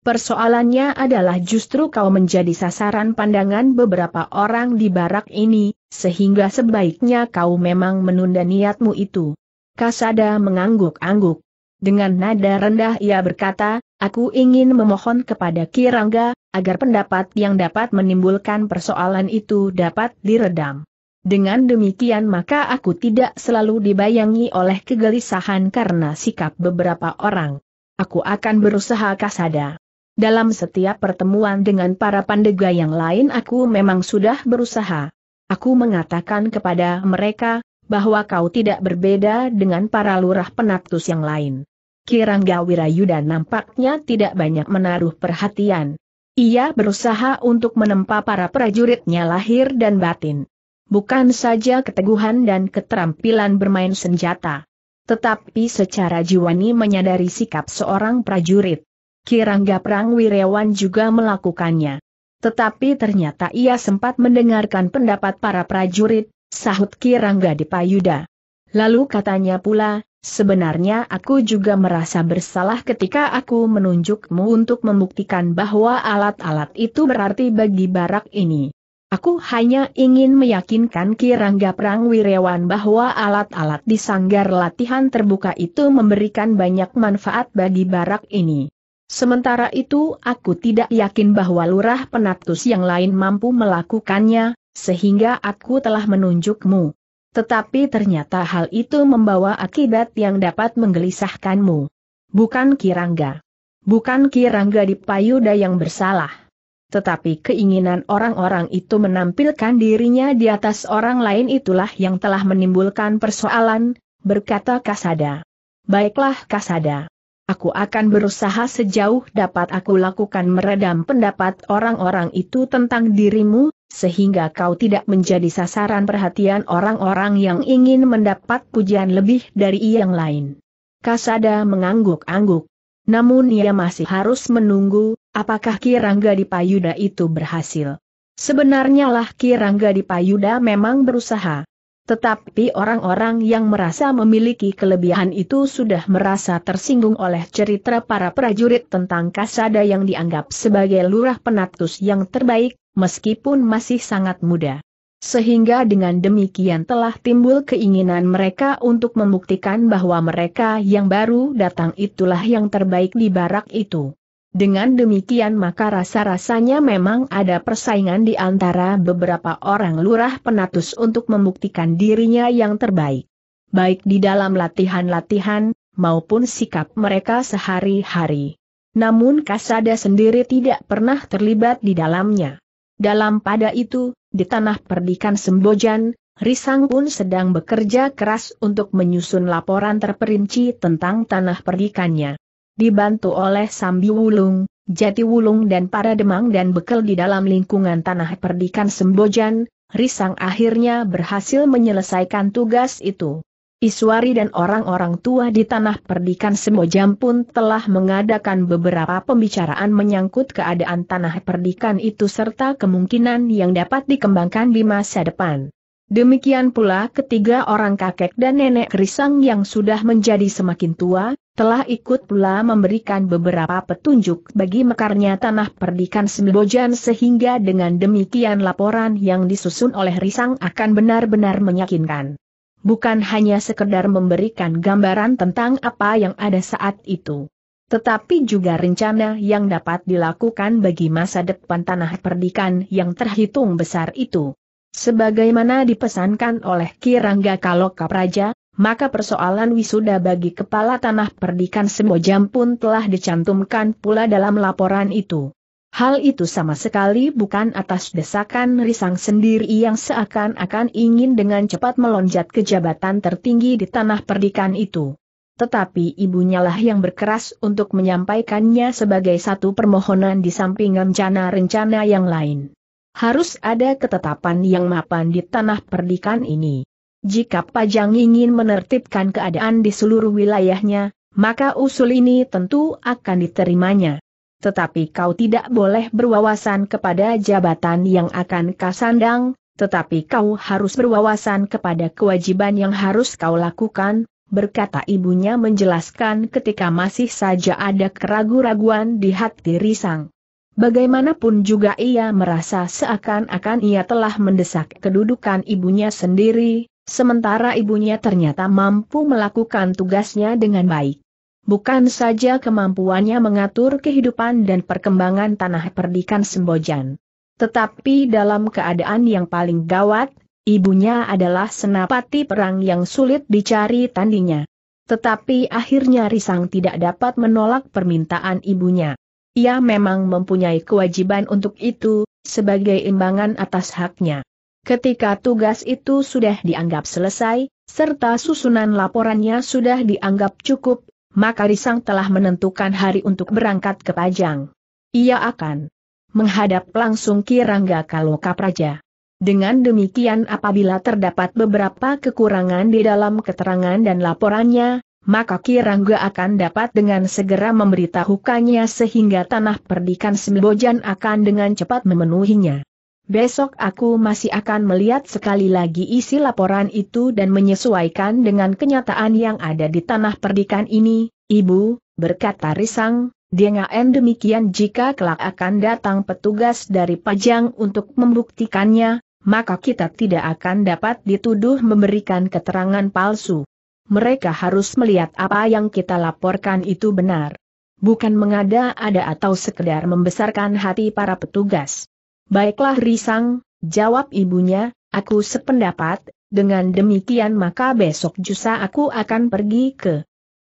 Persoalannya adalah justru kau menjadi sasaran pandangan beberapa orang di barak ini, sehingga sebaiknya kau memang menunda niatmu itu. Kasada mengangguk-angguk. Dengan nada rendah ia berkata, aku ingin memohon kepada Kirangga, agar pendapat yang dapat menimbulkan persoalan itu dapat diredam. Dengan demikian maka aku tidak selalu dibayangi oleh kegelisahan karena sikap beberapa orang. Aku akan berusaha kasada. Dalam setiap pertemuan dengan para pandega yang lain aku memang sudah berusaha. Aku mengatakan kepada mereka, bahwa kau tidak berbeda dengan para lurah penatus yang lain. Kirangga Wirayuda nampaknya tidak banyak menaruh perhatian. Ia berusaha untuk menempa para prajuritnya lahir dan batin. Bukan saja keteguhan dan keterampilan bermain senjata. Tetapi secara jiwani menyadari sikap seorang prajurit. Kirangga Prang Wirewan juga melakukannya. Tetapi ternyata ia sempat mendengarkan pendapat para prajurit, sahut Kirangga di Payuda. Lalu katanya pula, sebenarnya aku juga merasa bersalah ketika aku menunjukmu untuk membuktikan bahwa alat-alat itu berarti bagi barak ini. Aku hanya ingin meyakinkan Kirangga Wirewan bahwa alat-alat di sanggar latihan terbuka itu memberikan banyak manfaat bagi barak ini. Sementara itu aku tidak yakin bahwa lurah penatus yang lain mampu melakukannya, sehingga aku telah menunjukmu. Tetapi ternyata hal itu membawa akibat yang dapat menggelisahkanmu. Bukan Kirangga. Bukan Kirangga di Payuda yang bersalah. Tetapi keinginan orang-orang itu menampilkan dirinya di atas orang lain itulah yang telah menimbulkan persoalan, berkata Kasada. Baiklah Kasada. Aku akan berusaha sejauh dapat aku lakukan meredam pendapat orang-orang itu tentang dirimu, sehingga kau tidak menjadi sasaran perhatian orang-orang yang ingin mendapat pujian lebih dari yang lain. Kasada mengangguk-angguk. Namun ia masih harus menunggu, apakah Kirangga Rangga Dipayuda itu berhasil. Sebenarnya lah Kirangga Rangga Dipayuda memang berusaha, tetapi orang-orang yang merasa memiliki kelebihan itu sudah merasa tersinggung oleh cerita para prajurit tentang Kasada yang dianggap sebagai lurah penatus yang terbaik, meskipun masih sangat muda. Sehingga dengan demikian telah timbul keinginan mereka untuk membuktikan bahwa mereka yang baru datang itulah yang terbaik di barak itu. Dengan demikian maka rasa-rasanya memang ada persaingan di antara beberapa orang lurah penatus untuk membuktikan dirinya yang terbaik. Baik di dalam latihan-latihan, maupun sikap mereka sehari-hari. Namun Kasada sendiri tidak pernah terlibat di dalamnya. Dalam pada itu, di tanah perdikan Sembojan, Risang pun sedang bekerja keras untuk menyusun laporan terperinci tentang tanah perdikannya dibantu oleh Sambi Wulung, Jati Wulung dan para demang dan bekel di dalam lingkungan tanah perdikan Sembojan, Risang akhirnya berhasil menyelesaikan tugas itu. Iswari dan orang-orang tua di tanah perdikan Sembojan pun telah mengadakan beberapa pembicaraan menyangkut keadaan tanah perdikan itu serta kemungkinan yang dapat dikembangkan di masa depan. Demikian pula ketiga orang kakek dan nenek Krisang yang sudah menjadi semakin tua, telah ikut pula memberikan beberapa petunjuk bagi mekarnya tanah perdikan Sembojan sehingga dengan demikian laporan yang disusun oleh Risang akan benar-benar meyakinkan. Bukan hanya sekedar memberikan gambaran tentang apa yang ada saat itu. Tetapi juga rencana yang dapat dilakukan bagi masa depan tanah perdikan yang terhitung besar itu. Sebagaimana dipesankan oleh Kirangga Kaloka Praja, maka persoalan wisuda bagi kepala tanah perdikan Semojam pun telah dicantumkan pula dalam laporan itu. Hal itu sama sekali bukan atas desakan risang sendiri yang seakan-akan ingin dengan cepat melonjat ke jabatan tertinggi di tanah perdikan itu. Tetapi ibunya lah yang berkeras untuk menyampaikannya sebagai satu permohonan di samping rencana-rencana yang lain harus ada ketetapan yang mapan di tanah perdikan ini. Jika Pajang ingin menertibkan keadaan di seluruh wilayahnya, maka usul ini tentu akan diterimanya. Tetapi kau tidak boleh berwawasan kepada jabatan yang akan kasandang, tetapi kau harus berwawasan kepada kewajiban yang harus kau lakukan, berkata ibunya menjelaskan ketika masih saja ada keraguan-raguan di hati Risang. Bagaimanapun juga ia merasa seakan-akan ia telah mendesak kedudukan ibunya sendiri, sementara ibunya ternyata mampu melakukan tugasnya dengan baik. Bukan saja kemampuannya mengatur kehidupan dan perkembangan tanah perdikan Sembojan. Tetapi dalam keadaan yang paling gawat, ibunya adalah senapati perang yang sulit dicari tandinya. Tetapi akhirnya Risang tidak dapat menolak permintaan ibunya. Ia memang mempunyai kewajiban untuk itu, sebagai imbangan atas haknya. Ketika tugas itu sudah dianggap selesai, serta susunan laporannya sudah dianggap cukup, maka Risang telah menentukan hari untuk berangkat ke Pajang. Ia akan menghadap langsung Kirangga Kaloka Praja. Dengan demikian apabila terdapat beberapa kekurangan di dalam keterangan dan laporannya, maka Kirangga akan dapat dengan segera memberitahukannya sehingga tanah perdikan Sembojan akan dengan cepat memenuhinya. Besok aku masih akan melihat sekali lagi isi laporan itu dan menyesuaikan dengan kenyataan yang ada di tanah perdikan ini, Ibu, berkata Risang, Dengan demikian jika kelak akan datang petugas dari Pajang untuk membuktikannya, maka kita tidak akan dapat dituduh memberikan keterangan palsu mereka harus melihat apa yang kita laporkan itu benar. Bukan mengada-ada atau sekedar membesarkan hati para petugas. Baiklah Risang, jawab ibunya, aku sependapat, dengan demikian maka besok jusa aku akan pergi ke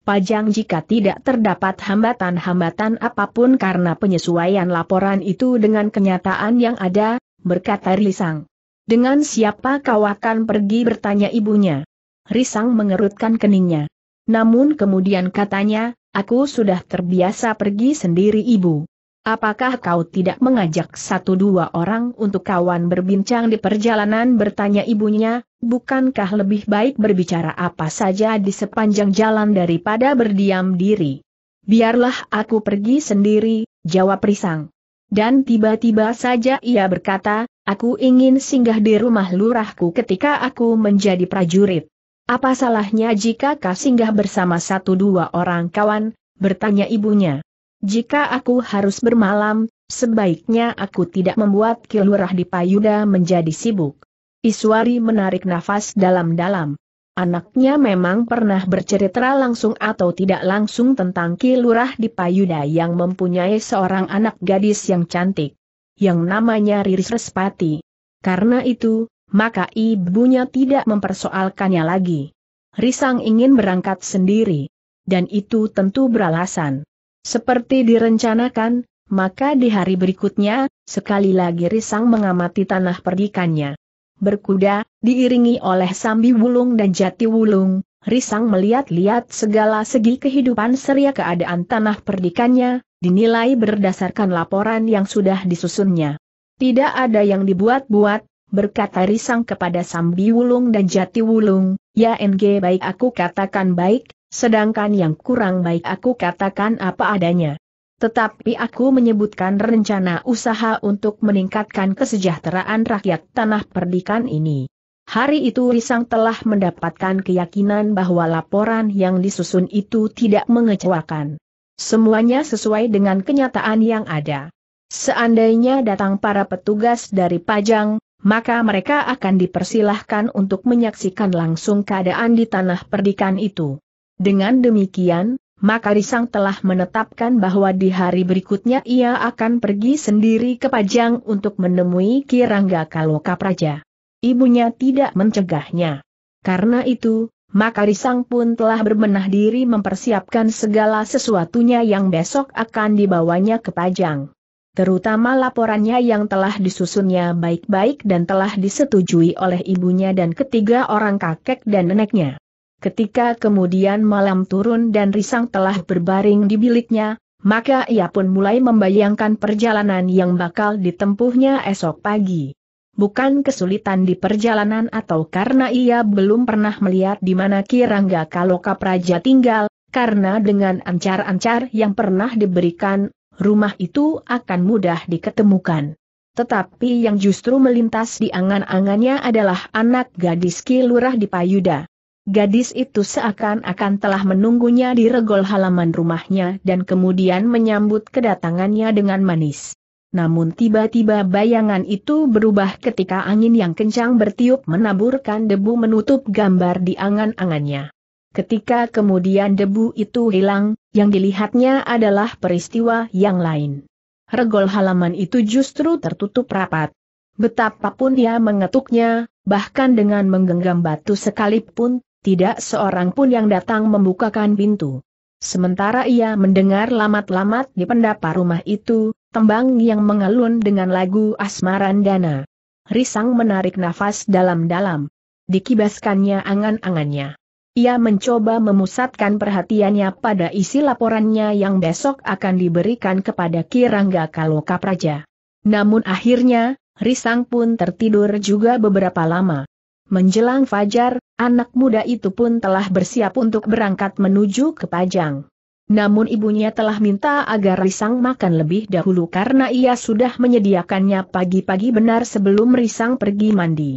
Pajang jika tidak terdapat hambatan-hambatan apapun karena penyesuaian laporan itu dengan kenyataan yang ada, berkata Risang. Dengan siapa kau akan pergi bertanya ibunya. Risang mengerutkan keningnya. Namun kemudian katanya, aku sudah terbiasa pergi sendiri ibu. Apakah kau tidak mengajak satu dua orang untuk kawan berbincang di perjalanan bertanya ibunya, bukankah lebih baik berbicara apa saja di sepanjang jalan daripada berdiam diri? Biarlah aku pergi sendiri, jawab Risang. Dan tiba-tiba saja ia berkata, aku ingin singgah di rumah lurahku ketika aku menjadi prajurit. Apa salahnya jika kau singgah bersama satu dua orang kawan, bertanya ibunya. Jika aku harus bermalam, sebaiknya aku tidak membuat kilurah di Payuda menjadi sibuk. Iswari menarik nafas dalam-dalam. Anaknya memang pernah bercerita langsung atau tidak langsung tentang Kilurah di Payuda yang mempunyai seorang anak gadis yang cantik. Yang namanya Riris Respati. Karena itu, maka ibunya tidak mempersoalkannya lagi. Risang ingin berangkat sendiri. Dan itu tentu beralasan. Seperti direncanakan, maka di hari berikutnya, sekali lagi Risang mengamati tanah perdikannya. Berkuda, diiringi oleh Sambi Wulung dan Jati Wulung, Risang melihat-lihat segala segi kehidupan seria keadaan tanah perdikannya, dinilai berdasarkan laporan yang sudah disusunnya. Tidak ada yang dibuat-buat, berkata Risang kepada Sambi Wulung dan Jati Wulung, ya NG baik aku katakan baik, sedangkan yang kurang baik aku katakan apa adanya. Tetapi aku menyebutkan rencana usaha untuk meningkatkan kesejahteraan rakyat tanah perdikan ini. Hari itu Risang telah mendapatkan keyakinan bahwa laporan yang disusun itu tidak mengecewakan. Semuanya sesuai dengan kenyataan yang ada. Seandainya datang para petugas dari Pajang, maka mereka akan dipersilahkan untuk menyaksikan langsung keadaan di tanah perdikan itu. Dengan demikian, maka Risang telah menetapkan bahwa di hari berikutnya ia akan pergi sendiri ke Pajang untuk menemui Kirangga Kaloka Praja. Ibunya tidak mencegahnya. Karena itu, maka Risang pun telah berbenah diri mempersiapkan segala sesuatunya yang besok akan dibawanya ke Pajang terutama laporannya yang telah disusunnya baik-baik dan telah disetujui oleh ibunya dan ketiga orang kakek dan neneknya. Ketika kemudian malam turun dan Risang telah berbaring di biliknya, maka ia pun mulai membayangkan perjalanan yang bakal ditempuhnya esok pagi. Bukan kesulitan di perjalanan atau karena ia belum pernah melihat di mana Kirangga Kaloka Praja tinggal, karena dengan ancar-ancar yang pernah diberikan rumah itu akan mudah diketemukan. Tetapi yang justru melintas di angan-angannya adalah anak gadis Kilurah di Payuda. Gadis itu seakan-akan telah menunggunya di regol halaman rumahnya dan kemudian menyambut kedatangannya dengan manis. Namun tiba-tiba bayangan itu berubah ketika angin yang kencang bertiup menaburkan debu menutup gambar di angan-angannya. Ketika kemudian debu itu hilang, yang dilihatnya adalah peristiwa yang lain. Regol halaman itu justru tertutup rapat. Betapapun dia mengetuknya, bahkan dengan menggenggam batu sekalipun, tidak seorang pun yang datang membukakan pintu. Sementara ia mendengar lamat-lamat di pendapa rumah itu, tembang yang mengelun dengan lagu Asmaran Dana. Risang menarik nafas dalam-dalam. Dikibaskannya angan-angannya. Ia mencoba memusatkan perhatiannya pada isi laporannya yang besok akan diberikan kepada Kirangga Kaloka Praja. Namun akhirnya, Risang pun tertidur juga beberapa lama. Menjelang fajar, anak muda itu pun telah bersiap untuk berangkat menuju ke Pajang. Namun ibunya telah minta agar Risang makan lebih dahulu karena ia sudah menyediakannya pagi-pagi benar sebelum Risang pergi mandi.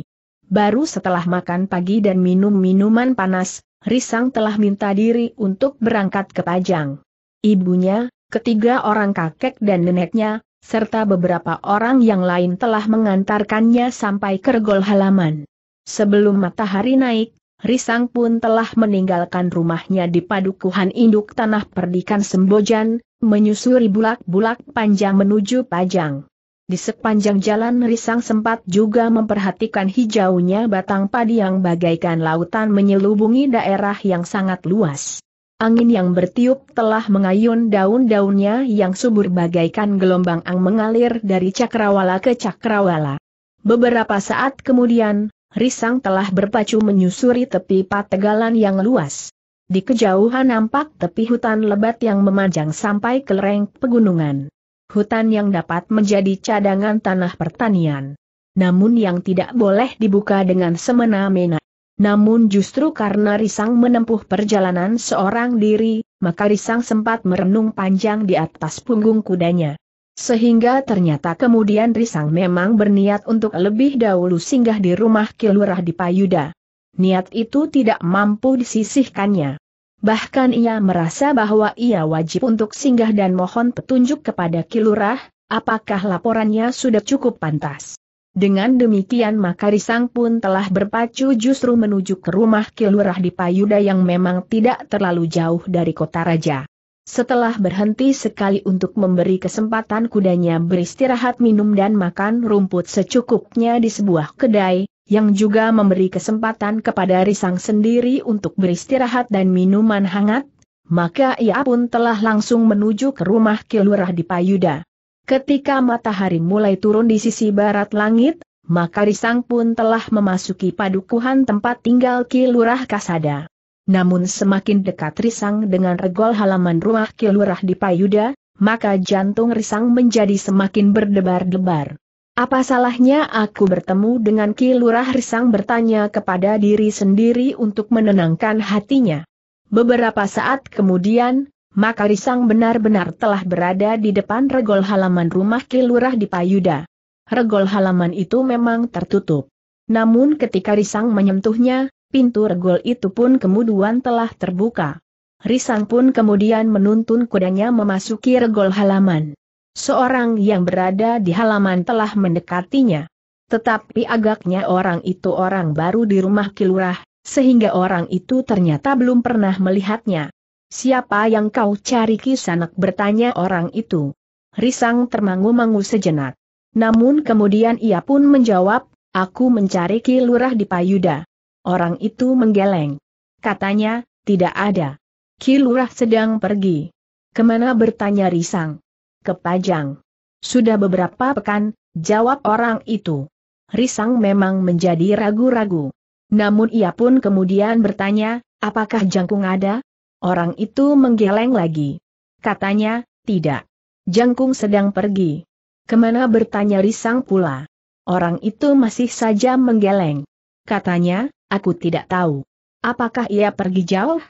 Baru setelah makan pagi dan minum minuman panas, Risang telah minta diri untuk berangkat ke Pajang. Ibunya, ketiga orang kakek dan neneknya, serta beberapa orang yang lain telah mengantarkannya sampai ke regol halaman. Sebelum matahari naik, Risang pun telah meninggalkan rumahnya di padukuhan induk tanah perdikan Sembojan, menyusuri bulak-bulak panjang menuju Pajang. Di sepanjang jalan Risang sempat juga memperhatikan hijaunya batang padi yang bagaikan lautan menyelubungi daerah yang sangat luas. Angin yang bertiup telah mengayun daun-daunnya yang subur bagaikan gelombang ang mengalir dari cakrawala ke cakrawala. Beberapa saat kemudian, Risang telah berpacu menyusuri tepi pategalan yang luas. Di kejauhan nampak tepi hutan lebat yang memanjang sampai ke lereng pegunungan hutan yang dapat menjadi cadangan tanah pertanian. Namun yang tidak boleh dibuka dengan semena-mena. Namun justru karena Risang menempuh perjalanan seorang diri, maka Risang sempat merenung panjang di atas punggung kudanya. Sehingga ternyata kemudian Risang memang berniat untuk lebih dahulu singgah di rumah Kilurah di Payuda. Niat itu tidak mampu disisihkannya. Bahkan ia merasa bahwa ia wajib untuk singgah dan mohon petunjuk kepada Kilurah, apakah laporannya sudah cukup pantas. Dengan demikian maka Risang pun telah berpacu justru menuju ke rumah Kilurah di Payuda yang memang tidak terlalu jauh dari kota raja. Setelah berhenti sekali untuk memberi kesempatan kudanya beristirahat minum dan makan rumput secukupnya di sebuah kedai, yang juga memberi kesempatan kepada Risang sendiri untuk beristirahat dan minuman hangat, maka ia pun telah langsung menuju ke rumah Kilurah di Payuda. Ketika matahari mulai turun di sisi barat langit, maka Risang pun telah memasuki padukuhan tempat tinggal Kilurah Kasada. Namun semakin dekat Risang dengan regol halaman rumah Kilurah di Payuda, maka jantung Risang menjadi semakin berdebar-debar. Apa salahnya aku bertemu dengan Ki Lurah Risang bertanya kepada diri sendiri untuk menenangkan hatinya. Beberapa saat kemudian, maka Risang benar-benar telah berada di depan regol halaman rumah Ki Lurah di Payuda. Regol halaman itu memang tertutup. Namun ketika Risang menyentuhnya, pintu regol itu pun kemudian telah terbuka. Risang pun kemudian menuntun kudanya memasuki regol halaman. Seorang yang berada di halaman telah mendekatinya. Tetapi agaknya orang itu orang baru di rumah kilurah, sehingga orang itu ternyata belum pernah melihatnya. Siapa yang kau cari kisanak bertanya orang itu. Risang termangu-mangu sejenak. Namun kemudian ia pun menjawab, aku mencari kilurah di Payuda. Orang itu menggeleng. Katanya, tidak ada. Kilurah sedang pergi. Kemana bertanya Risang? ke Pajang. Sudah beberapa pekan, jawab orang itu. Risang memang menjadi ragu-ragu. Namun ia pun kemudian bertanya, apakah jangkung ada? Orang itu menggeleng lagi. Katanya, tidak. Jangkung sedang pergi. Kemana bertanya Risang pula. Orang itu masih saja menggeleng. Katanya, aku tidak tahu. Apakah ia pergi jauh?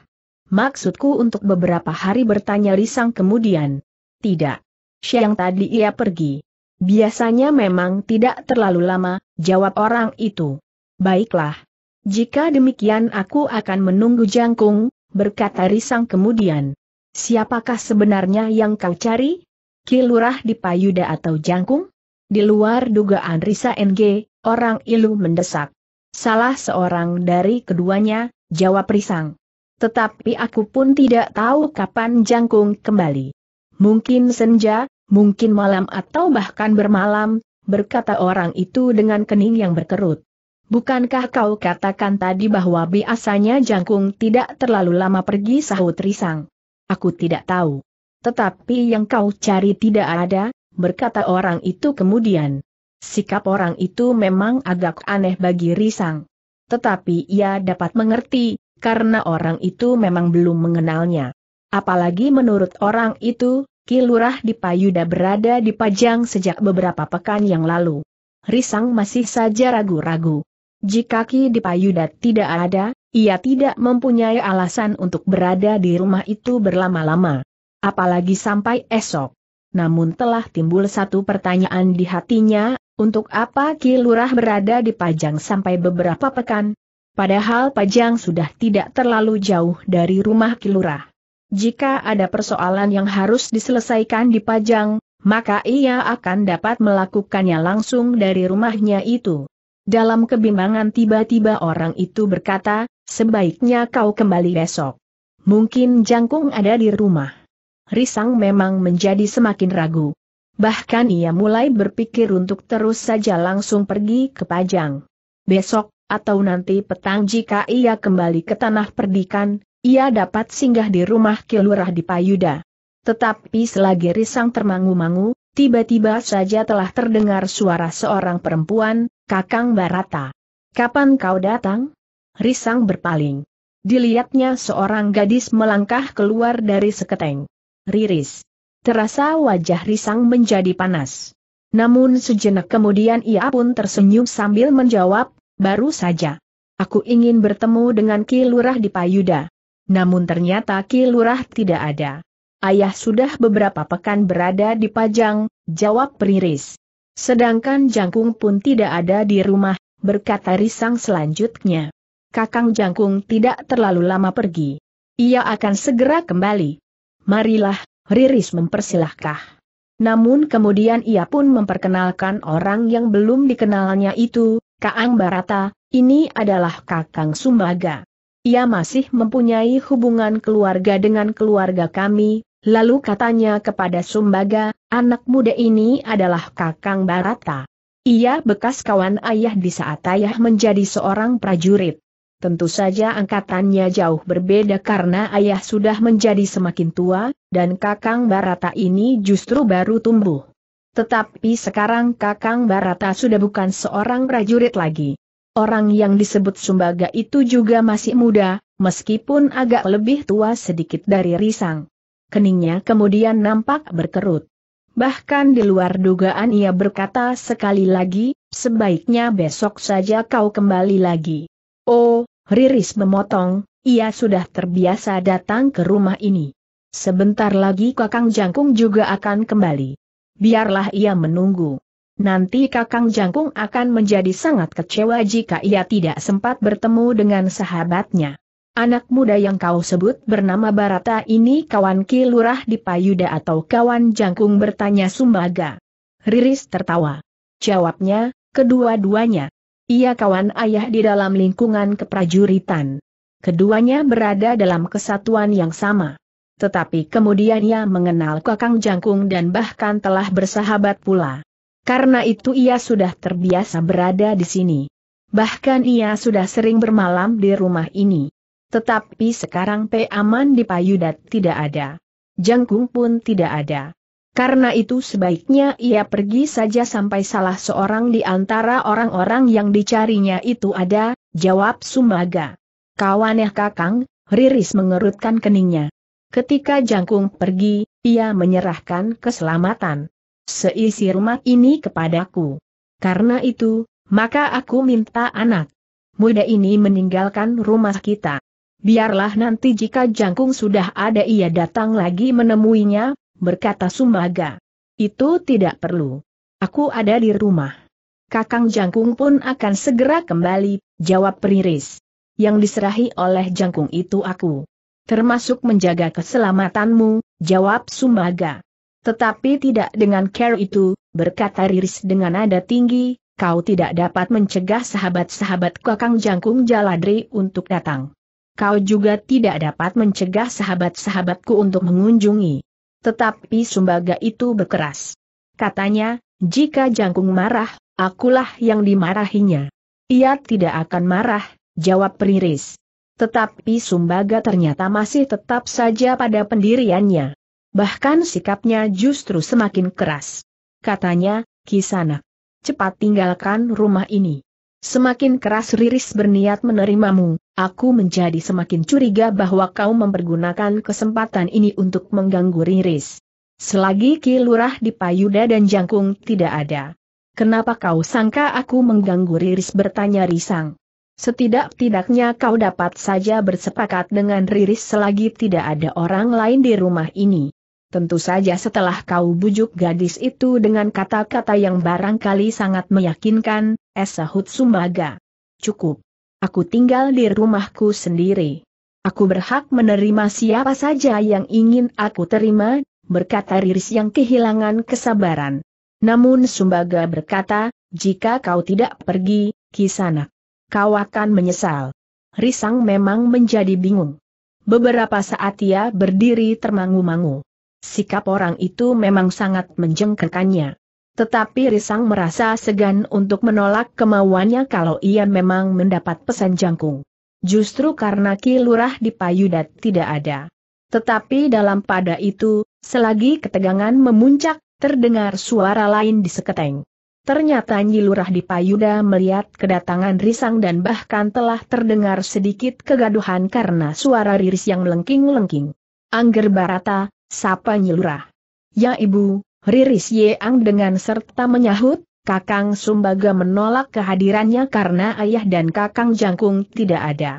Maksudku untuk beberapa hari bertanya Risang kemudian. Tidak siang tadi ia pergi. Biasanya memang tidak terlalu lama, jawab orang itu. Baiklah. Jika demikian aku akan menunggu jangkung, berkata Risang kemudian. Siapakah sebenarnya yang kau cari? Kilurah di Payuda atau jangkung? Di luar dugaan Risa NG, orang ilu mendesak. Salah seorang dari keduanya, jawab Risang. Tetapi aku pun tidak tahu kapan jangkung kembali mungkin senja, mungkin malam atau bahkan bermalam, berkata orang itu dengan kening yang berkerut. Bukankah kau katakan tadi bahwa biasanya jangkung tidak terlalu lama pergi sahut risang? Aku tidak tahu. Tetapi yang kau cari tidak ada, berkata orang itu kemudian. Sikap orang itu memang agak aneh bagi Risang. Tetapi ia dapat mengerti, karena orang itu memang belum mengenalnya. Apalagi menurut orang itu, Kilurah di Payuda berada di Pajang sejak beberapa pekan yang lalu. Risang masih saja ragu-ragu. Jika Ki di Payuda tidak ada, ia tidak mempunyai alasan untuk berada di rumah itu berlama-lama. Apalagi sampai esok. Namun telah timbul satu pertanyaan di hatinya, untuk apa Ki Lurah berada di Pajang sampai beberapa pekan? Padahal Pajang sudah tidak terlalu jauh dari rumah Ki Lurah. Jika ada persoalan yang harus diselesaikan di Pajang, maka ia akan dapat melakukannya langsung dari rumahnya itu. Dalam kebimbangan tiba-tiba orang itu berkata, sebaiknya kau kembali besok. Mungkin jangkung ada di rumah. Risang memang menjadi semakin ragu. Bahkan ia mulai berpikir untuk terus saja langsung pergi ke Pajang. Besok, atau nanti petang jika ia kembali ke tanah perdikan, ia dapat singgah di rumah Kilurah di Payuda. Tetapi selagi Risang termangu-mangu, tiba-tiba saja telah terdengar suara seorang perempuan, Kakang Barata. Kapan kau datang? Risang berpaling. Dilihatnya seorang gadis melangkah keluar dari seketeng. Riris. Terasa wajah Risang menjadi panas. Namun sejenak kemudian ia pun tersenyum sambil menjawab, baru saja. Aku ingin bertemu dengan Ki Lurah di Payuda. Namun ternyata kilurah tidak ada. Ayah sudah beberapa pekan berada di Pajang, jawab riris Sedangkan Jangkung pun tidak ada di rumah, berkata Risang selanjutnya. Kakang Jangkung tidak terlalu lama pergi. Ia akan segera kembali. Marilah, Riris mempersilahkah. Namun kemudian ia pun memperkenalkan orang yang belum dikenalnya itu, Kaang Barata, ini adalah Kakang Sumbaga ia masih mempunyai hubungan keluarga dengan keluarga kami, lalu katanya kepada Sumbaga, anak muda ini adalah Kakang Barata. Ia bekas kawan ayah di saat ayah menjadi seorang prajurit. Tentu saja angkatannya jauh berbeda karena ayah sudah menjadi semakin tua, dan kakang Barata ini justru baru tumbuh. Tetapi sekarang kakang Barata sudah bukan seorang prajurit lagi. Orang yang disebut Sumbaga itu juga masih muda, meskipun agak lebih tua sedikit dari Risang. Keningnya kemudian nampak berkerut. Bahkan di luar dugaan ia berkata sekali lagi, sebaiknya besok saja kau kembali lagi. Oh, Riris memotong, ia sudah terbiasa datang ke rumah ini. Sebentar lagi Kakang Jangkung juga akan kembali. Biarlah ia menunggu nanti Kakang Jangkung akan menjadi sangat kecewa jika ia tidak sempat bertemu dengan sahabatnya. Anak muda yang kau sebut bernama Barata ini kawan Ki di Payuda atau kawan Jangkung bertanya Sumbaga. Riris tertawa. Jawabnya, kedua-duanya. Ia kawan ayah di dalam lingkungan keprajuritan. Keduanya berada dalam kesatuan yang sama. Tetapi kemudian ia mengenal Kakang Jangkung dan bahkan telah bersahabat pula. Karena itu ia sudah terbiasa berada di sini. Bahkan ia sudah sering bermalam di rumah ini. Tetapi sekarang P. Aman di Payudat tidak ada. Jangkung pun tidak ada. Karena itu sebaiknya ia pergi saja sampai salah seorang di antara orang-orang yang dicarinya itu ada, jawab Sumbaga. Kawaneh kakang, Riris mengerutkan keningnya. Ketika Jangkung pergi, ia menyerahkan keselamatan seisi rumah ini kepadaku. Karena itu, maka aku minta anak muda ini meninggalkan rumah kita. Biarlah nanti jika jangkung sudah ada ia datang lagi menemuinya, berkata Sumaga. Itu tidak perlu. Aku ada di rumah. Kakang Jangkung pun akan segera kembali, jawab Periris. Yang diserahi oleh Jangkung itu aku. Termasuk menjaga keselamatanmu, jawab Sumaga. Tetapi tidak dengan care itu, berkata Riris dengan nada tinggi, kau tidak dapat mencegah sahabat-sahabat kakang jangkung jaladri untuk datang. Kau juga tidak dapat mencegah sahabat-sahabatku untuk mengunjungi. Tetapi sumbaga itu berkeras. Katanya, jika jangkung marah, akulah yang dimarahinya. Ia tidak akan marah, jawab Riris. Tetapi sumbaga ternyata masih tetap saja pada pendiriannya bahkan sikapnya justru semakin keras. Katanya, kisana. cepat tinggalkan rumah ini. Semakin keras Riris berniat menerimamu, aku menjadi semakin curiga bahwa kau mempergunakan kesempatan ini untuk mengganggu Riris. Selagi Ki Lurah di Payuda dan Jangkung tidak ada. Kenapa kau sangka aku mengganggu Riris bertanya Risang. Setidak-tidaknya kau dapat saja bersepakat dengan Riris selagi tidak ada orang lain di rumah ini. Tentu saja setelah kau bujuk gadis itu dengan kata-kata yang barangkali sangat meyakinkan, esahut Sumbaga. Cukup. Aku tinggal di rumahku sendiri. Aku berhak menerima siapa saja yang ingin aku terima, berkata Riris yang kehilangan kesabaran. Namun Sumbaga berkata, jika kau tidak pergi, kisana, kau akan menyesal. Risang memang menjadi bingung. Beberapa saat ia berdiri termangu-mangu. Sikap orang itu memang sangat menjengkelkannya. Tetapi Risang merasa segan untuk menolak kemauannya kalau ia memang mendapat pesan jangkung. Justru karena Ki Lurah di Payudat tidak ada. Tetapi dalam pada itu, selagi ketegangan memuncak, terdengar suara lain di seketeng. Ternyata Nyi Lurah di Payuda melihat kedatangan Risang dan bahkan telah terdengar sedikit kegaduhan karena suara Riris yang melengking-lengking. Angger Barata, Sapa Nyilurah. Ya ibu, riris Ang dengan serta menyahut, Kakang Sumbaga menolak kehadirannya karena ayah dan Kakang Jangkung tidak ada.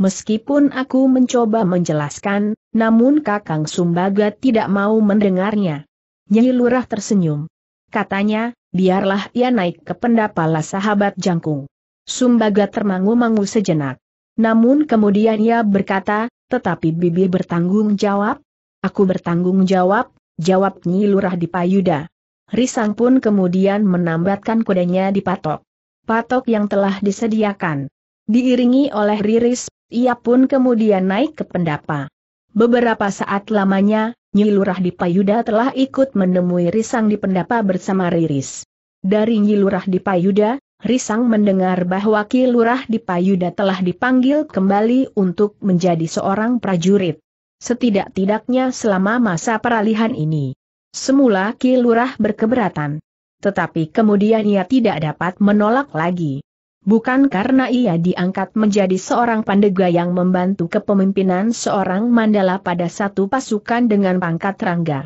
Meskipun aku mencoba menjelaskan, namun Kakang Sumbaga tidak mau mendengarnya. Nyi Lurah tersenyum. Katanya, biarlah ia naik ke pendapala sahabat Jangkung. Sumbaga termangu-mangu sejenak. Namun kemudian ia berkata, tetapi Bibi bertanggung jawab, Aku bertanggung jawab, jawab Nyi Lurah di Payuda. Risang pun kemudian menambatkan kudanya di patok. Patok yang telah disediakan. Diiringi oleh Riris, ia pun kemudian naik ke pendapa. Beberapa saat lamanya, Nyi Lurah di Payuda telah ikut menemui Risang di pendapa bersama Riris. Dari Nyi Lurah di Payuda, Risang mendengar bahwa Ki Lurah di Payuda telah dipanggil kembali untuk menjadi seorang prajurit setidak-tidaknya selama masa peralihan ini. Semula Ki Lurah berkeberatan. Tetapi kemudian ia tidak dapat menolak lagi. Bukan karena ia diangkat menjadi seorang pandega yang membantu kepemimpinan seorang mandala pada satu pasukan dengan pangkat rangga.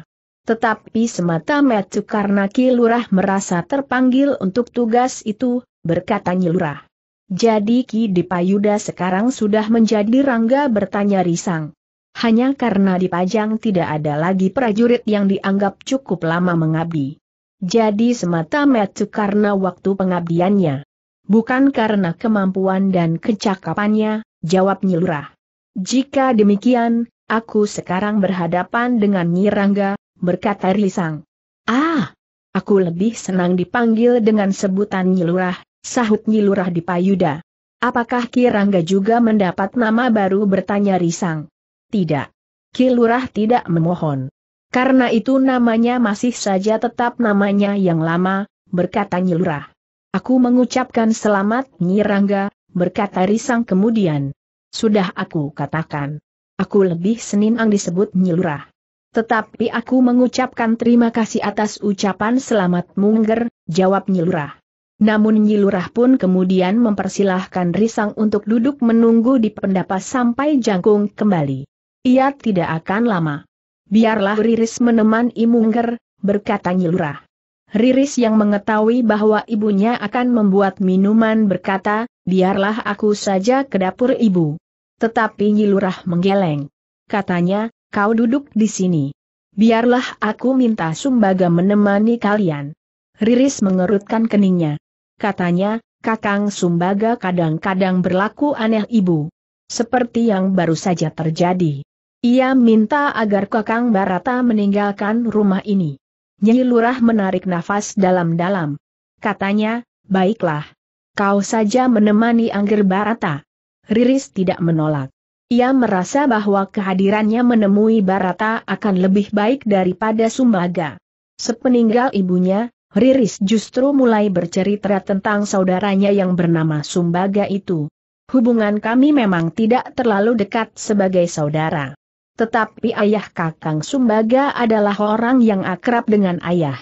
Tetapi semata-mata karena Ki Lurah merasa terpanggil untuk tugas itu, berkata Nyilurah. Jadi Ki Dipayuda sekarang sudah menjadi rangga bertanya risang. Hanya karena di Pajang tidak ada lagi prajurit yang dianggap cukup lama mengabdi. Jadi semata-mata karena waktu pengabdiannya. Bukan karena kemampuan dan kecakapannya, jawab Nyilurah. Jika demikian, aku sekarang berhadapan dengan Nyirangga, berkata Risang. Ah, aku lebih senang dipanggil dengan sebutan Nyilurah, sahut Nyilurah di Payuda. Apakah Kirangga juga mendapat nama baru bertanya Risang? Tidak. Kilurah tidak memohon. Karena itu namanya masih saja tetap namanya yang lama, berkata Nyilurah. Aku mengucapkan selamat Nyirangga, berkata Risang kemudian. Sudah aku katakan. Aku lebih seninang disebut Nyilurah. Tetapi aku mengucapkan terima kasih atas ucapan selamat Mungger, jawab Nyilurah. Namun Nyilurah pun kemudian mempersilahkan Risang untuk duduk menunggu di pendapat sampai Jangkung kembali. Ia tidak akan lama. Biarlah Riris meneman Imungger, berkata Nyilurah. Riris yang mengetahui bahwa ibunya akan membuat minuman berkata, biarlah aku saja ke dapur ibu. Tetapi Nyilurah menggeleng. Katanya, kau duduk di sini. Biarlah aku minta sumbaga menemani kalian. Riris mengerutkan keningnya. Katanya, kakang sumbaga kadang-kadang berlaku aneh ibu. Seperti yang baru saja terjadi. Ia minta agar Kakang Barata meninggalkan rumah ini. Nyi Lurah menarik nafas dalam-dalam. Katanya, baiklah. Kau saja menemani Angger Barata. Riris tidak menolak. Ia merasa bahwa kehadirannya menemui Barata akan lebih baik daripada Sumbaga. Sepeninggal ibunya, Riris justru mulai bercerita tentang saudaranya yang bernama Sumbaga itu. Hubungan kami memang tidak terlalu dekat sebagai saudara. Tetapi ayah Kakang Sumbaga adalah orang yang akrab dengan ayah.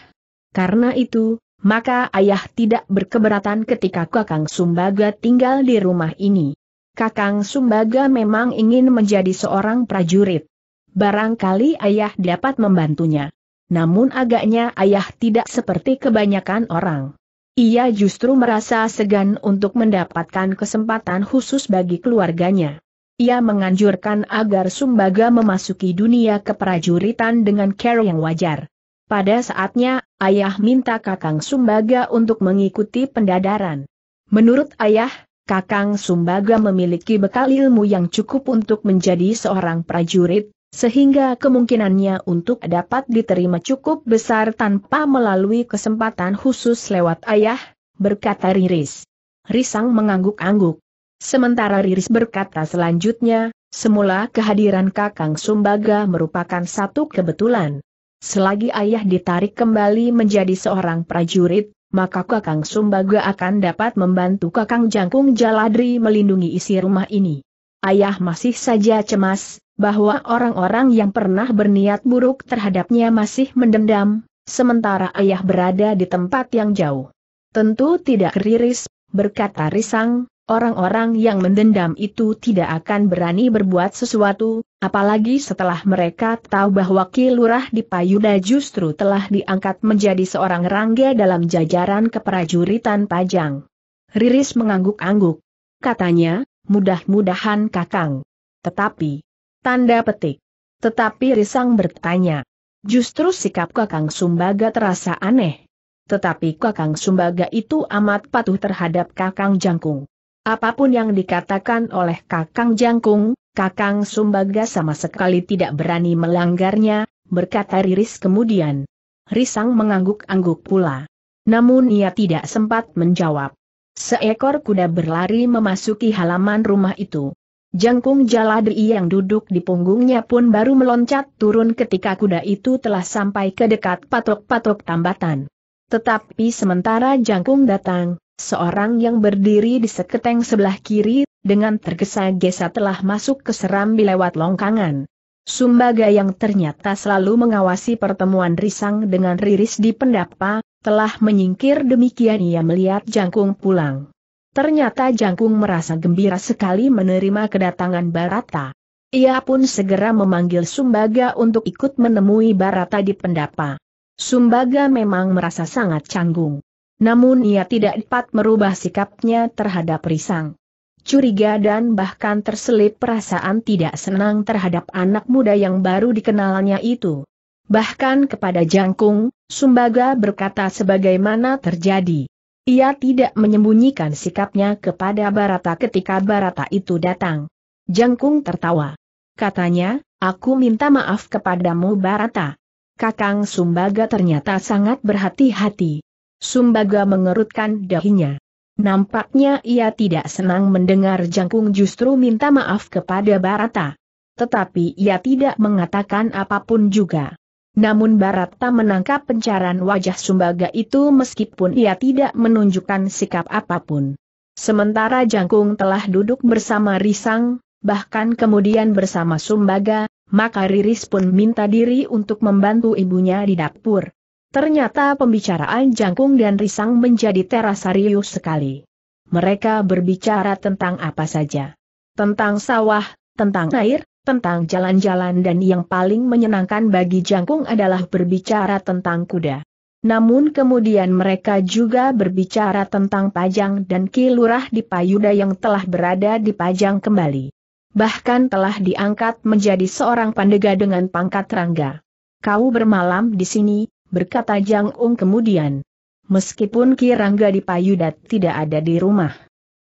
Karena itu, maka ayah tidak berkeberatan ketika Kakang Sumbaga tinggal di rumah ini. Kakang Sumbaga memang ingin menjadi seorang prajurit. Barangkali ayah dapat membantunya. Namun agaknya ayah tidak seperti kebanyakan orang. Ia justru merasa segan untuk mendapatkan kesempatan khusus bagi keluarganya. Ia menganjurkan agar Sumbaga memasuki dunia keprajuritan dengan care yang wajar. Pada saatnya, ayah minta Kakang Sumbaga untuk mengikuti pendadaran. Menurut ayah, Kakang Sumbaga memiliki bekal ilmu yang cukup untuk menjadi seorang prajurit, sehingga kemungkinannya untuk dapat diterima cukup besar tanpa melalui kesempatan khusus lewat ayah, berkata Riris. Risang mengangguk-angguk. Sementara Riris berkata selanjutnya, semula kehadiran Kakang Sumbaga merupakan satu kebetulan. Selagi ayah ditarik kembali menjadi seorang prajurit, maka Kakang Sumbaga akan dapat membantu Kakang Jangkung Jaladri melindungi isi rumah ini. Ayah masih saja cemas, bahwa orang-orang yang pernah berniat buruk terhadapnya masih mendendam, sementara ayah berada di tempat yang jauh. Tentu tidak riris, berkata Risang, Orang-orang yang mendendam itu tidak akan berani berbuat sesuatu, apalagi setelah mereka tahu bahwa Ki Lurah di Payuda justru telah diangkat menjadi seorang rangga dalam jajaran keprajuritan Pajang. Riris mengangguk-angguk. Katanya, mudah-mudahan kakang. Tetapi, tanda petik. Tetapi Risang bertanya. Justru sikap kakang Sumbaga terasa aneh. Tetapi kakang Sumbaga itu amat patuh terhadap kakang Jangkung. Apapun yang dikatakan oleh Kakang Jangkung, Kakang Sumbaga sama sekali tidak berani melanggarnya, berkata Riris kemudian. Risang mengangguk-angguk pula. Namun ia tidak sempat menjawab. Seekor kuda berlari memasuki halaman rumah itu. Jangkung Jaladi yang duduk di punggungnya pun baru meloncat turun ketika kuda itu telah sampai ke dekat patok-patok tambatan. Tetapi sementara Jangkung datang, seorang yang berdiri di seketeng sebelah kiri, dengan tergesa-gesa telah masuk ke serambi lewat longkangan. Sumbaga yang ternyata selalu mengawasi pertemuan Risang dengan Riris di pendapa, telah menyingkir demikian ia melihat Jangkung pulang. Ternyata Jangkung merasa gembira sekali menerima kedatangan Barata. Ia pun segera memanggil Sumbaga untuk ikut menemui Barata di pendapa. Sumbaga memang merasa sangat canggung. Namun ia tidak dapat merubah sikapnya terhadap Risang. Curiga dan bahkan terselip perasaan tidak senang terhadap anak muda yang baru dikenalnya itu. Bahkan kepada Jangkung, Sumbaga berkata sebagaimana terjadi. Ia tidak menyembunyikan sikapnya kepada Barata ketika Barata itu datang. Jangkung tertawa. Katanya, aku minta maaf kepadamu Barata. Kakang Sumbaga ternyata sangat berhati-hati. Sumbaga mengerutkan dahinya. Nampaknya ia tidak senang mendengar Jangkung justru minta maaf kepada Barata. Tetapi ia tidak mengatakan apapun juga. Namun Barata menangkap pencaran wajah Sumbaga itu meskipun ia tidak menunjukkan sikap apapun. Sementara Jangkung telah duduk bersama Risang, bahkan kemudian bersama Sumbaga, maka Riris pun minta diri untuk membantu ibunya di dapur. Ternyata pembicaraan Jangkung dan Risang menjadi terasarius sekali. Mereka berbicara tentang apa saja. Tentang sawah, tentang air, tentang jalan-jalan dan yang paling menyenangkan bagi Jangkung adalah berbicara tentang kuda. Namun kemudian mereka juga berbicara tentang Pajang dan kilurah di Payuda yang telah berada di Pajang kembali. Bahkan telah diangkat menjadi seorang pandega dengan pangkat rangga. Kau bermalam di sini, berkata Jang Ung kemudian. Meskipun Kirangga di Payudat tidak ada di rumah.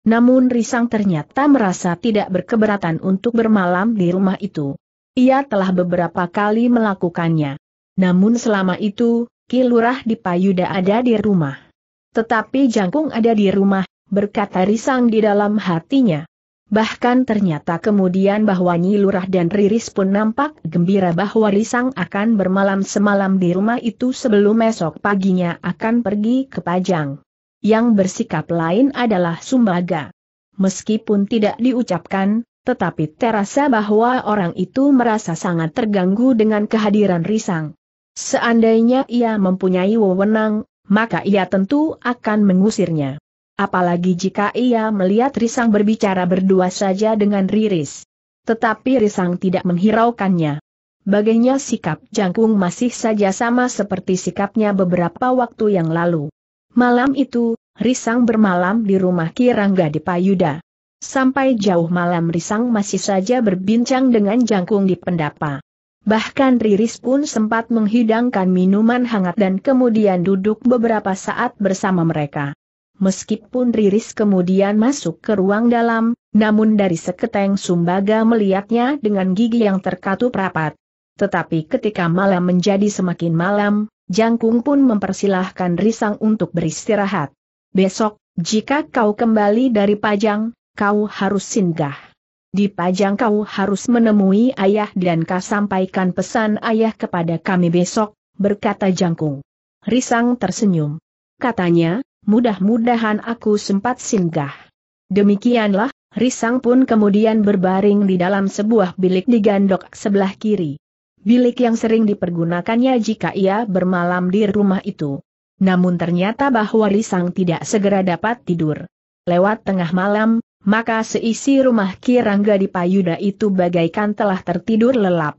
Namun Risang ternyata merasa tidak berkeberatan untuk bermalam di rumah itu. Ia telah beberapa kali melakukannya. Namun selama itu, Kilurah di Payuda ada di rumah. Tetapi Jangkung ada di rumah, berkata Risang di dalam hatinya. Bahkan ternyata kemudian bahwa Nyi Lurah dan Riris pun nampak gembira bahwa Risang akan bermalam semalam di rumah itu sebelum esok paginya akan pergi ke Pajang. Yang bersikap lain adalah Sumbaga. Meskipun tidak diucapkan, tetapi terasa bahwa orang itu merasa sangat terganggu dengan kehadiran Risang. Seandainya ia mempunyai wewenang, maka ia tentu akan mengusirnya. Apalagi jika ia melihat Risang berbicara berdua saja dengan Riris. Tetapi Risang tidak menghiraukannya. Bagainya sikap Jangkung masih saja sama seperti sikapnya beberapa waktu yang lalu. Malam itu, Risang bermalam di rumah Kirangga di Payuda. Sampai jauh malam Risang masih saja berbincang dengan Jangkung di pendapa. Bahkan Riris pun sempat menghidangkan minuman hangat dan kemudian duduk beberapa saat bersama mereka. Meskipun Riris kemudian masuk ke ruang dalam, namun dari seketeng sumbaga melihatnya dengan gigi yang terkatup rapat. Tetapi ketika malam menjadi semakin malam, Jangkung pun mempersilahkan Risang untuk beristirahat. Besok, jika kau kembali dari Pajang, kau harus singgah. Di Pajang kau harus menemui ayah dan kau sampaikan pesan ayah kepada kami besok, berkata Jangkung. Risang tersenyum. Katanya, mudah-mudahan aku sempat singgah. Demikianlah, Risang pun kemudian berbaring di dalam sebuah bilik di gandok sebelah kiri. Bilik yang sering dipergunakannya jika ia bermalam di rumah itu. Namun ternyata bahwa Risang tidak segera dapat tidur. Lewat tengah malam, maka seisi rumah Kirangga di Payuda itu bagaikan telah tertidur lelap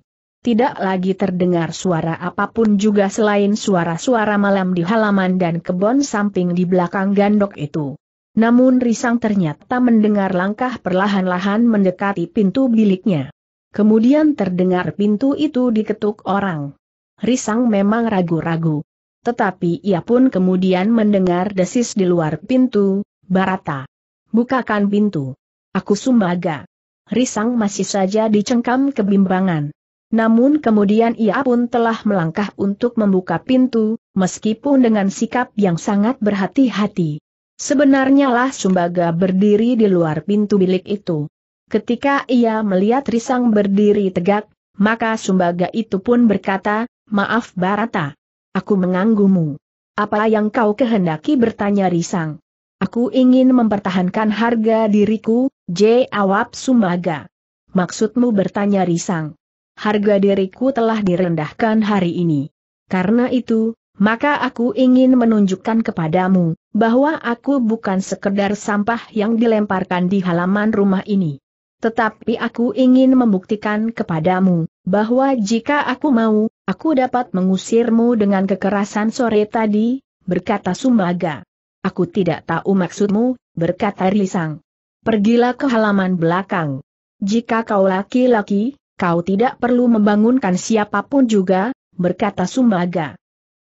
tidak lagi terdengar suara apapun juga selain suara-suara malam di halaman dan kebon samping di belakang gandok itu. Namun Risang ternyata mendengar langkah perlahan-lahan mendekati pintu biliknya. Kemudian terdengar pintu itu diketuk orang. Risang memang ragu-ragu. Tetapi ia pun kemudian mendengar desis di luar pintu, Barata. Bukakan pintu. Aku sumbaga. Risang masih saja dicengkam kebimbangan. Namun kemudian ia pun telah melangkah untuk membuka pintu, meskipun dengan sikap yang sangat berhati-hati. Sebenarnya lah Sumbaga berdiri di luar pintu bilik itu. Ketika ia melihat Risang berdiri tegak, maka Sumbaga itu pun berkata, Maaf Barata. Aku menganggumu. Apa yang kau kehendaki bertanya Risang. Aku ingin mempertahankan harga diriku, J. Awap Sumbaga. Maksudmu bertanya Risang harga diriku telah direndahkan hari ini. Karena itu, maka aku ingin menunjukkan kepadamu, bahwa aku bukan sekedar sampah yang dilemparkan di halaman rumah ini. Tetapi aku ingin membuktikan kepadamu, bahwa jika aku mau, aku dapat mengusirmu dengan kekerasan sore tadi, berkata Sumaga. Aku tidak tahu maksudmu, berkata Risang. Pergilah ke halaman belakang. Jika kau laki-laki, kau tidak perlu membangunkan siapapun juga, berkata Sumbaga.